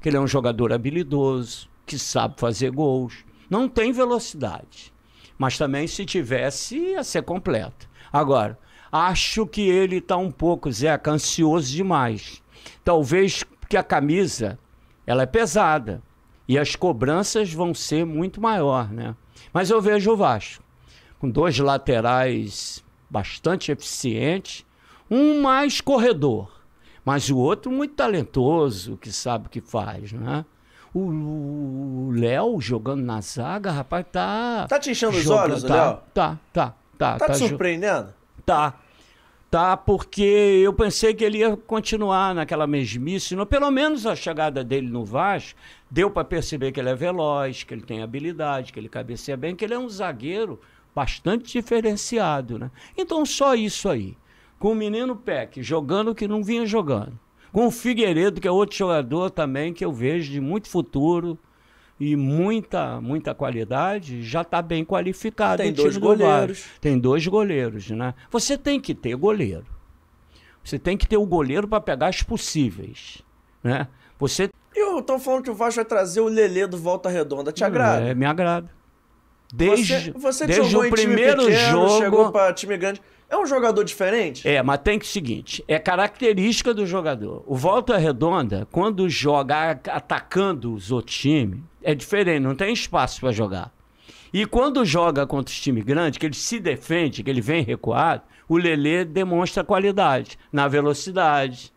que ele é um jogador habilidoso, que sabe fazer gols. Não tem velocidade, mas também se tivesse ia ser completo. Agora, acho que ele está um pouco, Zeca, ansioso demais. Talvez que a camisa ela é pesada e as cobranças vão ser muito maior, né? Mas eu vejo o Vasco com dois laterais bastante eficientes, um mais corredor mas o outro muito talentoso, que sabe o que faz, né? O Léo jogando na zaga, rapaz, tá. Tá te enchendo os olhos, tá, Léo? Tá, tá, tá. Tá, tá te surpreendendo? Tá. Tá, porque eu pensei que ele ia continuar naquela mesmice, não, pelo menos a chegada dele no Vasco deu para perceber que ele é veloz, que ele tem habilidade, que ele cabeceia bem, que ele é um zagueiro bastante diferenciado, né? Então só isso aí com o menino Peck jogando que não vinha jogando, com o Figueiredo, que é outro jogador também que eu vejo de muito futuro e muita muita qualidade, já está bem qualificado. Tem dois goleiros. Do tem dois goleiros, né? Você tem que ter goleiro. Você tem que ter o um goleiro para pegar as possíveis, né? Você eu estou falando que o Vasco vai trazer o Lelê do Volta Redonda. Te hum, agrada? É, me agrada. Desde, você, você desde o primeiro pequeno, jogo. chegou para time grande. É um jogador diferente? É, mas tem que o seguinte: é característica do jogador. O Volta Redonda, quando joga atacando os outros times, é diferente, não tem espaço para jogar. E quando joga contra os times grandes, que ele se defende, que ele vem recuado, o Lelê demonstra qualidade na velocidade.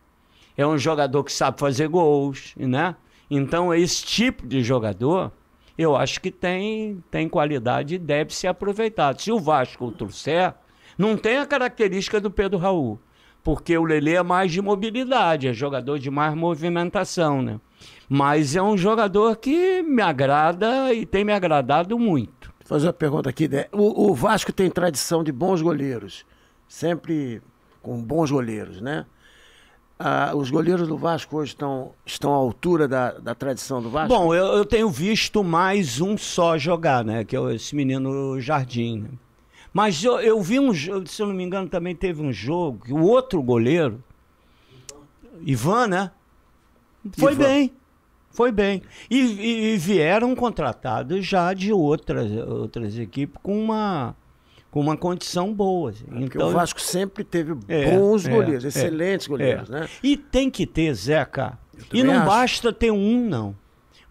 É um jogador que sabe fazer gols, né? Então, esse tipo de jogador, eu acho que tem, tem qualidade e deve ser aproveitado. Se o Vasco o trouxer, não tem a característica do Pedro Raul, porque o Lele é mais de mobilidade, é jogador de mais movimentação, né? Mas é um jogador que me agrada e tem me agradado muito. Vou fazer uma pergunta aqui, né? o, o Vasco tem tradição de bons goleiros, sempre com bons goleiros, né? Ah, os goleiros do Vasco hoje estão, estão à altura da, da tradição do Vasco? Bom, eu, eu tenho visto mais um só jogar, né? Que é esse menino Jardim. Né? Mas eu, eu vi um jogo, se eu não me engano, também teve um jogo que o outro goleiro, Ivan, né? Foi Ivan. bem. Foi bem. E, e, e, vieram contratados já de outras, outras equipes com uma, com uma condição boa. Assim. É então, o Vasco sempre teve é, bons é, goleiros, é, excelentes é. goleiros, né? E tem que ter, Zeca. E não acho. basta ter um, não.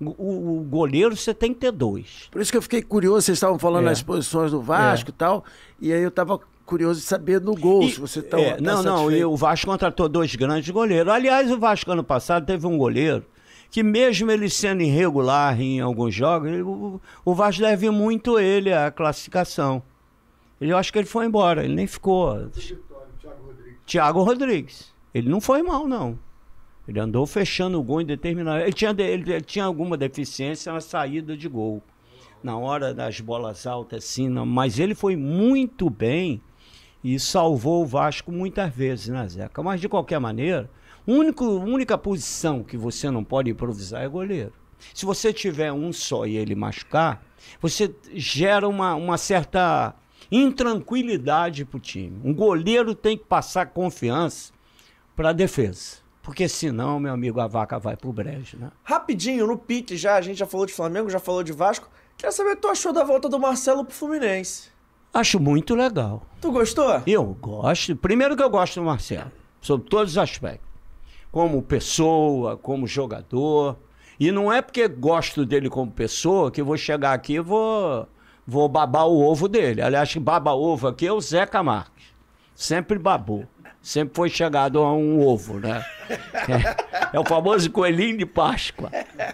O, o, goleiro você tem que ter dois. Por isso que eu fiquei curioso, vocês estavam falando é. nas posições do Vasco é. e tal, e aí eu estava curioso de saber no gol, e, se você tá, é, tá Não, satisfeito. não, e o Vasco contratou dois grandes goleiros. Aliás, o Vasco ano passado teve um goleiro que mesmo ele sendo irregular em alguns jogos, ele, o, o Vasco deve muito ele à classificação. Ele, eu acho que ele foi embora, ele nem ficou. Tiago Rodrigues. Thiago Rodrigues. Ele não foi mal, não. Ele andou fechando o gol em determinado. Ele tinha, ele, ele tinha alguma deficiência na saída de gol, na hora das bolas altas, assim, não, mas ele foi muito bem e salvou o Vasco muitas vezes, né, Zeca? Mas de qualquer maneira, a única posição que você não pode improvisar é goleiro. Se você tiver um só e ele machucar, você gera uma, uma certa intranquilidade para o time. Um goleiro tem que passar confiança para a defesa. Porque senão, meu amigo, a vaca vai pro brejo, né? Rapidinho, no pique já, a gente já falou de Flamengo, já falou de Vasco. Quero saber o que tu achou da volta do Marcelo pro Fluminense. Acho muito legal. Tu gostou? Eu gosto. Primeiro que eu gosto do Marcelo, sobre todos os aspectos. Como pessoa, como jogador. E não é porque gosto dele como pessoa que vou chegar aqui e vou, vou babar o ovo dele. Aliás, que baba ovo aqui é o Zeca Marques. Sempre babou sempre foi chegado a um ovo, né? É, é o famoso coelhinho de Páscoa.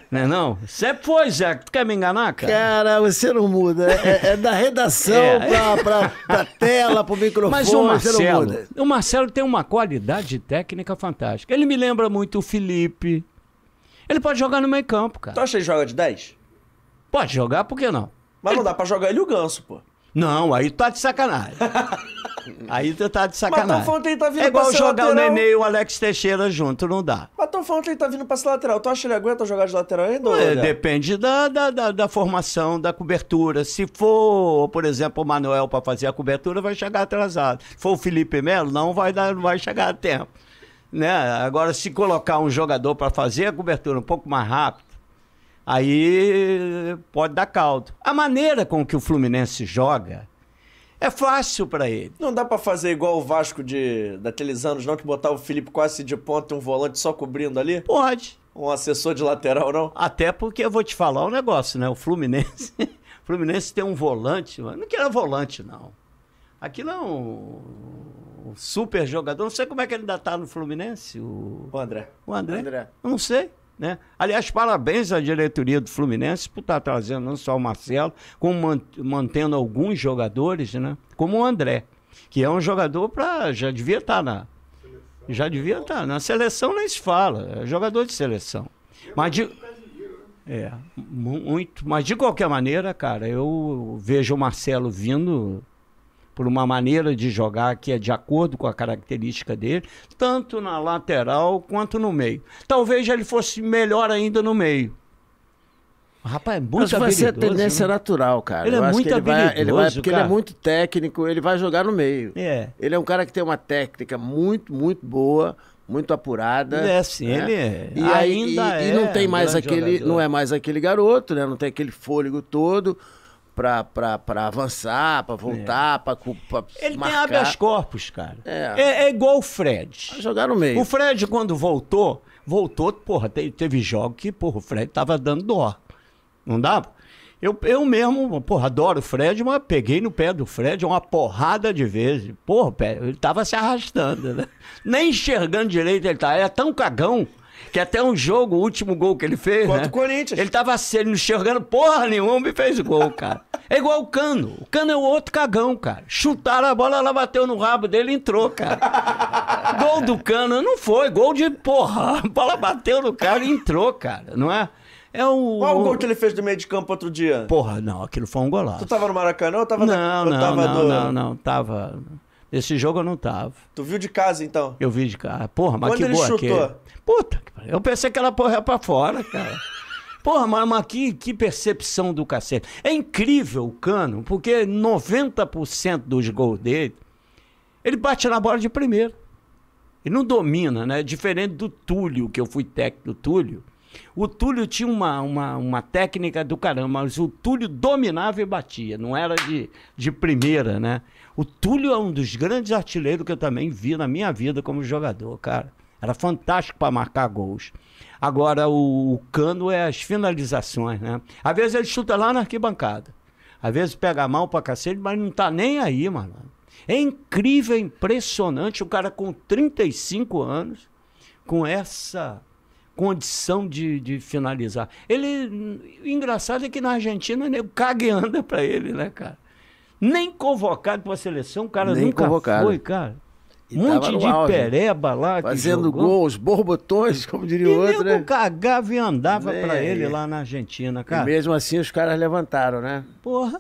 Não é não? Sempre foi, Zé. Tu quer me enganar, cara? Cara, você não muda. É, é, é da redação é. Pra, pra, pra, tela, pro microfone, Mas o Marcelo, O Marcelo tem uma qualidade técnica fantástica. Ele me lembra muito o Felipe. Ele pode jogar no meio campo, cara. Tu acha que ele joga de 10? Pode jogar, por que não? Mas ele... não dá pra jogar ele o ganso, pô. Não, aí tá de sacanagem. aí tu tá, tá de sacanagem. Mas tão ele tá vindo é igual jogar lateral. o Nenê e o Alex Teixeira junto, não dá. Mas tão falando que ele tá vindo pra esse lateral. Tu acha que ele aguenta jogar de lateral ainda? É, depende da, da, da, da, formação, da cobertura. Se for, por exemplo, o Manuel pra fazer a cobertura, vai chegar atrasado. Se for o Felipe Melo, não vai, dar, não vai chegar a tempo. Né? Agora, se colocar um jogador para fazer a cobertura um pouco mais rápido, aí pode dar caldo. A maneira com que o Fluminense joga é fácil para ele. Não dá para fazer igual o Vasco de daqueles anos, não, que botar o Felipe quase de ponta e um volante só cobrindo ali? Pode. Um assessor de lateral, não? Até porque eu vou te falar um negócio, né? O Fluminense. o Fluminense tem um volante, mano. Não que era volante, não. Aquilo é um, um super jogador. Não sei como é que ele ainda tá no Fluminense. O, o André. O André. André. Não sei. Né? Aliás, parabéns à diretoria do Fluminense por estar tá trazendo não só o Marcelo, como mantendo alguns jogadores, né? como o André, que é um jogador para já devia estar tá na já devia estar tá, na seleção nem se fala, é jogador de seleção. Mas de, é, muito, mas de qualquer maneira, cara, eu vejo o Marcelo vindo por uma maneira de jogar que é de acordo com a característica dele, tanto na lateral quanto no meio. Talvez ele fosse melhor ainda no meio. Rapaz, é muito Acho habilidoso. Vai ser tendência né? natural, cara. Ele é muito ele habilidoso, vai, ele vai, Porque cara. ele é muito técnico, ele vai jogar no meio. É. Ele é um cara que tem uma técnica muito, muito boa, muito apurada. É, sim, né? ele é. E ainda aí, e, é. E não é tem mais aquele, jogador. não é mais aquele garoto, né? Não tem aquele fôlego todo pra, pra, pra avançar, pra voltar, é. pra, pra Ele marcar. tem habeas corpus, cara. É. É, é igual o Fred. jogar no meio. O Fred, quando voltou, voltou, porra, teve, teve jogo que, porra, o Fred tava dando dó. Não dava? Eu, eu mesmo, porra, adoro o Fred, mas peguei no pé do Fred uma porrada de vezes. Porra, ele tava se arrastando, né? Nem enxergando direito ele tá. era é tão cagão que até um jogo, o último gol que ele fez. Contra né? o Corinthians. Ele tava se ele não enxergando porra nenhuma e fez gol, cara. É igual o Cano. O Cano é o outro cagão, cara. Chutaram a bola, ela bateu no rabo dele e entrou, cara. gol do Cano não foi. Gol de porra. A bola bateu no cara e entrou, cara. Não é? É o... Qual o gol que ele fez do meio de campo outro dia? Porra, não. Aquilo foi um golaço. Tu tava no Maracanã ou tava Não, na... não, tava não, não, não. Tava... Esse jogo eu não tava. Tu viu de casa, então? Eu vi de casa. Ah, porra, mas Quando que ele boa chutou? Que... Puta, eu pensei que ela porra ia pra fora, cara. Porra, mas, mas que, que percepção do cacete. É incrível o Cano, porque 90% dos gols dele, ele bate na bola de primeiro. Ele não domina, né? Diferente do Túlio, que eu fui técnico do Túlio. O Túlio tinha uma, uma, uma técnica do caramba, mas o Túlio dominava e batia, não era de, de primeira, né? O Túlio é um dos grandes artilheiros que eu também vi na minha vida como jogador, cara. Era fantástico para marcar gols. Agora, o, o, cano é as finalizações, né? Às vezes ele chuta lá na arquibancada. Às vezes pega mal pra cacete, mas não tá nem aí, mano. É incrível, é impressionante o cara com 35 anos, com essa condição de, de finalizar. Ele. Engraçado é que na Argentina, nego cague anda pra ele, né, cara? Nem convocado pra seleção, o cara Nem nunca convocado. foi, cara um monte de auge, pereba lá. Fazendo gols, borbotões, como diria e o outro, né? cagava e andava é. para ele lá na Argentina, cara. E mesmo assim os caras levantaram, né? Porra.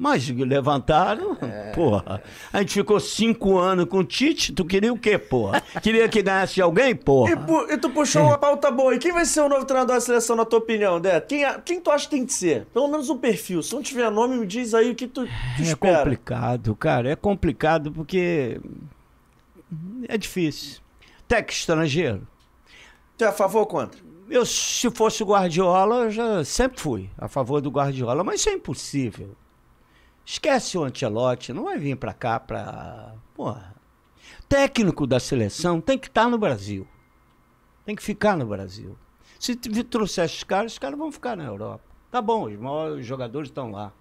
Mas levantaram, é. porra. A gente ficou cinco anos com o Tite, tu queria o quê, porra? Queria que ganhasse alguém, porra? E, pu e tu puxou uma pauta boa. E quem vai ser o novo treinador da seleção, na tua opinião, Dé? Quem, é, quem tu acha que tem que ser? Pelo menos um perfil. Se não tiver nome, me diz aí o que tu, tu é espera. É complicado, cara. É complicado porque é difícil. Técnico estrangeiro. Você é a favor ou contra? Eu, se fosse Guardiola, já sempre fui a favor do Guardiola, mas isso é impossível. Esquece o Antelote, não vai vir para cá para. Porra. Técnico da seleção tem que estar tá no Brasil. Tem que ficar no Brasil. Se trouxer esses caras, os caras vão ficar na Europa. Tá bom, os maiores jogadores estão lá.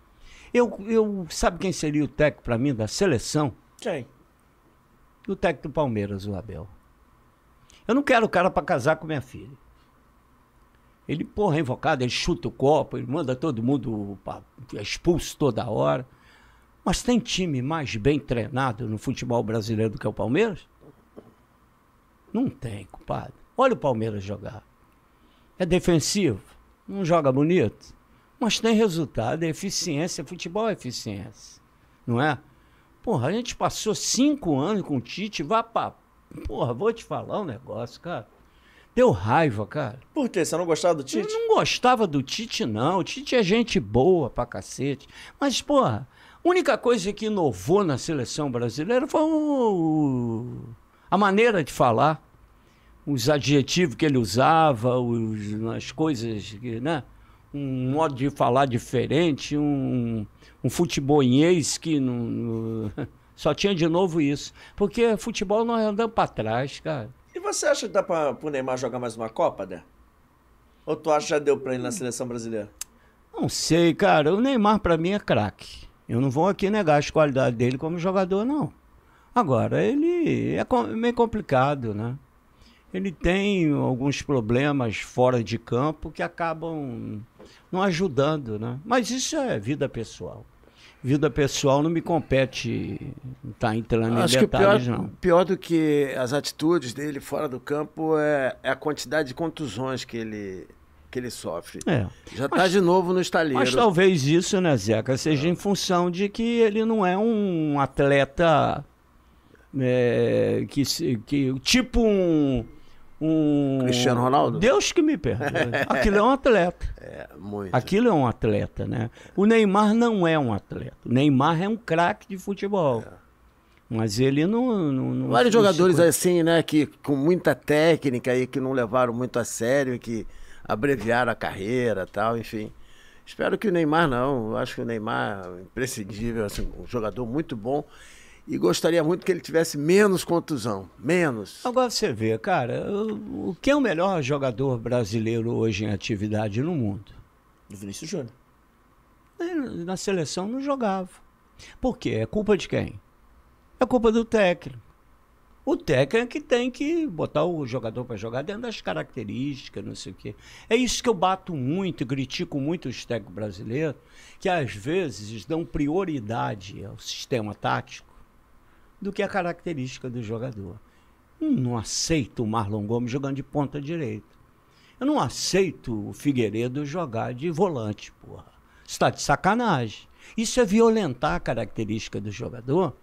Eu, eu, sabe quem seria o técnico para mim da seleção? Quem? e o técnico do Palmeiras, o Abel. Eu não quero o cara para casar com minha filha. Ele, porra, é invocado, ele chuta o copo, ele manda todo mundo é expulso toda hora. Mas tem time mais bem treinado no futebol brasileiro do que o Palmeiras? Não tem, culpado. Olha o Palmeiras jogar. É defensivo, não joga bonito, mas tem resultado, é eficiência. Futebol é eficiência, não é? Porra, a gente passou cinco anos com o Tite, vá pra. Porra, vou te falar um negócio, cara. Deu raiva, cara. Por quê? Você não gostava do Tite? Eu não gostava do Tite, não. O Tite é gente boa pra cacete. Mas, porra, a única coisa que inovou na seleção brasileira foi o... a maneira de falar. Os adjetivos que ele usava, os... as coisas, né? um modo de falar diferente, um, um futebol que não, não, só tinha de novo isso. Porque futebol nós andamos para trás, cara. E você acha que dá para o Neymar jogar mais uma Copa, né? Ou tu acha que já deu para ele na seleção brasileira? Não sei, cara. O Neymar para mim é craque. Eu não vou aqui negar as qualidades dele como jogador, não. Agora, ele é meio complicado, né? Ele tem alguns problemas fora de campo que acabam não ajudando, né? Mas isso é vida pessoal. Vida pessoal não me compete estar tá entrando Acho em detalhes, pior, não. Pior do que as atitudes dele fora do campo é, é a quantidade de contusões que ele que ele sofre. É. Já está de novo no estaleiro. Mas talvez isso, né, Zeca, seja é. em função de que ele não é um atleta é, que, que tipo um um. Cristiano Ronaldo? Deus que me perdoe. Aquilo é um atleta. É, muito. Aquilo é um atleta, né? O Neymar não é um atleta. O Neymar é um craque de futebol. É. Mas ele não. não, não Vários jogadores assim, né? Que com muita técnica e que não levaram muito a sério, que abreviaram a carreira tal, enfim. Espero que o Neymar não. Eu acho que o Neymar é imprescindível, assim, um jogador muito bom e gostaria muito que ele tivesse menos contusão, menos. Agora você vê, cara, o que é o melhor jogador brasileiro hoje em atividade no mundo? O Vinícius Júnior. É, na seleção não jogava. Por quê? É culpa de quem? É culpa do técnico. O técnico é que tem que botar o jogador para jogar dentro das características, não sei o quê. É isso que eu bato muito, critico muito os técnicos brasileiros, que às vezes dão prioridade ao sistema tático do que a característica do jogador. Eu não aceito o Marlon Gomes jogando de ponta direita. Eu não aceito o Figueiredo jogar de volante, porra. Está de sacanagem. Isso é violentar a característica do jogador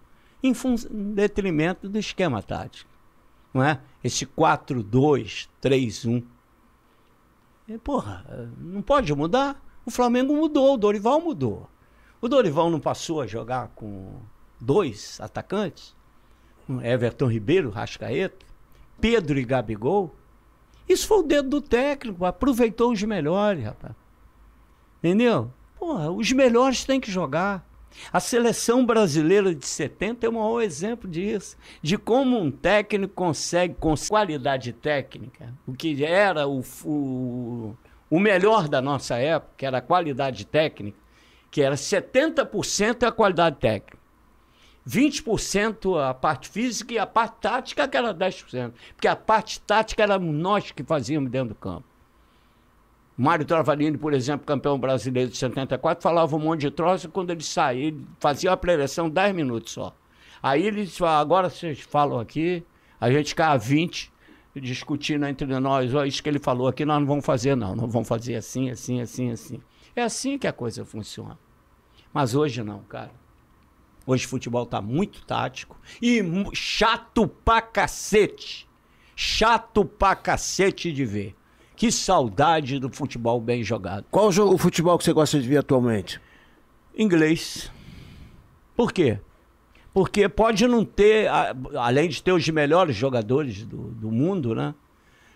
em, em detrimento do esquema tático. Não é? Esse 4-2-3-1. Porra, não pode mudar? O Flamengo mudou, o Dorival mudou. O Dorival não passou a jogar com dois atacantes, Everton Ribeiro, Rascaeta, Pedro e Gabigol. Isso foi o dedo do técnico, aproveitou os melhores, rapaz. Entendeu? Porra, os melhores têm que jogar. A seleção brasileira de 70 é o maior exemplo disso, de como um técnico consegue, com qualidade técnica, o que era o, o, o melhor da nossa época, que era a qualidade técnica, que era 70% é a qualidade técnica. 20% a parte física e a parte tática, que era 10%. Porque a parte tática era nós que fazíamos dentro do campo. Mário Travalini, por exemplo, campeão brasileiro de 74, falava um monte de troço quando ele saía, ele fazia a preleção 10 minutos só. Aí eles disse, ah, agora vocês falam aqui, a gente ficava 20 discutindo entre nós, ó, isso que ele falou aqui, nós não vamos fazer não, não vamos fazer assim, assim, assim, assim. É assim que a coisa funciona. Mas hoje não, cara. Hoje futebol tá muito tático e chato pra cacete. Chato pra cacete de ver. Que saudade do futebol bem jogado. Qual o futebol que você gosta de ver atualmente? Inglês. Por quê? Porque pode não ter, além de ter os melhores jogadores do, do mundo, né?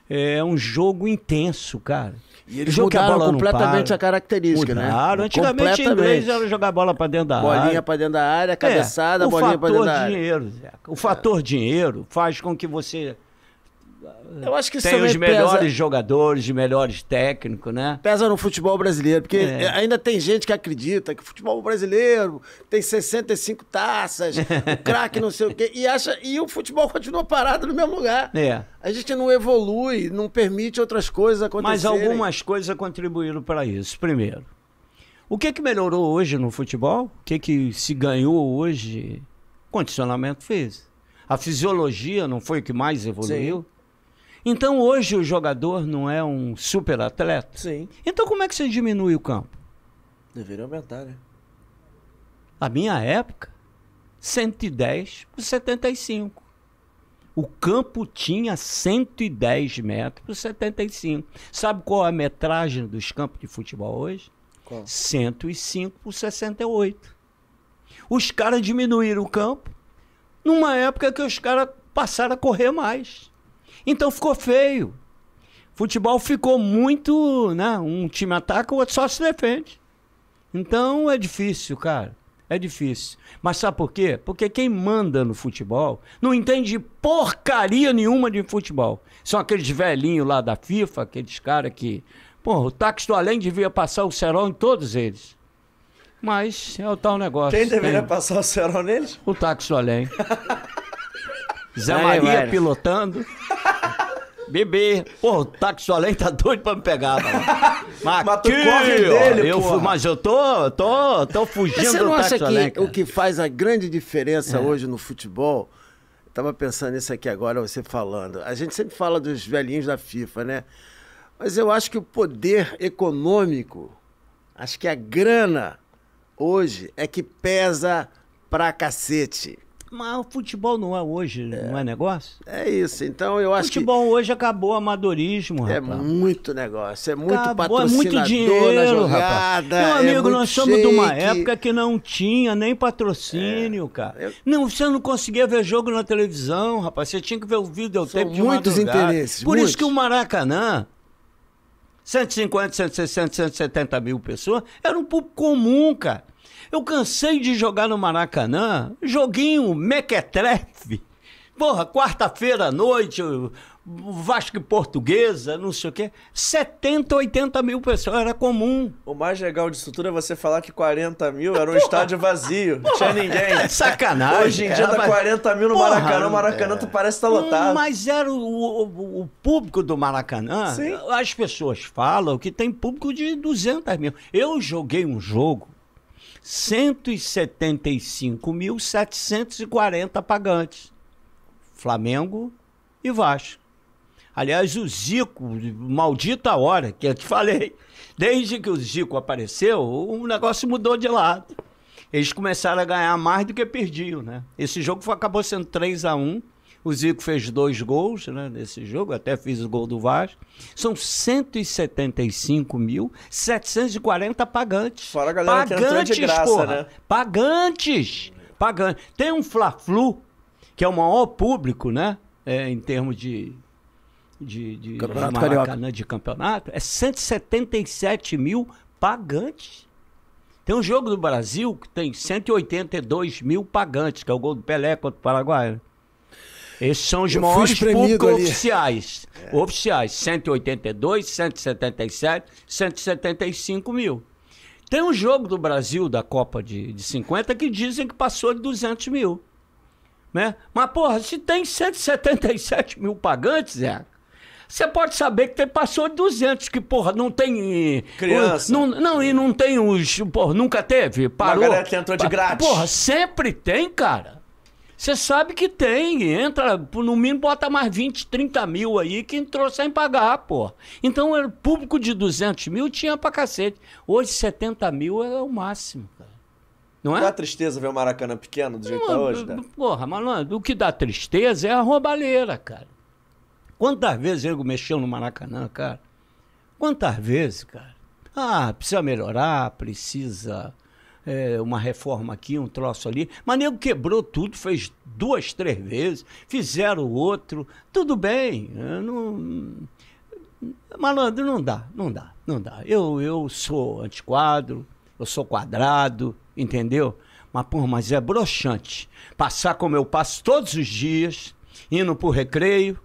É um jogo intenso, cara. E eles jogaram completamente a característica, mudaram. né? Mudaram. Antigamente em inglês era jogar bola para dentro da bolinha área. Bolinha para dentro da área, é, cabeçada, é, bolinha para dentro da área. Dinheiro, Zeca. O fator é. dinheiro faz com que você eu acho que Tem os melhores pesa... jogadores, os melhores técnicos, né? Pesa no futebol brasileiro, porque é. é ainda tem gente que acredita que o futebol brasileiro tem 65 taças, o craque não sei o quê, e acha e o futebol continua parado no mesmo lugar. É. A gente não evolui, não permite outras coisas acontecerem. Mas algumas coisas contribuíram para isso. Primeiro, o que é que melhorou hoje no futebol? O que é que se ganhou hoje? Condicionamento físico. A fisiologia não foi o que mais evoluiu? Sim então hoje o jogador não é um super atleta? Sim. Então como é que você diminui o campo? Deveria aumentar, né? A minha época, 110 por 75. O campo tinha 110 metros por 75. Sabe qual é a metragem dos campos de futebol hoje? Qual? 105 por 68. Os caras diminuíram o campo numa época que os caras passaram a correr mais. Então ficou feio. Futebol ficou muito, né? Um time ataca, o outro só se defende. Então é difícil, cara. É difícil. Mas sabe por quê? Porque quem manda no futebol não entende porcaria nenhuma de futebol. São aqueles velhinhos lá da FIFA, aqueles caras que. porra, o táxi do além devia passar o cerol em todos eles. Mas é o tal negócio. Quem deveria passar o cerol neles? O táxi do além. Zé é, Maria pilotando. Bebê, pô, o táxi Soleil tá doido pra me pegar, mano. Mas, tu corre dele, eu fui, Mas eu tô, tô, tô fugindo mas você não do táxi acha que o que faz a grande diferença é. hoje no futebol... Tava pensando nisso aqui agora, você falando. A gente sempre fala dos velhinhos da FIFA, né? Mas eu acho que o poder econômico, acho que a grana hoje é que pesa pra cacete. Mas o futebol não é hoje, é. não é negócio? É isso, então eu acho futebol que... hoje acabou o amadorismo, é rapaz. É muito negócio, é muito acabou, patrocinador é muito dinheiro, jogada, Meu é amigo, é nós somos de uma época que não tinha nem patrocínio, é, cara. Eu... Não, você não conseguia ver jogo na televisão, rapaz. Você tinha que ver o vídeo São tempo de muitos madrugada. interesses. Por muitos. isso que o Maracanã... 150, 160, 170 mil pessoas, era um público comum, cara. Eu cansei de jogar no Maracanã, joguinho mequetrefe. Porra, quarta-feira à noite, Vasco Portuguesa, não sei o quê. 70, 80 mil pessoas, era comum. O mais legal disso tudo é você falar que 40 mil era um Porra. estádio vazio, não tinha ninguém. É sacanagem. Hoje em dia tá 40 mil no Porra, Maracanã, o Maracanã é. tu parece estar tá hum, lotado. Mas era o, o, o público do Maracanã, Sim. as pessoas falam que tem público de 200 mil. Eu joguei um jogo 175.740 pagantes. Flamengo e Vasco. Aliás, o Zico, maldita hora que eu te falei, desde que o Zico apareceu, o negócio mudou de lado. Eles começaram a ganhar mais do que perdiam, né? Esse jogo foi, acabou sendo 3 a 1 o Zico fez dois gols né, nesse jogo, até fiz o gol do Vasco. São 175.740 pagantes. Fora a galera pagantes, que de graça, porra. né? Pagantes! Pagantes. Tem um Fla-Flu, que é o maior público, né? É, em termos de, de, de campeonato de Maracanã né, de campeonato, é 177 mil pagantes. Tem um jogo do Brasil que tem 182 mil pagantes, que é o gol do Pelé contra o Paraguai. Né? Esses são os eu maiores públicos oficiais. É. Oficiais, 182, 177, 175 mil. Tem um jogo do Brasil, da Copa de, de 50, que dizem que passou de 200 mil. Né? Mas, porra, se tem 177 mil pagantes, Zé, você pode saber que tem, passou de 200, que, porra, não tem. Eh, Criança. Não, não, e não tem os. Porra, nunca teve? Parou. A galera que entrou de grátis. Porra, sempre tem, cara. Você sabe que tem, entra, no mínimo bota mais 20, 30 mil aí que entrou sem pagar, pô. Então, o público de 200 mil tinha pra cacete. Hoje, 70 mil é o máximo, cara. Não é? Dá tristeza ver o Maracanã pequeno do jeito que tá hoje, né? Porra, mas é. o que dá tristeza é a roubalheira, cara. Quantas vezes ele mexeu no Maracanã, cara? Quantas vezes, cara? Ah, precisa melhorar, precisa é, uma reforma aqui, um troço ali. Mas nego quebrou tudo, fez duas, três vezes, fizeram outro. Tudo bem, não. Malandro, não dá, não dá, não dá. Eu, eu sou antiquadro, eu sou quadrado, entendeu? Mas, pô mas é broxante. Passar como eu passo todos os dias, indo pro recreio,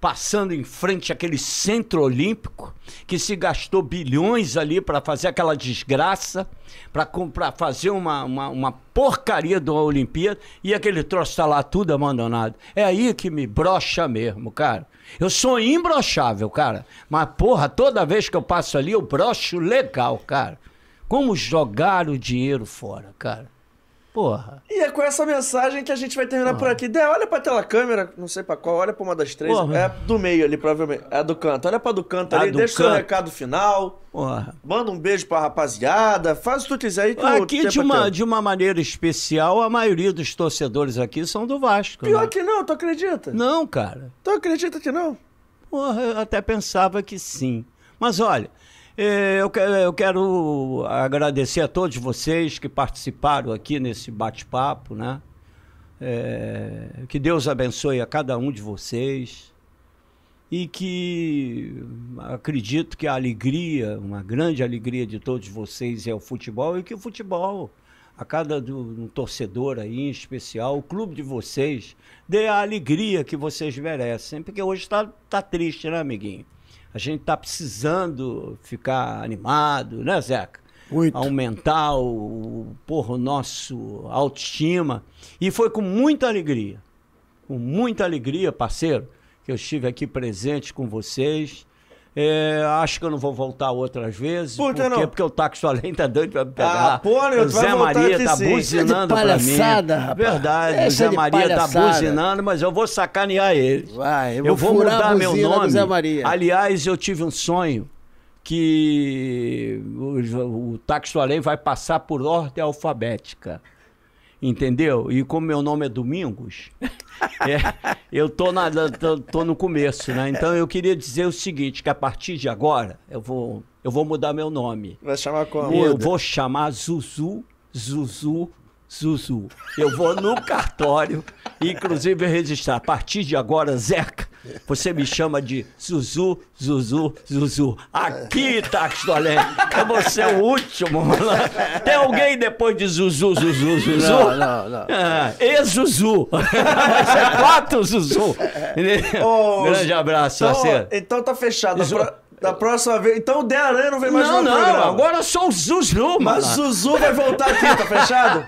passando em frente àquele centro olímpico que se gastou bilhões ali para fazer aquela desgraça, para fazer uma, uma, uma, porcaria da Olimpíada e aquele troço está lá tudo abandonado. É aí que me brocha mesmo, cara. Eu sou imbrochável, cara. Mas, porra, toda vez que eu passo ali, eu brocho legal, cara. Como jogar o dinheiro fora, cara. Porra. E é com essa mensagem que a gente vai terminar Porra. por aqui. Dé, olha pra tela câmera, não sei pra qual, olha pra uma das três. Porra. É do meio ali, provavelmente. É do canto. Olha pra do canto ah, ali, do deixa canto. seu recado final. Porra. Manda um beijo pra rapaziada, faz o que tu quiser aí. aqui, de uma, de uma maneira especial, a maioria dos torcedores aqui são do Vasco. Pior né? que não, tu acredita? Não, cara. Tu acredita que não? Porra, eu até pensava que sim. Mas olha, é, eu quero, agradecer a todos vocês que participaram aqui nesse bate-papo, né? É, que Deus abençoe a cada um de vocês e que acredito que a alegria, uma grande alegria de todos vocês é o futebol e que o futebol, a cada do, um torcedor aí em especial, o clube de vocês, dê a alegria que vocês merecem, porque hoje está tá triste, né, amiguinho? A gente está precisando ficar animado, né, Zeca? Muito. Aumentar o, porra, o nosso autoestima. E foi com muita alegria, com muita alegria, parceiro, que eu estive aqui presente com vocês é, acho que eu não vou voltar outras vezes. Por que não? Porque o táxi além tá doido pra me ah, pegar. Ah, pô, O Zé Maria tá sim. buzinando é pra mim. Rapaz. Verdade, Essa o Zé Maria tá palhaçada. tá buzinando, mas eu vou sacanear ele. Vai, eu, eu vou, mudar meu nome. Aliás, eu tive um sonho que o, o, o táxi além vai passar por ordem alfabética. Entendeu? E como meu nome é Domingos, é, eu tô, na, tô, tô, no começo, né? Então eu queria dizer o seguinte, que a partir de agora eu vou, eu vou mudar meu nome. Vai chamar como? Eu vou chamar Zuzu, Zuzu Zuzu, eu vou no cartório, inclusive registrar. A partir de agora, Zeca, você me chama de Zuzu, Zuzu, Zuzu. Aqui, Taxtolé, é você o último. Tem alguém depois de Zuzu, Zuzu, Zuzu? Não, não, não. Ah, e Zuzu. Vai ser quatro Zuzu. Grande abraço, então, parceiro. Então tá fechado. Zuzu. Pra... Da próxima vez. Então o De Aranha não vem mais não, no não, programa. agora só o Zuzu, mano. Mas Zuzu vai voltar aqui, tá fechado?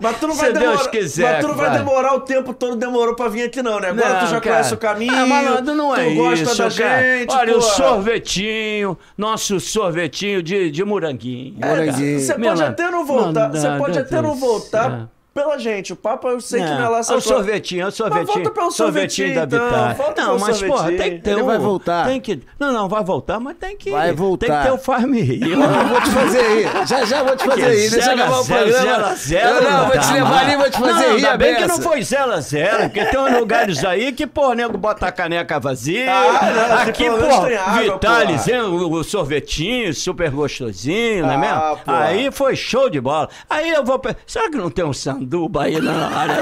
mas tu não vai Se demorar. Deus quiser, mas tu não vai, vai demorar o tempo todo demorou pra vir aqui, não, né? Agora não, tu já cara. conhece o caminho. É, malandro, não é tu gosta isso, da gente. Olha, o sorvetinho, nosso sorvetinho de, de moranguinho. moranguinho. Você pode até não voltar. Você pode até não voltar pela gente. O Papa eu sei não, que não é lá essa ah, O sorvetinho, é o sorvetinho. Mas volta pelo sorvetinho, sorvetinho da Habitat. Então, não, mas sorvetinho. porra, tem que ter um, vai voltar. Tem que, não, não, vai voltar, mas tem que Vai voltar. Tem que ter o Farm Eu não vou te fazer aí. Já já vou te fazer aí. Deixa eu acabar o programa. Zela, zela, não, não vou te levar ali, vou te fazer não, bem que não foi zela, zela, porque tem uns lugares aí que, por nego bota a caneca vazia. Ah, aqui aqui, porra, Vitalis, o sorvetinho super gostosinho, não é ah, mesmo? Aí foi show de bola. Aí eu vou... Será que não tem um sanduíche? do Bahia na área.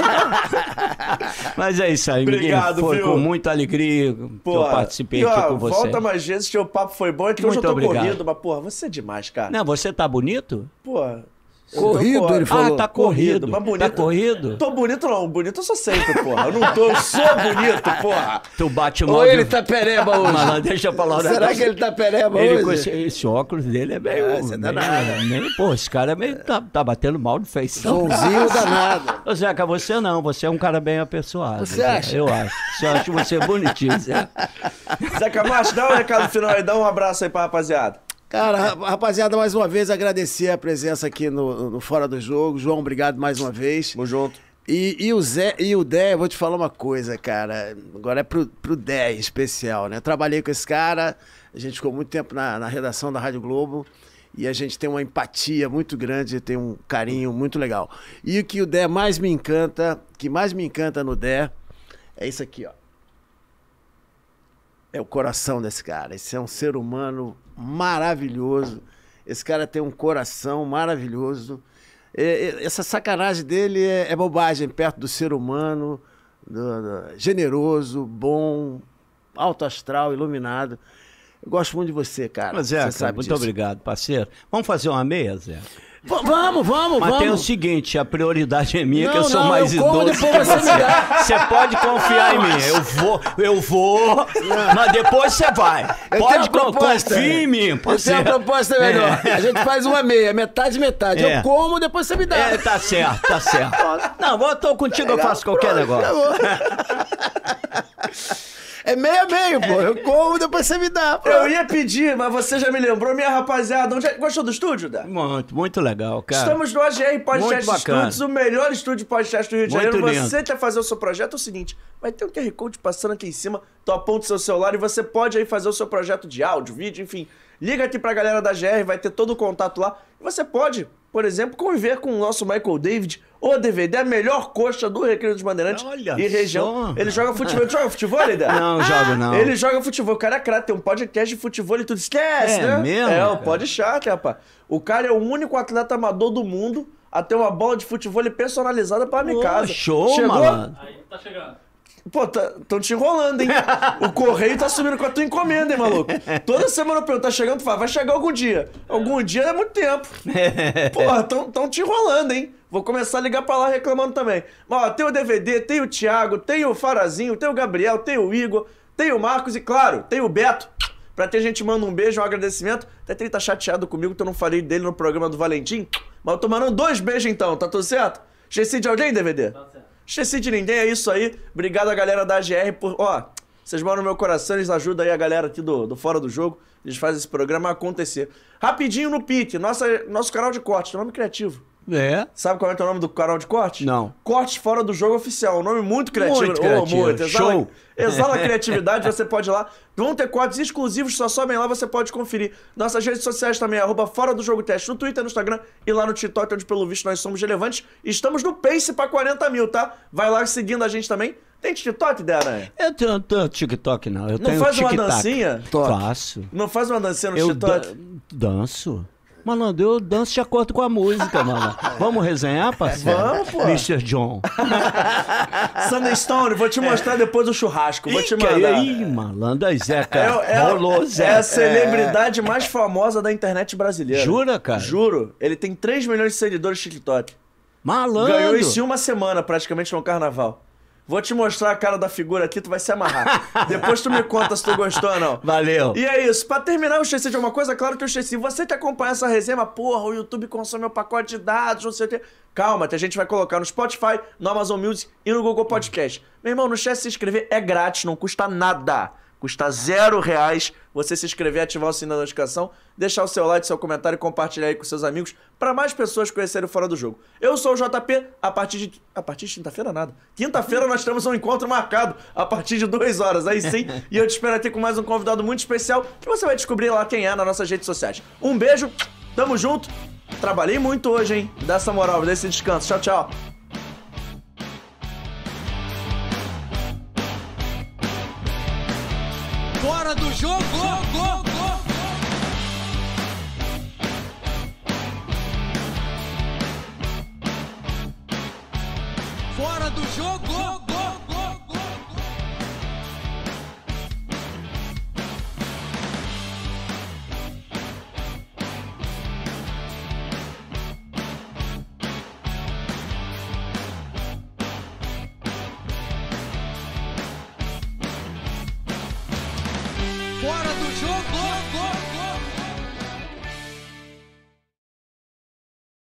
Mas é isso aí, Obrigado, Miguel. Foi viu? com muita alegria que eu participei e, ó, aqui com você. Volta mais vezes que o papo foi bom, é que Muito hoje eu tô obrigado. corrido, mas, porra, você é demais, cara. Não, você tá bonito? Pô. Corrido, ele falou. Ah, tá corrido. Mas bonito. Tá corrido? Tô bonito não, bonito eu sou sempre, porra. Eu não tô, eu sou bonito, porra. Tu bate mal. Ou ele tá pereba hoje. Mas deixa eu falar o Será que ele tá pereba ele hoje? Esse, esse, óculos dele é meio... Ah, é danado. Meio, meio, pô, esse cara é meio, tá, tá batendo mal de feição. Sonzinho danado. Zeca, você não, você é um cara bem apessoado. Você acha? Eu acho. acha que você é bonitinho, Zeca. Zeca Macho, dá um recado final aí, dá um abraço aí pra rapaziada. Cara, rapaziada, mais uma vez agradecer a presença aqui no, no Fora do Jogo. João, obrigado mais uma vez. Tamo junto. E, e, o Zé e o Dé, eu vou te falar uma coisa, cara. Agora é pro, pro Dé em especial, né? Eu trabalhei com esse cara, a gente ficou muito tempo na, na redação da Rádio Globo e a gente tem uma empatia muito grande, tem um carinho muito legal. E o que o Dé mais me encanta, que mais me encanta no Dé, é isso aqui, ó. É o coração desse cara. Esse é um ser humano maravilhoso. Esse cara tem um coração maravilhoso. É, é, essa sacanagem dele é, é bobagem perto do ser humano, generoso, bom, alto astral, iluminado. Eu gosto muito de você, cara. Mas é, você cara, sabe muito disso. obrigado, parceiro. Vamos fazer uma meia, Zé? vamos, vamos, Mas vamos. tem o seguinte, a prioridade é minha, não, que eu sou mais eu idoso. Depois você, me dá. você pode confiar em mim. Eu vou, eu vou, mas depois você vai. Eu pode confiar em mim. Você é a proposta melhor. É. A gente faz uma meia, metade, metade. É. Eu como, depois você me dá. É, tá certo, tá certo. Não, eu tô contigo, eu faço qualquer negócio. Tá bom. É meio a meio, pô. Eu como, depois você me dá. Pô. Eu ia pedir, mas você já me lembrou. Minha rapaziada, onde é... gostou do estúdio, Dé? Muito, muito legal, cara. Estamos no AGR Podcast Studios, o melhor estúdio de podcast do Rio de Janeiro. Muito você lindo. quer fazer o seu projeto, é o seguinte, vai ter um QR Code passando aqui em cima, tu aponta o seu celular e você pode aí fazer o seu projeto de áudio, vídeo, enfim. Liga aqui pra galera da GR, vai ter todo o contato lá. E você pode por exemplo, conviver com o nosso Michael David, o DVD, a melhor coxa do Recreio dos Bandeirantes Olha e região. Só. Ele joga futebol. Ele joga futebol, ainda? Não, joga não. Ele joga futebol. O cara é craque, tem um podcast de futebol e tudo. Esquece, é né? Mesmo, é, o pode rapaz. É, o cara é o único atleta amador do mundo a ter uma bola de futebol personalizada pra minha casa. Show, Chegou? mano. Aí tá chegando. Pô, estão tá, te enrolando, hein? O correio tá subindo com a tua encomenda, hein, maluco? Toda semana eu pergunto, tá chegando? Tu fala, vai chegar algum dia. Algum dia é muito tempo. Porra, estão te enrolando, hein? Vou começar a ligar pra lá reclamando também. Mas, ó, tem o DVD, tem o Thiago, tem o Farazinho, tem o Gabriel, tem o Igor, tem o Marcos e, claro, tem o Beto. Pra ter gente manda um beijo, um agradecimento. Até ele tá chateado comigo que eu não falei dele no programa do Valentim. Mas eu tô mandando dois beijos então, tá tudo certo? Esqueci de alguém, DVD? Tá Esqueci de ninguém, é isso aí. Obrigado a galera da AGR por. Ó, vocês moram no meu coração, eles ajudam aí a galera aqui do, do Fora do Jogo. Eles fazem esse programa acontecer. Rapidinho no pique, nosso canal de corte, nome criativo. É. Sabe qual é o nome do canal de corte? Não. Cortes Fora do Jogo Oficial. Um nome muito criativo. Muito criativo. Oh, muito. Exala, Show. Exala a criatividade, você pode ir lá. Vão ter cortes exclusivos, só sobem lá, você pode conferir. Nossas redes sociais também, arroba Fora do Jogo Teste, no Twitter, no Instagram e lá no TikTok, onde pelo visto nós somos relevantes. Estamos no Pace pra 40 mil, tá? Vai lá seguindo a gente também. Tem TikTok, Dera? Eu tenho, tenho TikTok, não. Eu não tenho faz uma dancinha? Faço. Não faz uma dancinha no eu TikTok? danço. Malandro, eu danço de acordo com a música, mano. Vamos resenhar, parceiro? Vamos, pô. Mr. John. Stone. vou te mostrar depois do churrasco. Vou Ih, te mandar. Que... Ih, malandro, aí, Zeca. É, é, Rolou, Zeca. É a celebridade é. mais famosa da internet brasileira. Jura, cara? Juro. Ele tem 3 milhões de seguidores no TikTok. Malandro. Ganhou isso em uma semana, praticamente, no carnaval. Vou te mostrar a cara da figura aqui, tu vai se amarrar. Depois tu me conta se tu gostou ou não. Valeu. E é isso. Pra terminar, o Chessy de uma coisa, claro que o esqueci. Você que acompanha essa resenha, porra, o YouTube consome meu pacote de dados, não sei o quê. Calma, a gente vai colocar no Spotify, no Amazon Music e no Google Podcast. Meu irmão, no Chessy se inscrever, é grátis, não custa nada. Custa zero reais você se inscrever, ativar o sininho da notificação, deixar o seu like, seu comentário e compartilhar aí com seus amigos para mais pessoas conhecerem o Fora do Jogo. Eu sou o JP, a partir de... a partir de quinta-feira nada. Quinta-feira nós temos um encontro marcado a partir de 2 horas, aí sim. e eu te espero aqui com mais um convidado muito especial que você vai descobrir lá quem é nas nossas redes sociais. Um beijo, tamo junto, trabalhei muito hoje, hein? Dessa moral, desse descanso. Tchau, tchau. fora do jogo. jogo, Fora do jogo.